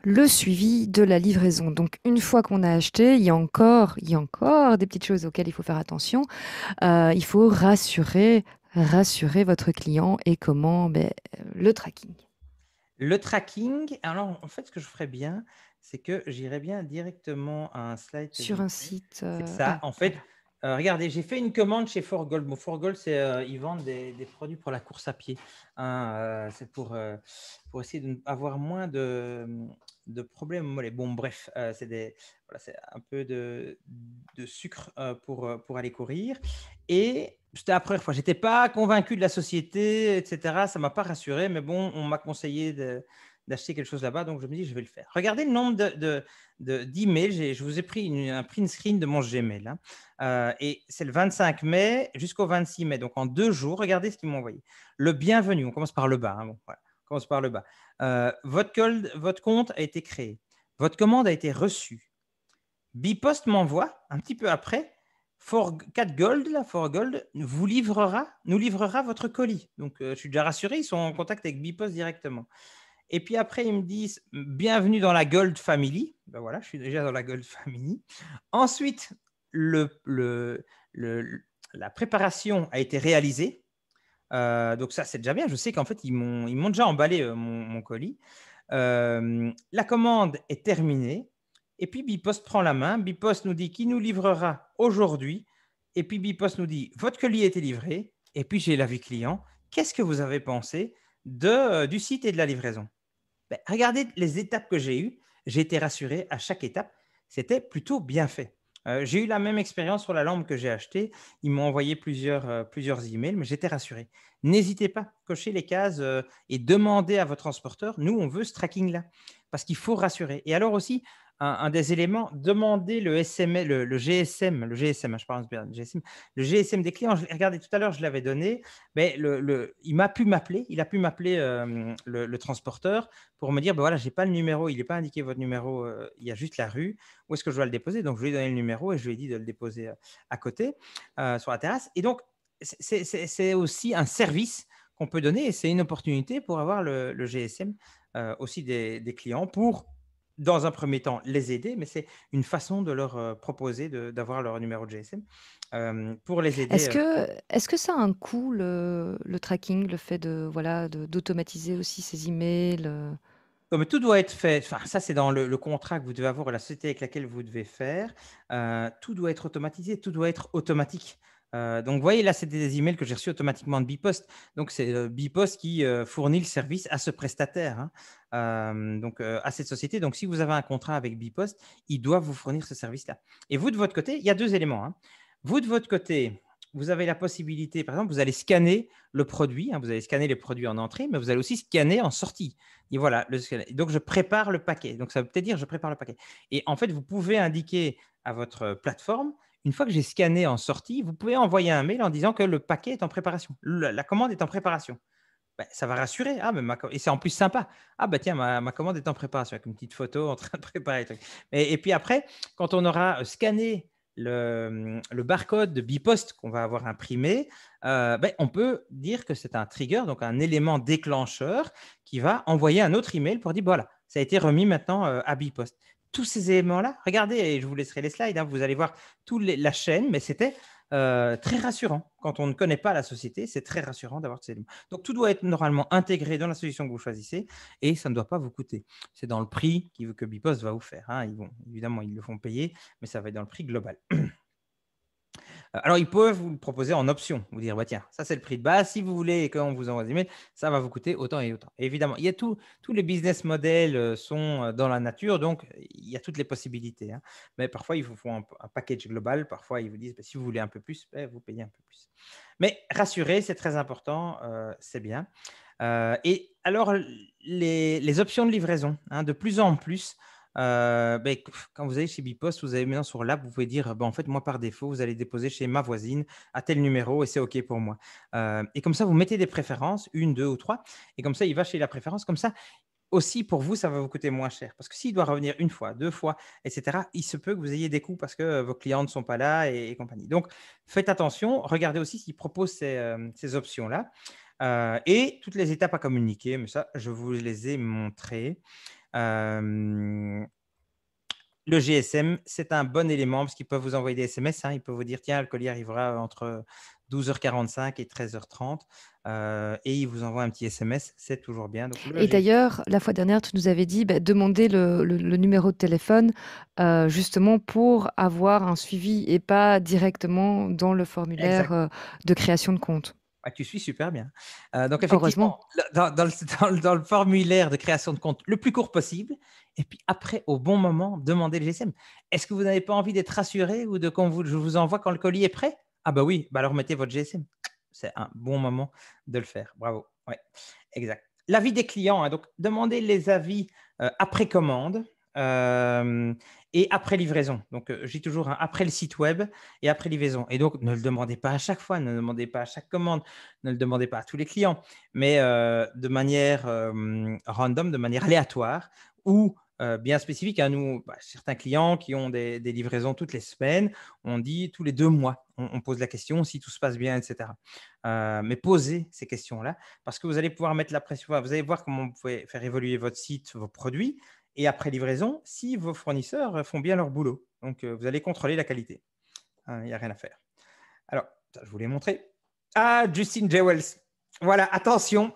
le suivi de la livraison. Donc, une fois qu'on a acheté, il y a encore, il y a encore des petites choses auxquelles il faut faire attention. Euh, il faut rassurer, rassurer votre client et comment ben, le tracking.
Le tracking. Alors, en fait, ce que je ferais bien, c'est que j'irais bien directement à un slide. Sur un site.
Euh, ça. Ah, en
fait, euh, regardez, j'ai fait une commande chez Forgold. Bon, Forgold, c'est euh, ils vendent des, produits pour la course à pied. Hein, euh, c'est pour, pour essayer d'avoir moins de, de problèmes Bon, bref, c'est des voilà, c'est un peu de, de sucre pour, pour aller courir. Et c'était la première fois. J'étais pas convaincu de la société, etc. Ça m'a pas rassuré, mais bon, on m'a conseillé de d'acheter quelque chose là-bas, donc je me dis, je vais le faire. Regardez le nombre d'emails. De, je vous ai pris un print screen de mon Gmail. Hein. Euh, et c'est le 25 mai jusqu'au 26 mai. Donc en deux jours, regardez ce qu'ils m'ont envoyé. Le bienvenu, on commence par le bas. Hein, bon, on commence par le bas. Euh, votre, votre compte a été créé. Votre commande a été reçue. Bipost m'envoie un petit peu après 4 Gold, là, For Gold, vous livrera, nous livrera votre colis. Donc, euh, je suis déjà rassuré, ils sont en contact avec Bipost directement. Et puis après, ils me disent bienvenue dans la Gold Family. Ben voilà, je suis déjà dans la Gold Family. Ensuite, la préparation a été réalisée. Euh, donc ça, c'est déjà bien. Je sais qu'en fait, ils m'ont déjà emballé euh, mon, colis. Euh, la commande est terminée. Et puis Bipost prend la main. Bipost nous dit qui nous livrera aujourd'hui. Et puis Bipost nous dit votre colis a été livré. Et puis j'ai l'avis client. Qu'est-ce que vous avez pensé de, du site et de la livraison ben, regardez les étapes que j'ai eues. J'ai été rassuré à chaque étape. C'était plutôt bien fait. Euh, j'ai eu la même expérience sur la lampe que j'ai achetée. Ils m'ont envoyé plusieurs, euh, emails, mais j'étais rassuré. N'hésitez pas, cochez les cases euh, et demandez à votre transporteur, nous, on veut ce tracking-là, parce qu'il faut rassurer. Et alors aussi, un, des éléments, demander le, SM, le, GSM, le GSM, hein, je GSM, le GSM des clients. Je, regardez, tout à l'heure, je l'avais donné, mais il m'a pu m'appeler, il a pu m'appeler euh, le, transporteur pour me dire, ben voilà, j'ai pas le numéro, il n'est pas indiqué votre numéro, euh, il y a juste la rue, où est-ce que je dois le déposer Donc, je lui ai donné le numéro et je lui ai dit de le déposer euh, à côté, sur la terrasse. Et donc, c'est aussi un service qu'on peut donner et c'est une opportunité pour avoir le, GSM aussi des, des, clients pour dans un premier temps, les aider, mais c'est une façon de leur proposer d'avoir leur numéro de GSM pour les aider. Est-ce que,
est que ça a un coût, le, tracking, le fait de voilà d'automatiser aussi ces emails
non, mais tout doit être fait. Enfin, ça, c'est dans le, contrat que vous devez avoir la société avec laquelle vous devez faire. tout doit être automatisé, tout doit être automatique. donc, vous voyez, là, c'est des emails que j'ai reçus automatiquement de Bipost. Donc, c'est Bipost qui fournit le service à ce prestataire. Hein, euh, donc, euh, à cette société. Donc, si vous avez un contrat avec Bipost, ils doivent vous fournir ce service-là. Et vous, de votre côté, il y a deux éléments. Hein. Vous, de votre côté, vous avez la possibilité, par exemple, vous allez scanner le produit, hein. vous allez scanner les produits en entrée, mais vous allez aussi scanner en sortie. Et voilà, donc je prépare le paquet. Donc, ça veut peut-être dire je prépare le paquet. Et en fait, vous pouvez indiquer à votre plateforme une fois que j'ai scanné en sortie, vous pouvez envoyer un mail en disant que le paquet est en préparation, la commande est en préparation. Bah, ça va rassurer. Ah, et c'est en plus sympa. Ah, bah tiens, ma, commande est en préparation avec une petite photo en train de préparer. Et, puis après, quand on aura euh, scanné le, le barcode de Bipost qu'on va avoir imprimé, euh, bah, on peut dire que c'est un trigger, donc un élément déclencheur qui va envoyer un autre email pour dire voilà, ça a été remis maintenant euh, à Bipost. Tous ces éléments-là, regardez, et je vous laisserai les slides, hein, vous allez voir toute la chaîne, mais c'était euh, très rassurant. Quand on ne connaît pas la société, c'est très rassurant d'avoir ces éléments. Donc tout doit être normalement intégré dans la solution que vous choisissez et ça ne doit pas vous coûter. C'est dans le prix que Bipost va vous faire. Hein. Ils vont, évidemment, ils le font payer, mais ça va être dans le prix global. Alors, ils peuvent vous proposer en option, vous dire, bah, tiens, ça c'est le prix de base, si vous voulez et qu'on vous envoie des mails, ça va vous coûter autant et autant. évidemment, il y a tout, tous les business models euh, sont euh, dans la nature, donc il y a toutes les possibilités. Hein. Mais parfois, ils vous font un, package global, parfois ils vous disent, bah, si vous voulez un peu plus, bah, vous payez un peu plus. Mais rassurez, c'est très important, euh, c'est bien. et alors, les, options de livraison, hein, de plus en plus, euh, ben, quand vous allez chez Bipost, vous allez maintenant sur l'app, vous pouvez dire ben, en fait, moi par défaut, vous allez déposer chez ma voisine à tel numéro et c'est OK pour moi. Euh, et comme ça, vous mettez des préférences, une, deux ou trois, et comme ça, il va chez la préférence. Comme ça, aussi pour vous, ça va vous coûter moins cher. Parce que s'il doit revenir une fois, deux fois, etc., il se peut que vous ayez des coûts parce que euh, vos clients ne sont pas là et, compagnie. Donc, faites attention, regardez aussi s'il propose ces, ces options-là. et toutes les étapes à communiquer, mais ça, je vous les ai montrées. Euh, le GSM, c'est un bon élément parce qu'il peut vous envoyer des SMS. Hein. il peut vous dire tiens, le colis arrivera entre 12h45 et 13h30. Euh, et il vous envoie un petit SMS, c'est toujours bien. et d'ailleurs,
la fois dernière, tu nous avais dit bah, demandez le, numéro de téléphone euh, justement pour avoir un suivi et pas directement dans le formulaire de création de compte.
Ah, tu suis super bien. Euh, donc, effectivement, dans, le, dans, le, formulaire de création de compte le plus court possible, et puis après, au bon moment, demandez le GSM. Est-ce que vous n'avez pas envie d'être rassuré ou de qu'on vous, je vous envoie quand le colis est prêt Ah, bah oui, bah alors mettez votre GSM. C'est un bon moment de le faire. Bravo. Oui, exact. L'avis des clients, hein. donc demandez les avis euh, après commande. Euh, et après livraison. Donc, euh, j'ai toujours un après le site web et après livraison. Et donc, ne le demandez pas à chaque fois, ne le demandez pas à chaque commande, ne le demandez pas à tous les clients, mais euh, de manière random, de manière aléatoire ou bien spécifique. à nous, bah, certains clients qui ont des, livraisons toutes les semaines, on dit tous les deux mois, on, on pose la question si tout se passe bien, etc. mais posez ces questions-là parce que vous allez pouvoir mettre la pression, vous allez voir comment vous pouvez faire évoluer votre site, vos produits et après livraison si vos fournisseurs euh, font bien leur boulot. Donc, euh, vous allez contrôler la qualité. Hein, il n'y a rien à faire. Alors, je vous l'ai montré. Ah, Justin Jewels. Voilà, attention,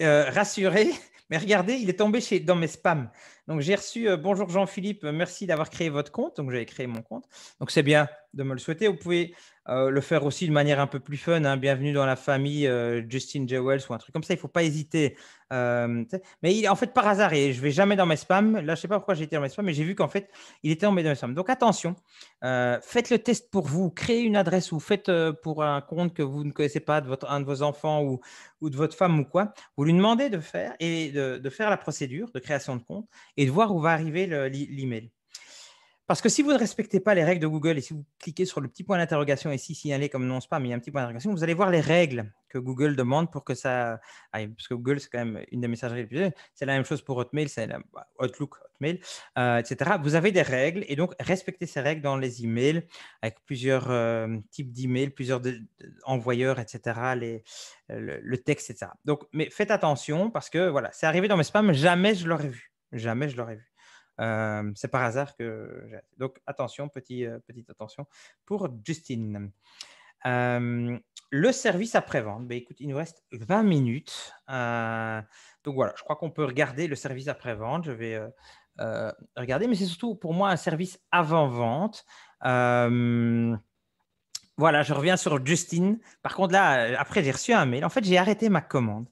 euh, rassurez. Mais regardez, il est tombé chez, dans mes spams. Donc, j'ai reçu Bonjour Jean-Philippe, merci d'avoir créé votre compte. Donc, j'avais créé mon compte. Donc, c'est bien, de me le souhaiter. Vous pouvez euh, le faire aussi de manière un peu plus fun. Hein. Bienvenue dans la famille euh, Justin Jewels ou un truc comme ça. Il ne faut pas hésiter. Euh, mais il, en fait, par hasard, et je ne vais jamais dans mes spams. Là, je ne sais pas pourquoi j'ai été dans mes spams, mais j'ai vu qu'en fait, il était dans mes spams. Donc attention, faites le test pour vous. Créez une adresse ou faites pour un compte que vous ne connaissez pas, de votre, un de vos enfants ou, ou de votre femme ou quoi. Vous lui demandez de faire et de, faire la procédure de création de compte et de voir où va arriver l'email. Parce que si vous ne respectez pas les règles de Google et si vous cliquez sur le petit point d'interrogation et si signalé comme non spam, mais il y a un petit point d'interrogation, vous allez voir les règles que Google demande pour que ça Parce que Google, c'est quand même une des messageries les plus. C'est la même chose pour Hotmail, c'est la... Bah, Outlook, Hotmail, euh, etc. Vous avez des règles et donc respectez ces règles dans les emails avec plusieurs euh, types d'emails, plusieurs envoyeurs, etc. Euh, le, le, texte, etc. Donc, mais faites attention parce que voilà, c'est arrivé dans mes spams, jamais je l'aurais vu. Jamais je l'aurais vu c'est par hasard que j'ai. Donc attention, petit, petite attention pour Justine. le service après-vente, ben, écoute, il nous reste 20 minutes. donc voilà, je crois qu'on peut regarder le service après-vente. Je vais regarder, mais c'est surtout pour moi un service avant-vente. voilà, je reviens sur Justine. Par contre, là, après, j'ai reçu un mail. En fait, j'ai arrêté ma commande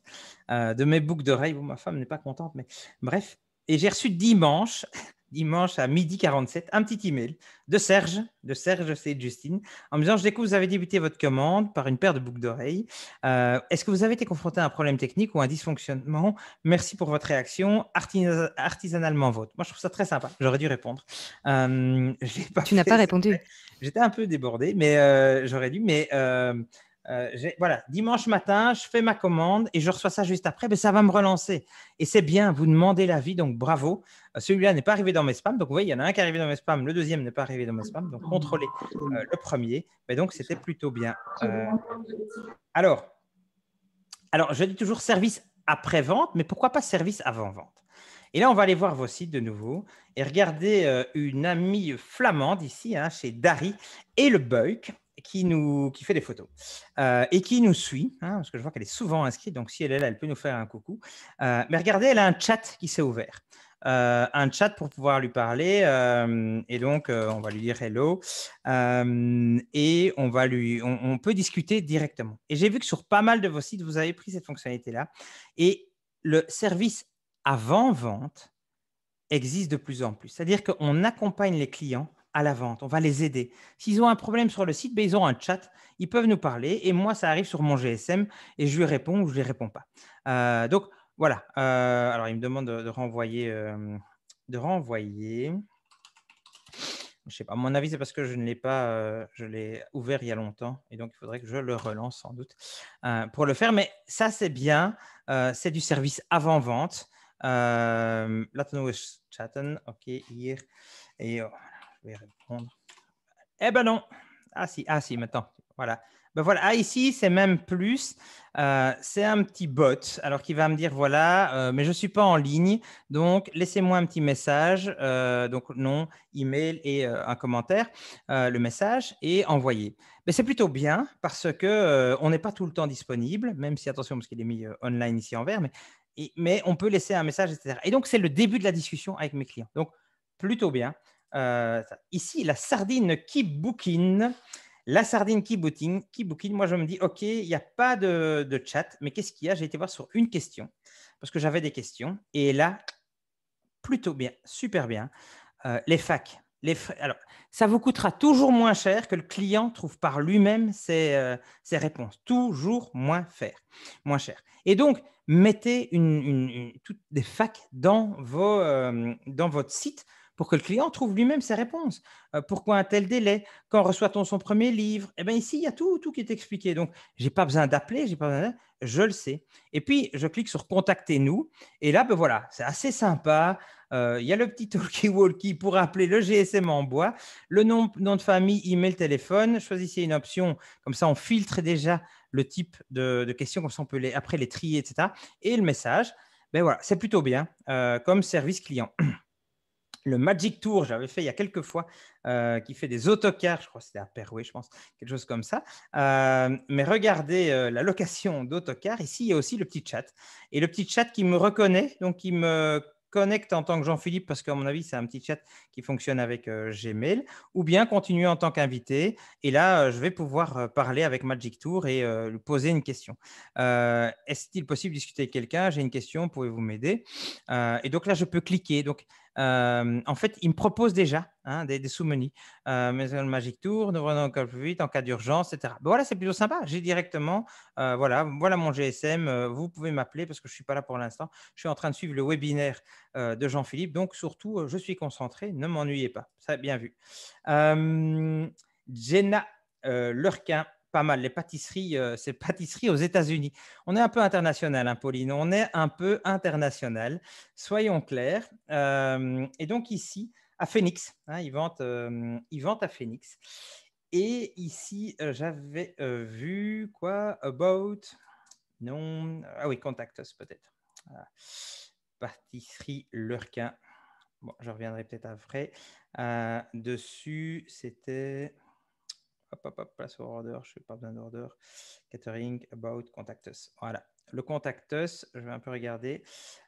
de mes boucles d'oreilles. ma femme n'est pas contente, mais bref. Et j'ai reçu dimanche, dimanche à midi 47, un petit email de Serge, de Serge, c'est Justine, en me disant Je découvre que vous avez débuté votre commande par une paire de boucles d'oreilles. Euh, est-ce que vous avez été confronté à un problème technique ou un dysfonctionnement Merci pour votre réaction, artisanalement vôtre. Moi, je trouve ça très sympa. J'aurais dû répondre. Euh, tu
n'as pas répondu.
J'étais un peu débordé, mais euh, j'aurais dû. Mais euh, voilà, dimanche matin, je fais ma commande et je reçois ça juste après, mais ben, ça va me relancer. Et c'est bien, vous demandez l'avis, donc bravo. Euh, celui-là n'est pas arrivé dans mes spams, donc vous voyez, il y en a un qui est arrivé dans mes spams, le deuxième n'est pas arrivé dans mes spams, donc contrôlez euh, le premier. Mais ben, donc c'était plutôt bien. alors, alors, je dis toujours service après-vente, mais pourquoi pas service avant-vente et là, on va aller voir vos sites de nouveau et regarder une amie flamande ici, hein, chez Dari et le Beuk qui, nous, qui fait des photos euh, et qui nous suit, hein, parce que je vois qu'elle est souvent inscrite, donc si elle est là, elle peut nous faire un coucou. Euh, mais regardez, elle a un chat qui s'est ouvert. Euh, un chat pour pouvoir lui parler et donc on va lui dire hello et on va lui on, on peut discuter directement et j'ai vu que sur pas mal de vos sites vous avez pris cette fonctionnalité là et le service avant vente existe de plus en plus c'est à dire qu'on accompagne les clients à la vente. On va les aider. S'ils ont un problème sur le site, ben, ils ont un chat. Ils peuvent nous parler. Et moi, ça arrive sur mon GSM et je lui réponds ou je ne les réponds pas. Euh, donc, voilà. Euh, alors, il me demande de, renvoyer. Euh, de renvoyer. Je sais pas. À mon avis, c'est parce que je ne l'ai pas. je l'ai ouvert il y a longtemps. Et donc, il faudrait que je le relance sans doute pour le faire. Mais ça, c'est bien. c'est du service avant-vente. Laten chatten. OK, hier. Et oh, répondre. Eh ben non. Ah si, ah si, maintenant. Voilà. Ben voilà, ah, ici, c'est même plus. Euh, c'est un petit bot alors qui va me dire voilà, euh, mais je ne suis pas en ligne, donc laissez-moi un petit message, euh, donc nom, email et un commentaire, le message et envoyé. Mais c'est plutôt bien parce que on n'est pas tout le temps disponible, même si attention parce qu'il est mis online ici en vert, mais on peut laisser un message, etc. Et donc c'est le début de la discussion avec mes clients. Donc plutôt bien. Euh, ici, la sardine qui bouquine. La sardine qui bouquine, Moi, je me dis, OK, il n'y a pas de, de chat, mais qu'est-ce qu'il y a J'ai été voir sur une question, parce que j'avais des questions. Et là, plutôt bien, super bien. Euh, les facs. Les alors, ça vous coûtera toujours moins cher que le client trouve par lui-même ses, euh, ses, réponses. Toujours moins, faire, moins cher. Et donc, mettez une, une, des facs dans, dans votre site pour que le client trouve lui-même ses réponses. Euh, pourquoi un tel délai Quand reçoit-on son premier livre Eh bien, ici, il y a tout, qui est expliqué. Donc, je n'ai pas besoin d'appeler, j'ai pas besoin je le sais. Et puis, je clique sur Contactez-nous. Et là, ben voilà, c'est assez sympa. Euh, il y a le petit talkie-walkie pour appeler le GSM en bois, le nom, nom de famille, email, téléphone. Choisissez une option. Comme ça, on filtre déjà le type de, questions. Comme ça, on peut les, après les trier, etc. Et le message. Ben voilà, c'est plutôt bien euh, comme service client. le Magic Tour, j'avais fait il y a quelques fois, euh, qui fait des autocars, je crois que c'était à Perouet, je pense, quelque chose comme ça. Euh, mais regardez euh, la location d'autocar. Ici, il y a aussi le petit chat. Et le petit chat qui me reconnaît, donc qui me connecte en tant que Jean-Philippe, parce qu'à mon avis, c'est un petit chat qui fonctionne avec Gmail, ou bien continuer en tant qu'invité. Et là, je vais pouvoir parler avec Magic Tour et lui poser une question. Est-il possible de discuter avec quelqu'un J'ai une question, pouvez-vous m'aider Et donc là, je peux cliquer. Donc, euh, en fait, il me propose déjà hein, des, des sous-menus. Euh, Maison Magic Tour, nous venons encore plus vite en cas d'urgence, etc. voilà, c'est plutôt sympa. J'ai directement, euh, voilà, voilà mon GSM. vous pouvez m'appeler parce que je ne suis pas là pour l'instant. Je suis en train de suivre le webinaire de Jean-Philippe. Donc, surtout, je suis concentré. Ne m'ennuyez pas. Ça, bien vu. Jenna Lurquin pas mal les pâtisseries, euh, c'est ces pâtisseries aux États-Unis. On est un peu international, hein, Pauline, on est un peu international, soyons clairs. Euh, et donc ici, à Phoenix, hein, ils, vendent, euh, ils à Phoenix. Et ici, j'avais vu quoi About. Non. Ah oui, Contact Us peut-être. Pâtisserie Lurquin. Bon, je reviendrai peut-être après. dessus, c'était. Hop, au order, je ne pas besoin d'ordre Catering, about, contact us. Voilà. Le contact us, je vais un peu regarder.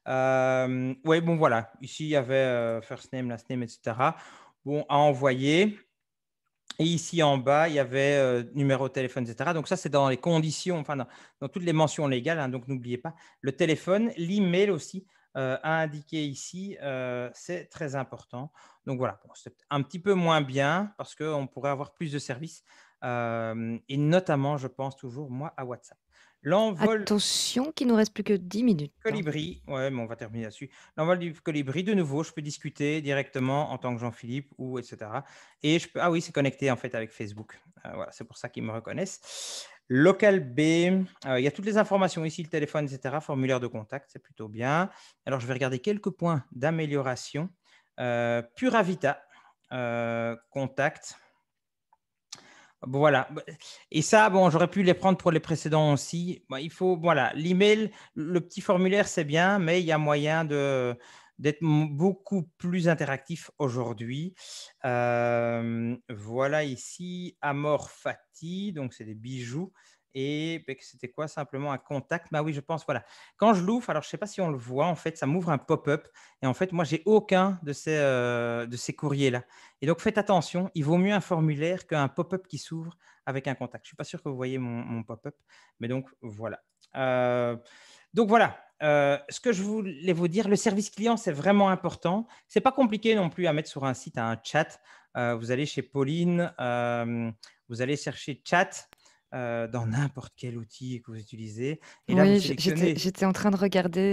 Euh, oui, bon, voilà. Ici, il y avait euh, first name, last name, etc. Bon, à envoyer. Et ici en bas, il y avait euh, numéro de téléphone, etc. Donc ça, c'est dans les conditions, enfin dans, toutes les mentions légales. Hein. donc n'oubliez pas le téléphone, l'email aussi. Euh, à indiquer ici, euh, c'est très important. Donc voilà, c'est un petit peu moins bien parce qu'on pourrait avoir plus de services euh, et notamment, je pense toujours, moi, à WhatsApp. L'envol...
Attention, qu'il nous reste plus que 10 minutes. Hein. Colibri,
ouais, mais on va terminer là-dessus. L'envol du colibri, de nouveau, je peux discuter directement en tant que Jean-Philippe ou etc. Et je peux, ah oui, c'est connecté en fait avec Facebook. voilà, c'est pour ça qu'ils me reconnaissent. Local B, euh, il y a toutes les informations ici, le téléphone, etc. Formulaire de contact, c'est plutôt bien. Alors, je vais regarder quelques points d'amélioration. Euh, Puravita, euh, contact. voilà. Et ça, bon, j'aurais pu les prendre pour les précédents aussi. il faut, voilà, l'email, le petit formulaire, c'est bien, mais il y a moyen de, d'être beaucoup plus interactif aujourd'hui. voilà ici Amor Fati, donc c'est des bijoux. Et ben, c'était quoi simplement un contact Bah oui, je pense, voilà. Quand je l'ouvre, alors je ne sais pas si on le voit, en fait, ça m'ouvre un pop-up. Et en fait, moi, j'ai aucun de ces, euh, courriers-là. Et donc, faites attention, il vaut mieux un formulaire qu'un pop-up qui s'ouvre avec un contact. Je ne suis pas sûr que vous voyez mon, pop-up, mais donc voilà. Euh, donc voilà, euh, ce que je voulais vous dire, le service client, c'est vraiment important. C'est pas compliqué non plus à mettre sur un site, un chat. Euh, vous allez chez Pauline, euh, vous allez chercher chat. dans n'importe quel outil que vous utilisez. oui, j'étais
en train de regarder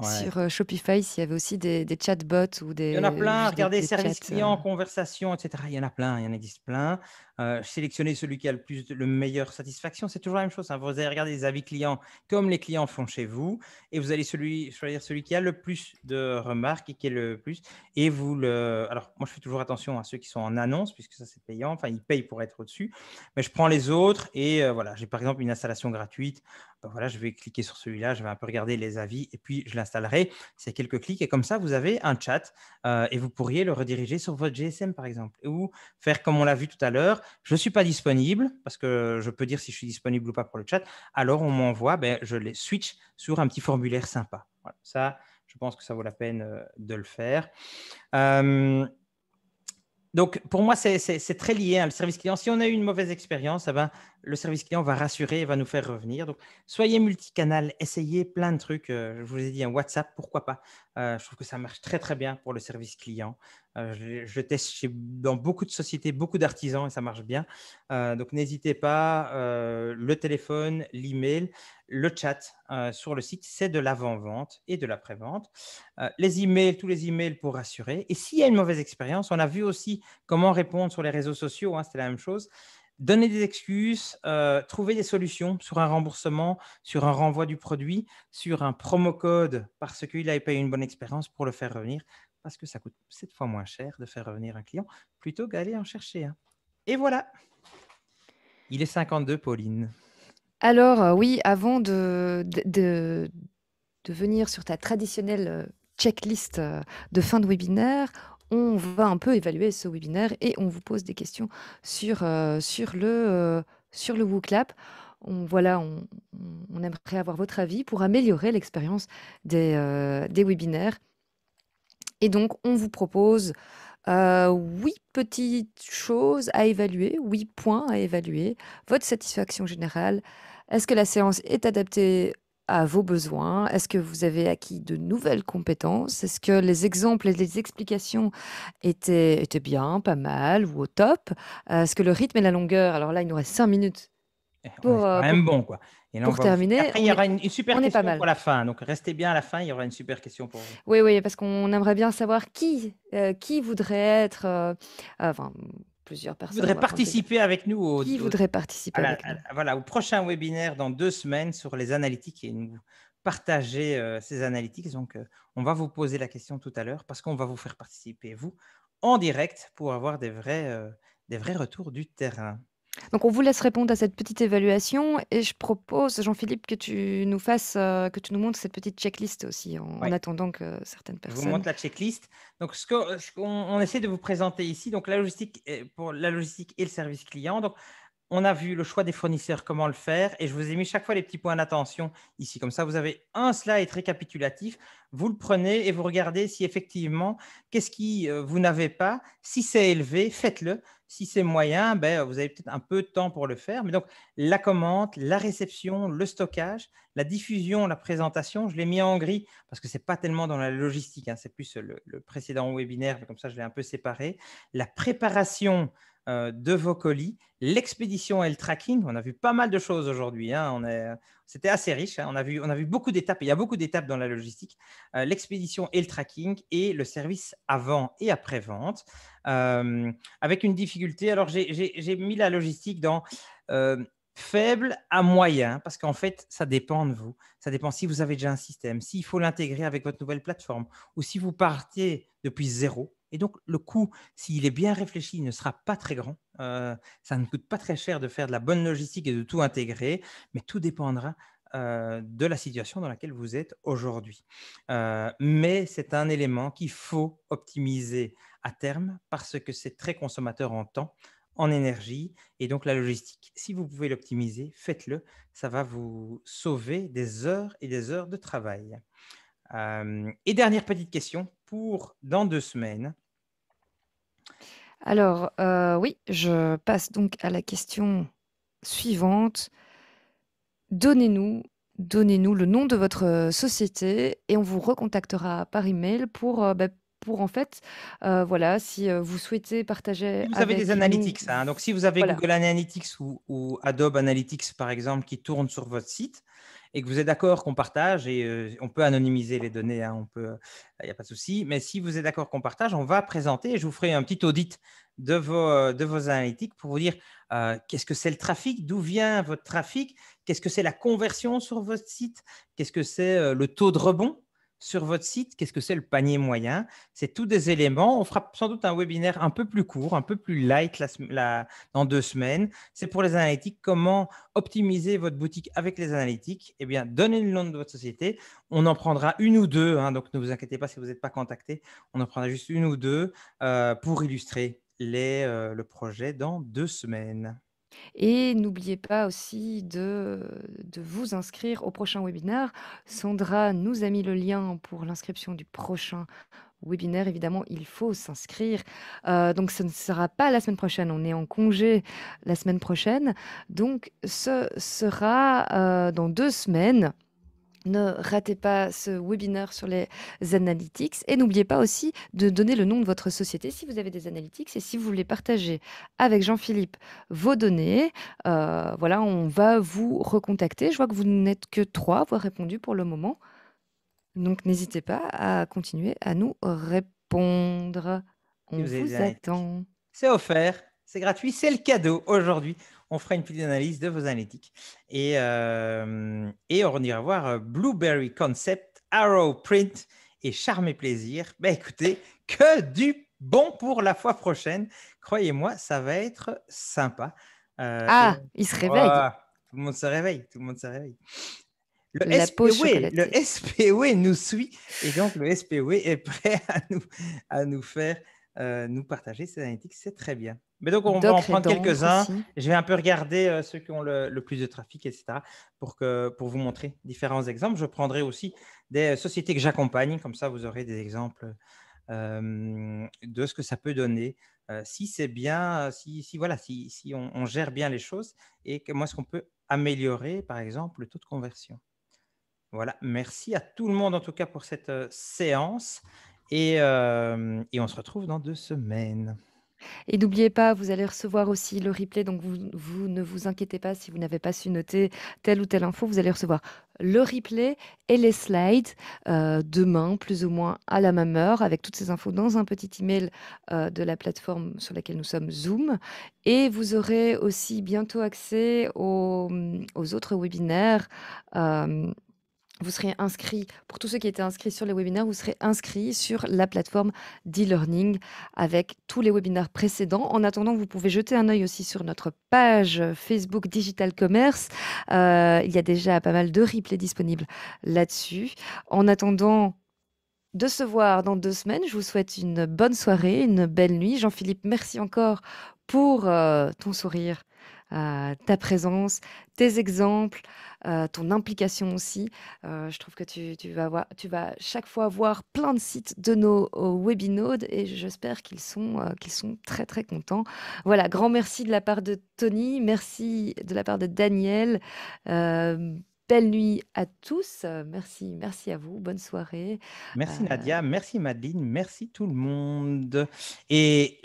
Sur Shopify, s'il y avait aussi des, chatbots ou des. Il y en a plein. Regardez, service client,
conversation, etc. Il y en a plein. Il y en existe plein. Euh, sélectionner celui qui a le plus le meilleur satisfaction. C'est toujours la même chose. Hein. Vous allez regarder les avis clients comme les clients font chez vous et vous allez celui, choisir celui qui a le plus de remarques et qui est le plus. Et vous le. Alors, moi, je fais toujours attention à ceux qui sont en annonce puisque ça, c'est payant. Enfin, ils payent pour être au-dessus. Mais je prends les autres et euh, voilà. J'ai par exemple une installation gratuite. Ben voilà, je vais cliquer sur celui-là. Je vais un peu regarder les avis et puis je l'installerai. C'est quelques clics et comme ça, vous avez un chat euh, et vous pourriez le rediriger sur votre GSM par exemple ou faire comme on l'a vu tout à l'heure je ne suis pas disponible, parce que je peux dire si je suis disponible ou pas pour le chat, alors on m'envoie, ben, je les switch sur un petit formulaire sympa. ça, je pense que ça vaut la peine euh, de le faire. Euh, donc, pour moi, c'est très lié. à hein, le service client, si on a eu une mauvaise expérience, ça eh va… Ben, le service client va rassurer et va nous faire revenir. Donc, soyez multicanal, essayez plein de trucs. Euh, je vous ai dit un WhatsApp, pourquoi pas. Euh, je trouve que ça marche très, très bien pour le service client. Euh, je, teste chez, dans beaucoup de sociétés, beaucoup d'artisans et ça marche bien. donc n'hésitez pas, le téléphone, l'email, le chat sur le site, c'est de l'avant-vente et de l'après-vente. les emails, tous les emails pour rassurer. Et s'il y a une mauvaise expérience, on a vu aussi comment répondre sur les réseaux sociaux, hein, c'était la même chose donner des excuses, euh, trouver des solutions sur un remboursement, sur un renvoi du produit, sur un promo code parce qu'il a payé une bonne expérience pour le faire revenir, parce que ça coûte sept fois moins cher de faire revenir un client plutôt qu'aller en chercher un. Et voilà. Il est 52, Pauline.
Alors euh, oui, avant de venir sur ta traditionnelle euh, checklist de fin de webinaire, on va un peu évaluer ce webinaire et on vous pose des questions sur, euh, sur le, euh, sur le WooClap. On, voilà, on, aimerait avoir votre avis pour améliorer l'expérience des, euh, des, webinaires. Et donc, on vous propose huit petites choses à évaluer, huit points à évaluer. Votre satisfaction générale, est-ce que la séance est adaptée à vos besoins Est-ce que vous avez acquis de nouvelles compétences Est-ce que les exemples et les explications étaient, étaient bien, pas mal ou au top euh, Est-ce que le rythme et la longueur, alors là, il nous reste cinq minutes eh, pour, quand euh, même bon, quoi. Et là, on pour terminer, Après, il y aura une, super pas question pour
la fin. Donc, restez bien à la fin. Il y aura une super question pour vous.
Oui, oui, parce qu'on aimerait bien savoir qui, euh, qui voudrait être, enfin,
plusieurs voudrait participer avec nous au, Qui voudrait participer avec nous euh, Voilà, au prochain webinaire dans deux semaines sur les analytiques et nous partager euh, ces analytiques. Donc, euh, on va vous poser la question tout à l'heure parce qu'on va vous faire participer, vous, en direct pour avoir des des vrais retours du terrain.
Donc on vous laisse répondre à cette petite évaluation et je propose, Jean-Philippe, que tu nous fasses, euh, que tu nous montres cette petite checklist aussi en, attendant que certaines personnes. Je vous montre
la checklist. Donc ce qu'on essaie de vous présenter ici, donc la logistique pour la logistique et le service client. Donc on a vu le choix des fournisseurs, comment le faire, et je vous ai mis chaque fois les petits points d'attention ici. Comme ça, vous avez un slide récapitulatif, vous le prenez et vous regardez si effectivement, qu'est-ce qui euh, vous n'avez pas. Si c'est élevé, faites-le. Si c'est moyen, ben, vous avez peut-être un peu de temps pour le faire. Mais donc, la commande, la réception, le stockage, la diffusion, la présentation, je l'ai mis en gris parce que ce n'est pas tellement dans la logistique, hein. c'est plus le, précédent webinaire, comme ça, je l'ai un peu séparé. La préparation, euh, de vos colis, l'expédition et le tracking. On a vu pas mal de choses aujourd'hui. Hein. C'était assez riche. Hein. On, a vu, on a vu beaucoup d'étapes. Il y a beaucoup d'étapes dans la logistique. Euh, l'expédition et le tracking et le service avant et après-vente. Euh, avec une difficulté. Alors, j'ai mis la logistique dans faible à moyen, parce qu'en fait, ça dépend de vous. Ça dépend si vous avez déjà un système, s'il faut l'intégrer avec votre nouvelle plateforme, ou si vous partez depuis zéro, et donc, le coût, s'il est bien réfléchi, ne sera pas très grand. Euh, ça ne coûte pas très cher de faire de la bonne logistique et de tout intégrer, mais tout dépendra euh, de la situation dans laquelle vous êtes aujourd'hui. Euh, mais c'est un élément qu'il faut optimiser à terme parce que c'est très consommateur en temps, en énergie et donc la logistique. Si vous pouvez l'optimiser, faites-le. Ça va vous sauver des heures et des heures de travail. et dernière petite question pour dans deux semaines
Alors, euh, oui, je passe donc à la question suivante. Donnez-nous donnez-nous le nom de votre société et on vous recontactera par email pour, euh, bah, pour en fait, euh, voilà, si vous souhaitez partager. Vous avez des analytics,
hein. donc si vous avez Google Analytics ou, ou, Adobe Analytics par exemple qui tournent sur votre site, et que vous êtes d'accord qu'on partage, et euh, on peut anonymiser les données, hein, euh, il n'y a pas de souci, mais si vous êtes d'accord qu'on partage, on va présenter, et je vous ferai un petit audit de vos, euh, analytiques pour vous dire qu'est-ce que c'est le trafic, d'où vient votre trafic, qu'est-ce que c'est la conversion sur votre site, qu'est-ce que c'est le taux de rebond sur votre site, qu'est-ce que c'est le panier moyen C'est tous des éléments. On fera sans doute un webinaire un peu plus court, un peu plus light dans deux semaines. C'est pour les analytiques. Comment optimiser votre boutique avec les analytiques Eh bien, donnez le nom de votre société. On en prendra une ou deux. Hein, donc, ne vous inquiétez pas si vous n'êtes pas contacté. On en prendra juste une ou deux euh, pour illustrer euh, le projet dans deux semaines.
Et n'oubliez pas aussi de, vous inscrire au prochain webinaire. Sandra nous a mis le lien pour l'inscription du prochain webinaire, évidemment, il faut s'inscrire. Euh, donc, ce ne sera pas la semaine prochaine. On est en congé la semaine prochaine. Donc, ce sera euh, dans deux semaines. Ne ratez pas ce webinaire sur les analytics et n'oubliez pas aussi de donner le nom de votre société si vous avez des analytics et si vous voulez partager avec Jean-Philippe vos données. Euh, voilà, on va vous recontacter. Je vois que vous n'êtes que trois à avoir répondu pour le moment. Donc n'hésitez pas à continuer à nous répondre. On vous attend.
C'est offert, c'est gratuit, c'est le cadeau aujourd'hui on fera une petite analyse de vos analytiques. Et, euh, on ira voir euh, Blueberry Concept, Arrow Print et Charme et Plaisir. Ben, écoutez, que du bon pour la fois prochaine. Croyez-moi, ça va être sympa. Euh, ah, il se réveille. tout le monde se réveille. Tout le monde se Le nous suit et donc le SPOE est prêt à nous, faire, nous partager ses analytiques. C'est très bien. Mais donc, on va en prendre quelques-uns. Je vais un peu regarder euh, ceux qui ont le, plus de trafic, etc., pour, que, pour vous montrer différents exemples. Je prendrai aussi des euh, sociétés que j'accompagne, comme ça, vous aurez des exemples euh, de ce que ça peut donner. si c'est bien, si, voilà, si, on, gère bien les choses et comment est-ce qu'on peut améliorer, par exemple, le taux de conversion. Voilà, merci à tout le monde en tout cas pour cette séance et, et on se retrouve dans deux semaines.
Et n'oubliez pas, vous allez recevoir aussi le replay, donc vous, ne vous inquiétez pas si vous n'avez pas su noter telle ou telle info, vous allez recevoir le replay et les slides euh, demain, plus ou moins à la même heure, avec toutes ces infos dans un petit email euh, de la plateforme sur laquelle nous sommes Zoom. Et vous aurez aussi bientôt accès aux, autres webinaires. Euh, vous serez inscrit, pour tous ceux qui étaient inscrits sur les webinaires, vous serez inscrits sur la plateforme d'e-learning avec tous les webinaires précédents. En attendant, vous pouvez jeter un œil aussi sur notre page Facebook Digital Commerce. Euh, il y a déjà pas mal de replays disponibles là-dessus. En attendant, de se voir dans deux semaines. Je vous souhaite une bonne soirée, une belle nuit. Jean-Philippe, merci encore pour euh, ton sourire ta présence, tes exemples, euh, ton implication aussi. Euh, je trouve que tu, vas voir, tu vas chaque fois voir plein de sites de nos euh, webinodes et j'espère qu'ils sont, qu'ils sont très très contents. Voilà, grand merci de la part de Tony, merci de la part de Daniel belle nuit à tous. Merci, merci à vous. Bonne soirée. Merci euh,
Nadia, merci Madeleine, merci tout le monde. Et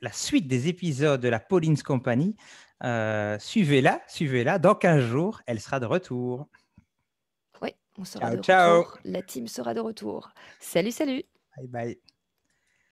la, suite des épisodes de la Pauline's Company, euh, suivez-la, suivez-la. Dans 15 jours, elle sera de retour.
Oui, on sera de retour. La team sera de retour. Salut, salut.
Bye bye.